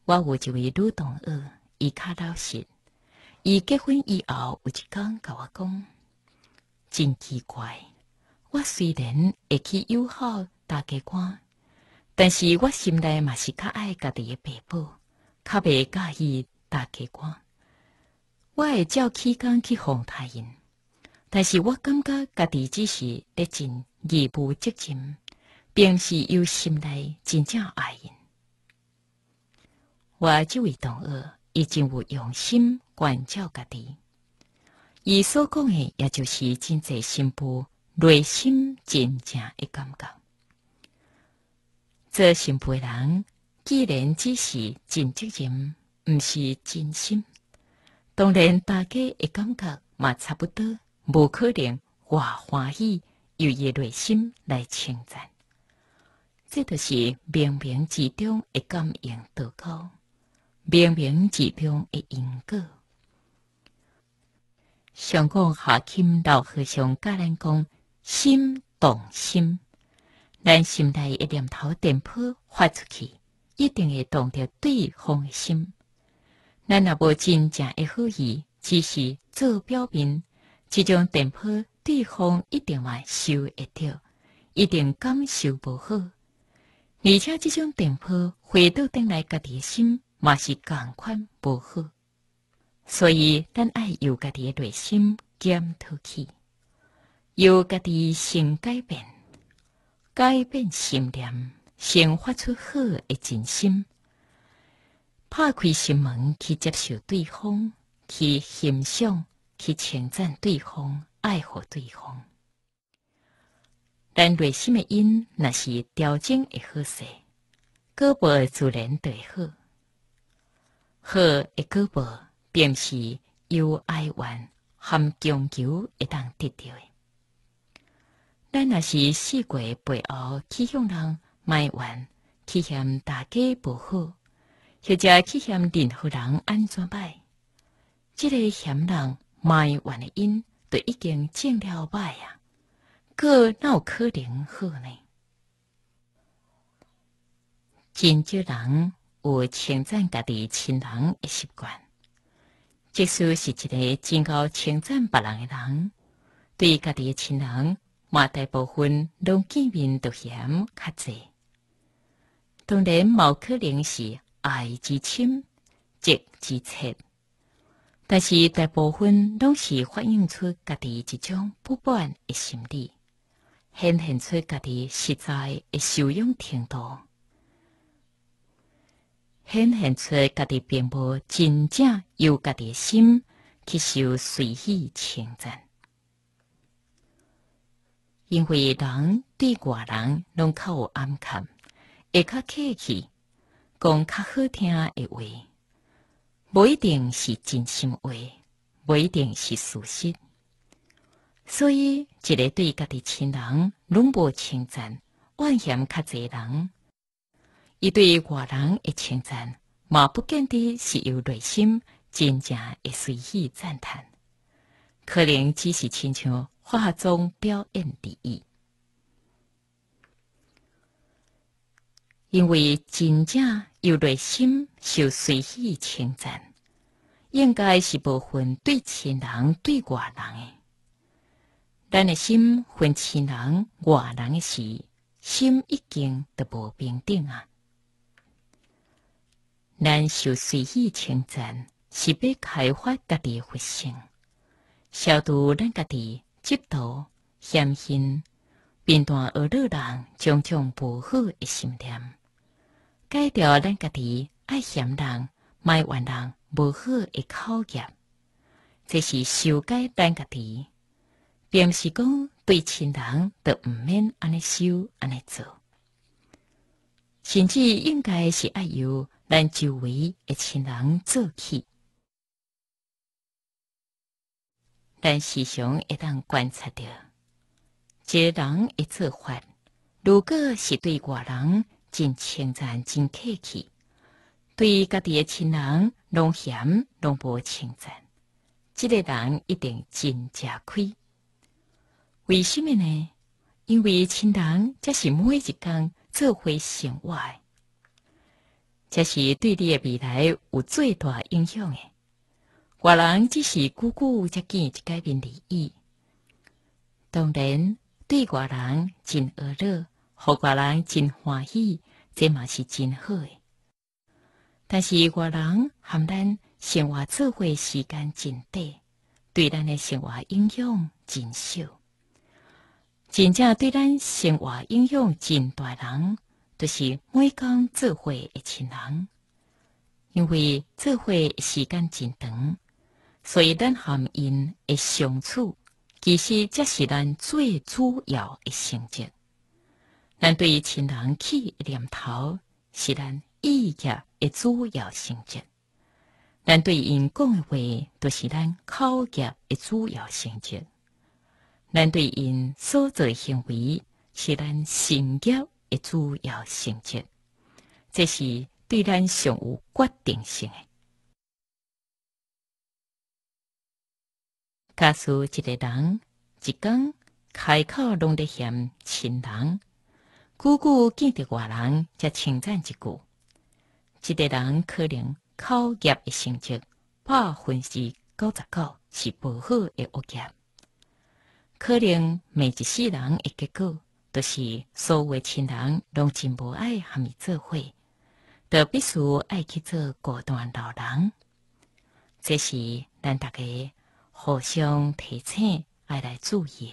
我有一位女同学，伊较老实。伊结婚以后有一天甲我讲，真奇怪，我虽然会去友好大家官，但是我心内嘛是较爱家己的父母，较袂介意大家官。我会照起工去哄他因，但是我感觉家己只是在尽义务责任，并是由心内真正爱因。我这位同学已经有用心管教家己，伊所讲的也就是真侪心部，内心真正诶感觉。做信佛人，既然只是尽责任，毋是真心，当然大家也感觉嘛差不多，无可能偌欢喜，由伊内心来称赞。这著是冥冥之中一感应到高，冥冥之中一因果。上供下钦老和尚教咱讲，心动心。咱心内一念头电波发出去，一定会动着对方的心。咱若无真正的好意，只是做表面，即种电波对方一定会受会到，一定感受无好。而且即种电波回到登来家己心，嘛是共款无好。所以，咱爱由家己的内心检讨起，由家己心改变。改变心念，先发出好的真心，拍开心门去接受对方，去欣赏，去称赞对方，爱护对方。但内心的因，那是调整会好势，结果自然就会好。好的结果，便是有爱怨含强求会当得到的。咱若是四季背后去向人卖怨，去嫌大家不好，或者去嫌任何人安怎卖？这个嫌人卖怨的因，就已经种了歹啊，个哪有可能好呢？真少人有称赞家己亲人的习惯，即使是一个真够称赞别人的人，对家己的亲人。话大部分拢见面都嫌较济，当然毛可能是爱之深，责之切，但是大部分拢是反映出家己一种不满的心理，显现出家己实在的修养程度，显现出家己并无真正由家己心去受随意称赞。因为人对外人拢较有安恳，会较客气，讲较好听的话，不一定是真心话，不一定是事实。所以，一个对家己亲人拢无称赞，万嫌较济人；，伊对外人会称赞，嘛不见得是由内心真正会随意赞叹，可能只是亲像。化妆表演第一，因为真正有内心受随喜称赞，应该是无分对亲人对外人诶。咱的心分亲人外人诶时，心已经就无平等啊。咱受随喜称赞是要开发家己佛性，消除咱家己。妒、嫌恨、贫惰而恶人种种不好的心念，改掉咱家己爱嫌人、埋怨人无好的口业，这是修改咱家己，并不是讲对亲人著毋免安尼修安尼做，甚至应该是爱由咱周围诶亲人做起。但时常会当观察到，一个人一做法，如果是对外人真称赞真客气，对家己的亲人拢嫌拢无称赞，这个人一定真吃亏。为什么呢？因为亲人则是每一天做回生活，才是对你的未来有最大影响诶。外人只是久久才见一改面利益，当然对外人真娱乐，互外人真欢喜，这嘛是真好诶。但是外人含咱生活做慧时间真短，对咱的生活影响真小。真正对咱生活影响真大，人就是每工做慧的亲人，因为做会时间真长。所以，咱含因的相处，其实这是咱最主要的成绩。咱对于亲人起念头，是咱意业的主要成绩。咱对因讲的话，都是咱口业的主要成绩。咱对因所做行为，是咱性业的主要成绩。这是对咱尚有决定性诶。假使一个人一天开口拢得嫌亲人，久久见着外人才称赞一句，一个人可能考业的成绩百分之九十九是无好诶恶业。可能每一世人的结果，都是所为亲人拢真无爱和你做伙，都必须爱去做孤单老人。这是咱大家。互相提醒，爱来注意。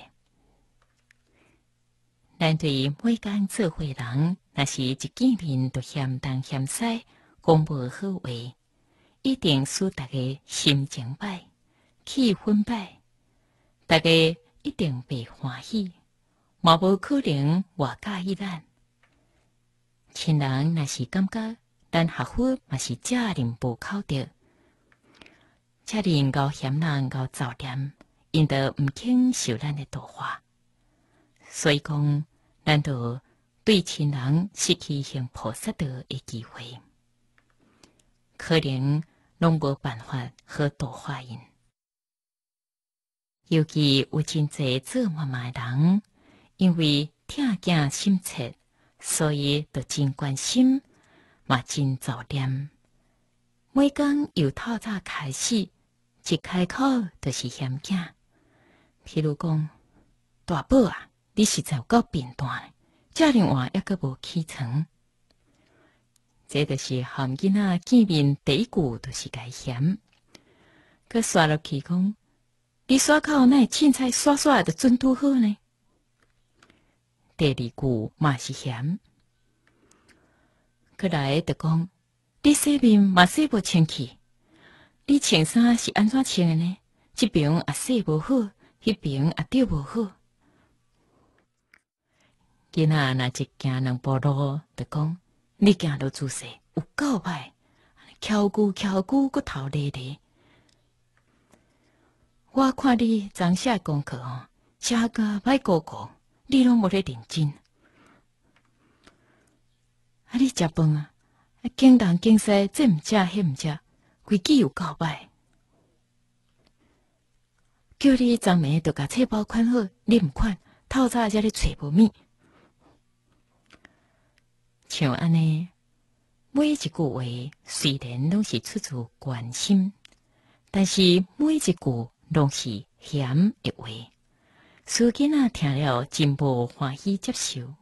咱对每工做伙人，若是一见面就嫌东嫌西，讲无好话，一定使大家心情歹，气氛歹。大家一定袂欢喜，嘛无可能活介意咱。亲人若是感觉，咱合伙嘛是遮人无靠着。车里人够闲人够造点，因都唔肯受咱的度化，所以讲，咱都对亲人失去行菩萨道的机会，可能拢无办法去度化因。尤其有真济做妈卖人，因为痛见心切，所以都真关心，嘛真造点。每天由透早开始，一开口就是闲讲。譬如讲，大宝啊，你实在有够贫段？遮尔晚抑阁无起床，这就是含经仔见面第一句就是该闲。去刷落去讲，你刷口那凊彩刷刷就准拄好呢？第二句嘛是嫌。过来就讲。你洗面嘛洗不清气，你穿衫是安怎穿的呢？这边也洗不好，那边也丢不好。今仔那一件能破落，就讲你行到做事有够歹，翘骨翘骨骨头累累。我看你上下功课哦，写个歹哥哥，你拢无咧认真，啊你食饭啊？啊，金蛋金西，这毋食，迄毋食，规矩有够歹。叫你昨暝都甲册包款好，你毋款透早这咧揣无物。像安尼，每一句话虽然拢是出自关心，但是每一句拢是嫌的话。囡仔听了真无欢喜接受，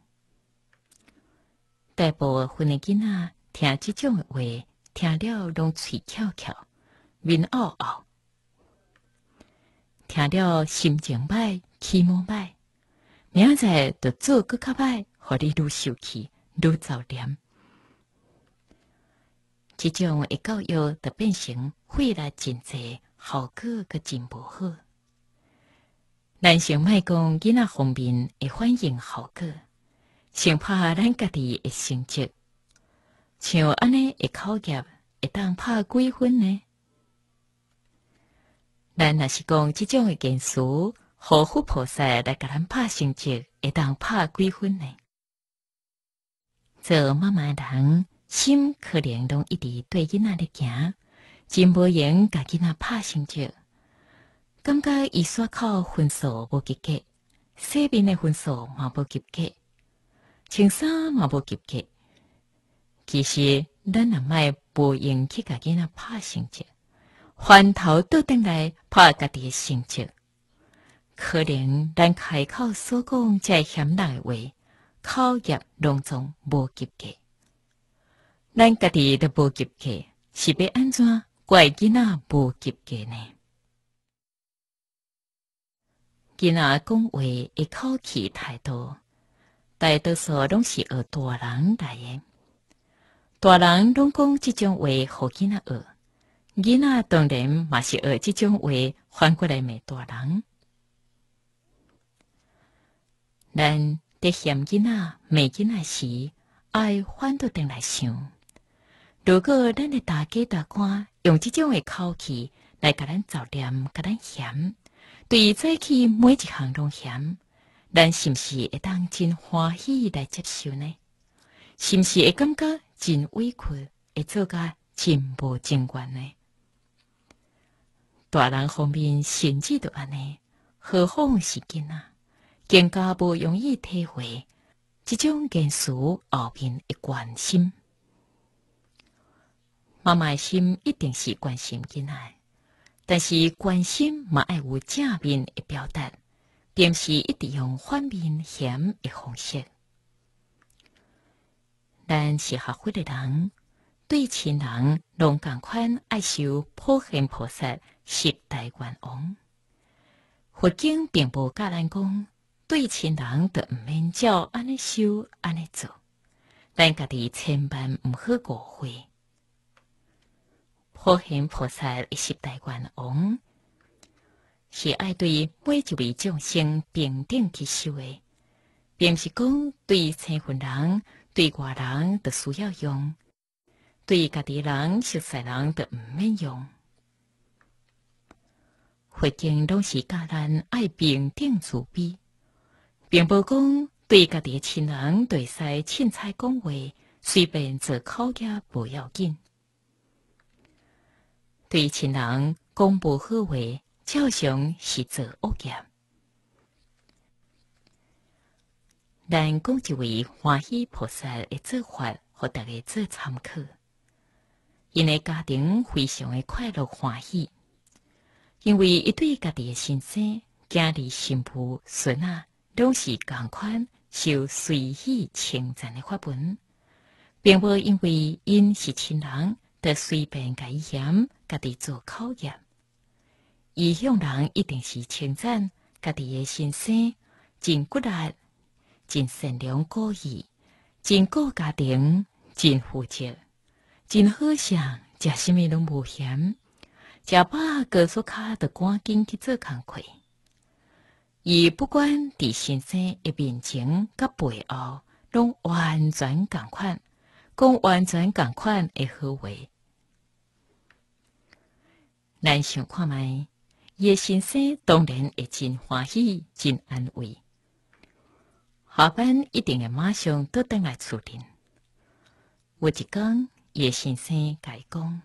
大部分的囡仔。听即种话，听了拢喙翘翘，面傲傲，听了心情歹，气莫歹，明仔就做佫较歹，互你愈受气，愈遭孽。即种一教育，就变成血量真侪，效果佫真无好。难先莫讲囡仔方面会反应效果，先怕咱家己会成绩。像安尼一考卷，会当拍几分呢？咱若是讲即种诶件事，何法菩萨来甲咱拍成绩，会当拍几分呢？做妈妈诶人心可能拢一直对囡仔咧行，真无闲甲囡仔拍成绩，感觉伊煞靠分数无及格，西面诶分数嘛无及格，穿衫嘛无及格。其实，咱阿卖无用去甲囡仔拍成绩，反头倒转来拍家己的成绩。可能咱开口所讲在嫌难的话，考验拢总无及格，咱家己都无及格，是要安怎怪囡仔无及格呢？囡仔讲话一口气太多，大多数拢是学大人来的。大人拢讲即种话，互囡仔学囡仔当然嘛是学即种话。反过来，骂大人？咱伫嫌囡仔，骂囡仔时爱反倒顶来想。如果咱的大家大官用即种的口气来甲咱造点，甲咱嫌，对再去每一项拢嫌，咱是毋是会当真欢喜来接受呢？是毋是会感觉？真委屈，会做甲真无情愿呢。大人方面，甚至都安尼，何况是囡仔，更加无容易体会。即种件事，后面一关心，妈妈的心一定是关心囡仔，但是关心嘛，要有正面的表达，不是一直用反面险的方式。但是学会的人对亲人，拢共款爱修普贤菩萨十大愿王。佛经并不教咱讲对亲人著毋免照安尼修安尼做，咱家己千万毋好误会。普贤菩萨十大愿王是爱对每一位众生平等去修的，并不是讲对千分人。对外人著需要用，对家己人、熟悉人著毋免用。佛经拢是教咱爱平等自比，并无讲对家己亲人对使凊彩讲话随便做口假不要紧。对亲人讲无好话，照常是做恶业。但讲一位欢喜菩萨的做法，和大个做参考，因的家庭非常的快乐欢喜，因为一对家己的先生、家里媳妇、孙啊，拢是共款受随喜称赞的法门，并无因为因是亲人，就随便伊嫌家己做考验。伊向人一定是称赞家己的先生，真骨力。真善良、古意，真顾家庭，真负责，真好想食虾物拢无嫌，食饱高速卡就赶紧去做工课。伊不管伫先生一面前甲背后，拢完全共款，讲完全共款会好话。咱想看卖，伊先生当然会真欢喜、真安慰。下班一定会马上倒登来厝里。有一天，叶先生伊讲，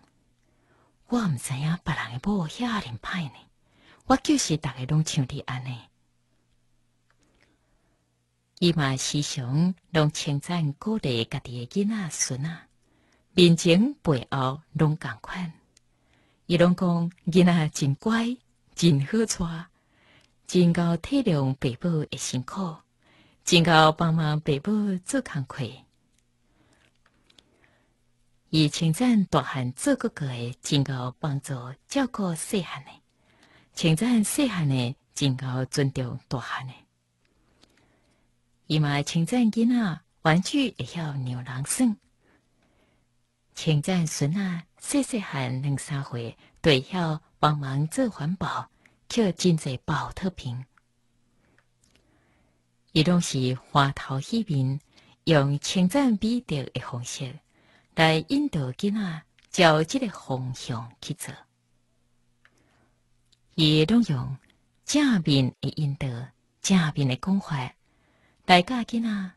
我毋知影别人的某遐尔歹呢，我就是逐个拢像你安尼。伊嘛时常拢称赞鼓励家己的囡仔孙仔，面前背后拢共款。伊拢讲囡仔真乖，真好带，真够体谅父母的辛苦。真够帮忙，白母做工筷；，伊称赞大汉做哥哥的，真够帮助照顾细汉的；，请咱细汉的，真够尊重大汉的。伊嘛，称赞囡仔玩具会晓牛郎送；，称赞孙仔细细汉两三岁，对晓帮忙做环保，捡真侪宝特瓶。伊拢是花头起面，用称赞比德的方式来引导囡仔朝这个方向去做。伊拢用正面的引导、正面的讲怀，来教囡仔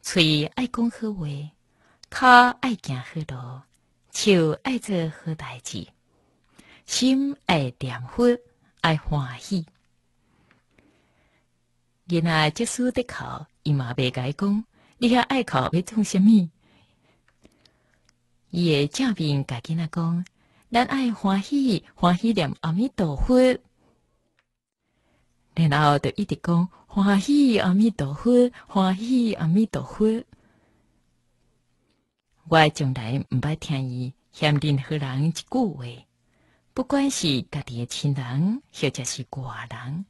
嘴爱讲好话，脚爱行好路，手爱做好代志，心爱念佛，爱欢喜。囡仔结束得考，伊嘛袂伊讲，你遐爱考要从啥物？伊会正面甲囡仔讲，咱爱欢喜，欢喜念阿弥陀佛。然后就一直讲欢喜阿弥陀佛，欢喜阿弥陀佛。我从来毋捌听伊嫌任何人一句话，不管是家己诶亲人，或者是外人，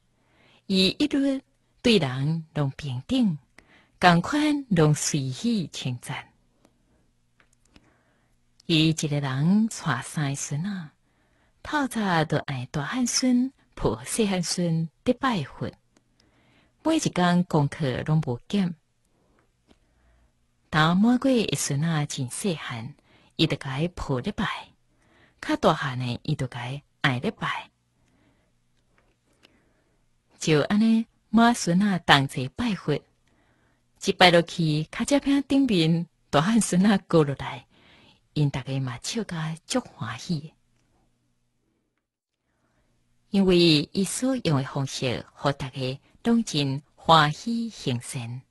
伊一律。对人拢平等，共款拢随喜称赞。伊一个人带三孙仔，透早都爱大汉孙抱细汉孙伫拜佛，每一工功课拢无减。但满过一孙仔真细汉，伊就伊抱礼拜；，较大汉呢，伊就伊爱礼拜。就安尼。妈孙啊，同齐拜佛，一拜落去，卡车片顶面大汉孙啊，过落来，因大家嘛笑甲足欢喜。因为伊所用的方式，互大家拢真欢喜幸神，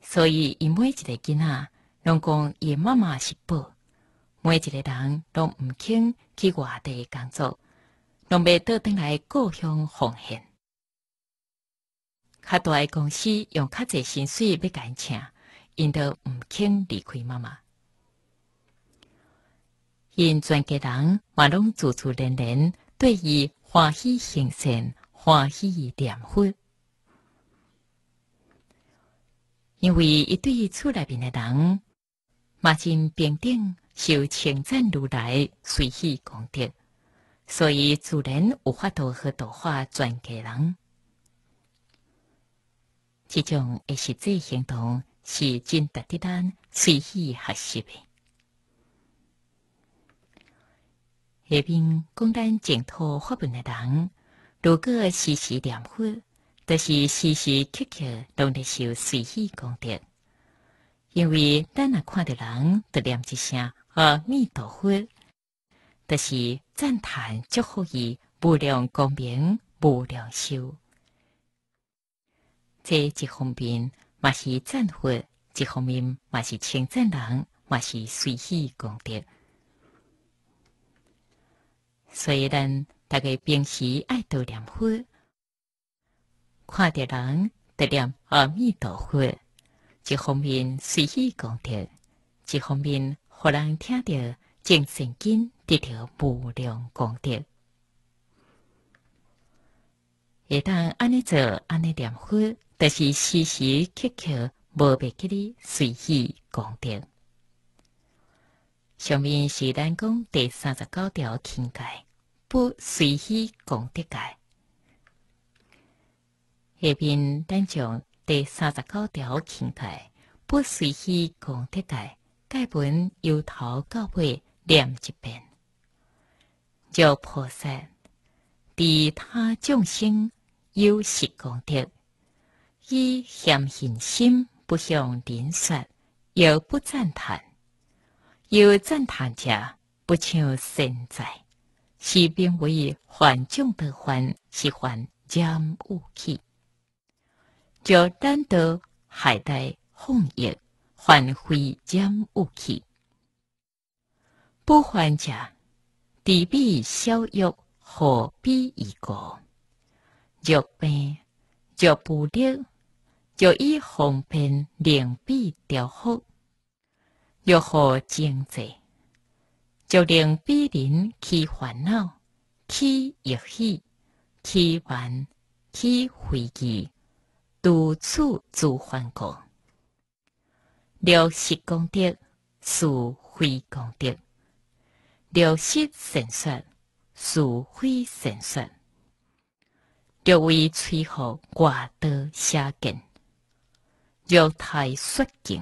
所以伊每一个囡仔，拢讲伊妈妈是宝，每一个人都毋肯去外地工作，拢袂倒转来故乡奉献。较大公司用较侪薪水要因请，因都毋肯离开妈妈。因全家人嘛拢自自然然对伊欢喜欣成欢喜念佛，因为伊对厝内面的人嘛真平等，受称赞如来随喜功德，所以自然有法度去度化全家人。这种一实际行动是真值得咱随时学习的。那边讲咱净土法门的人，如果时时念佛，都是时时刻切拢得修随喜功德。因为咱若看到人，都念一声阿弥陀佛，都是赞叹、祝福、伊无量光明、无量寿。即一方面，嘛是赞佛，一方面，嘛是称赞人，嘛是随喜功德。所以，咱大家平时爱多念佛，看到人得念阿弥陀佛，一方面随喜功德，一方面互人听到精神经得到无量功德，会当安尼做，安尼念佛。就是时时刻刻无被记，你随意讲掉。上面是咱讲第三十九条境界，不随意讲的界。下边咱将第三十九条境界，不随意讲的界，界文由头到尾念一遍。叫菩萨其他众生有十讲的。伊含信心，不向人说；又不赞叹，又赞叹者，不求神在。是兵为患众不患，喜欢将物器；就单刀海带红叶，患回将物器。不患者，地兵少欲，何必一个？若病，若不了。就以方便令彼调伏，若何精进？就令彼人起烦恼，起欲喜，起慢，起恚疑，独处自患苦。六识功德是非功德，六识神识是非神识，着为摧毁外道邪见。叫太率劲。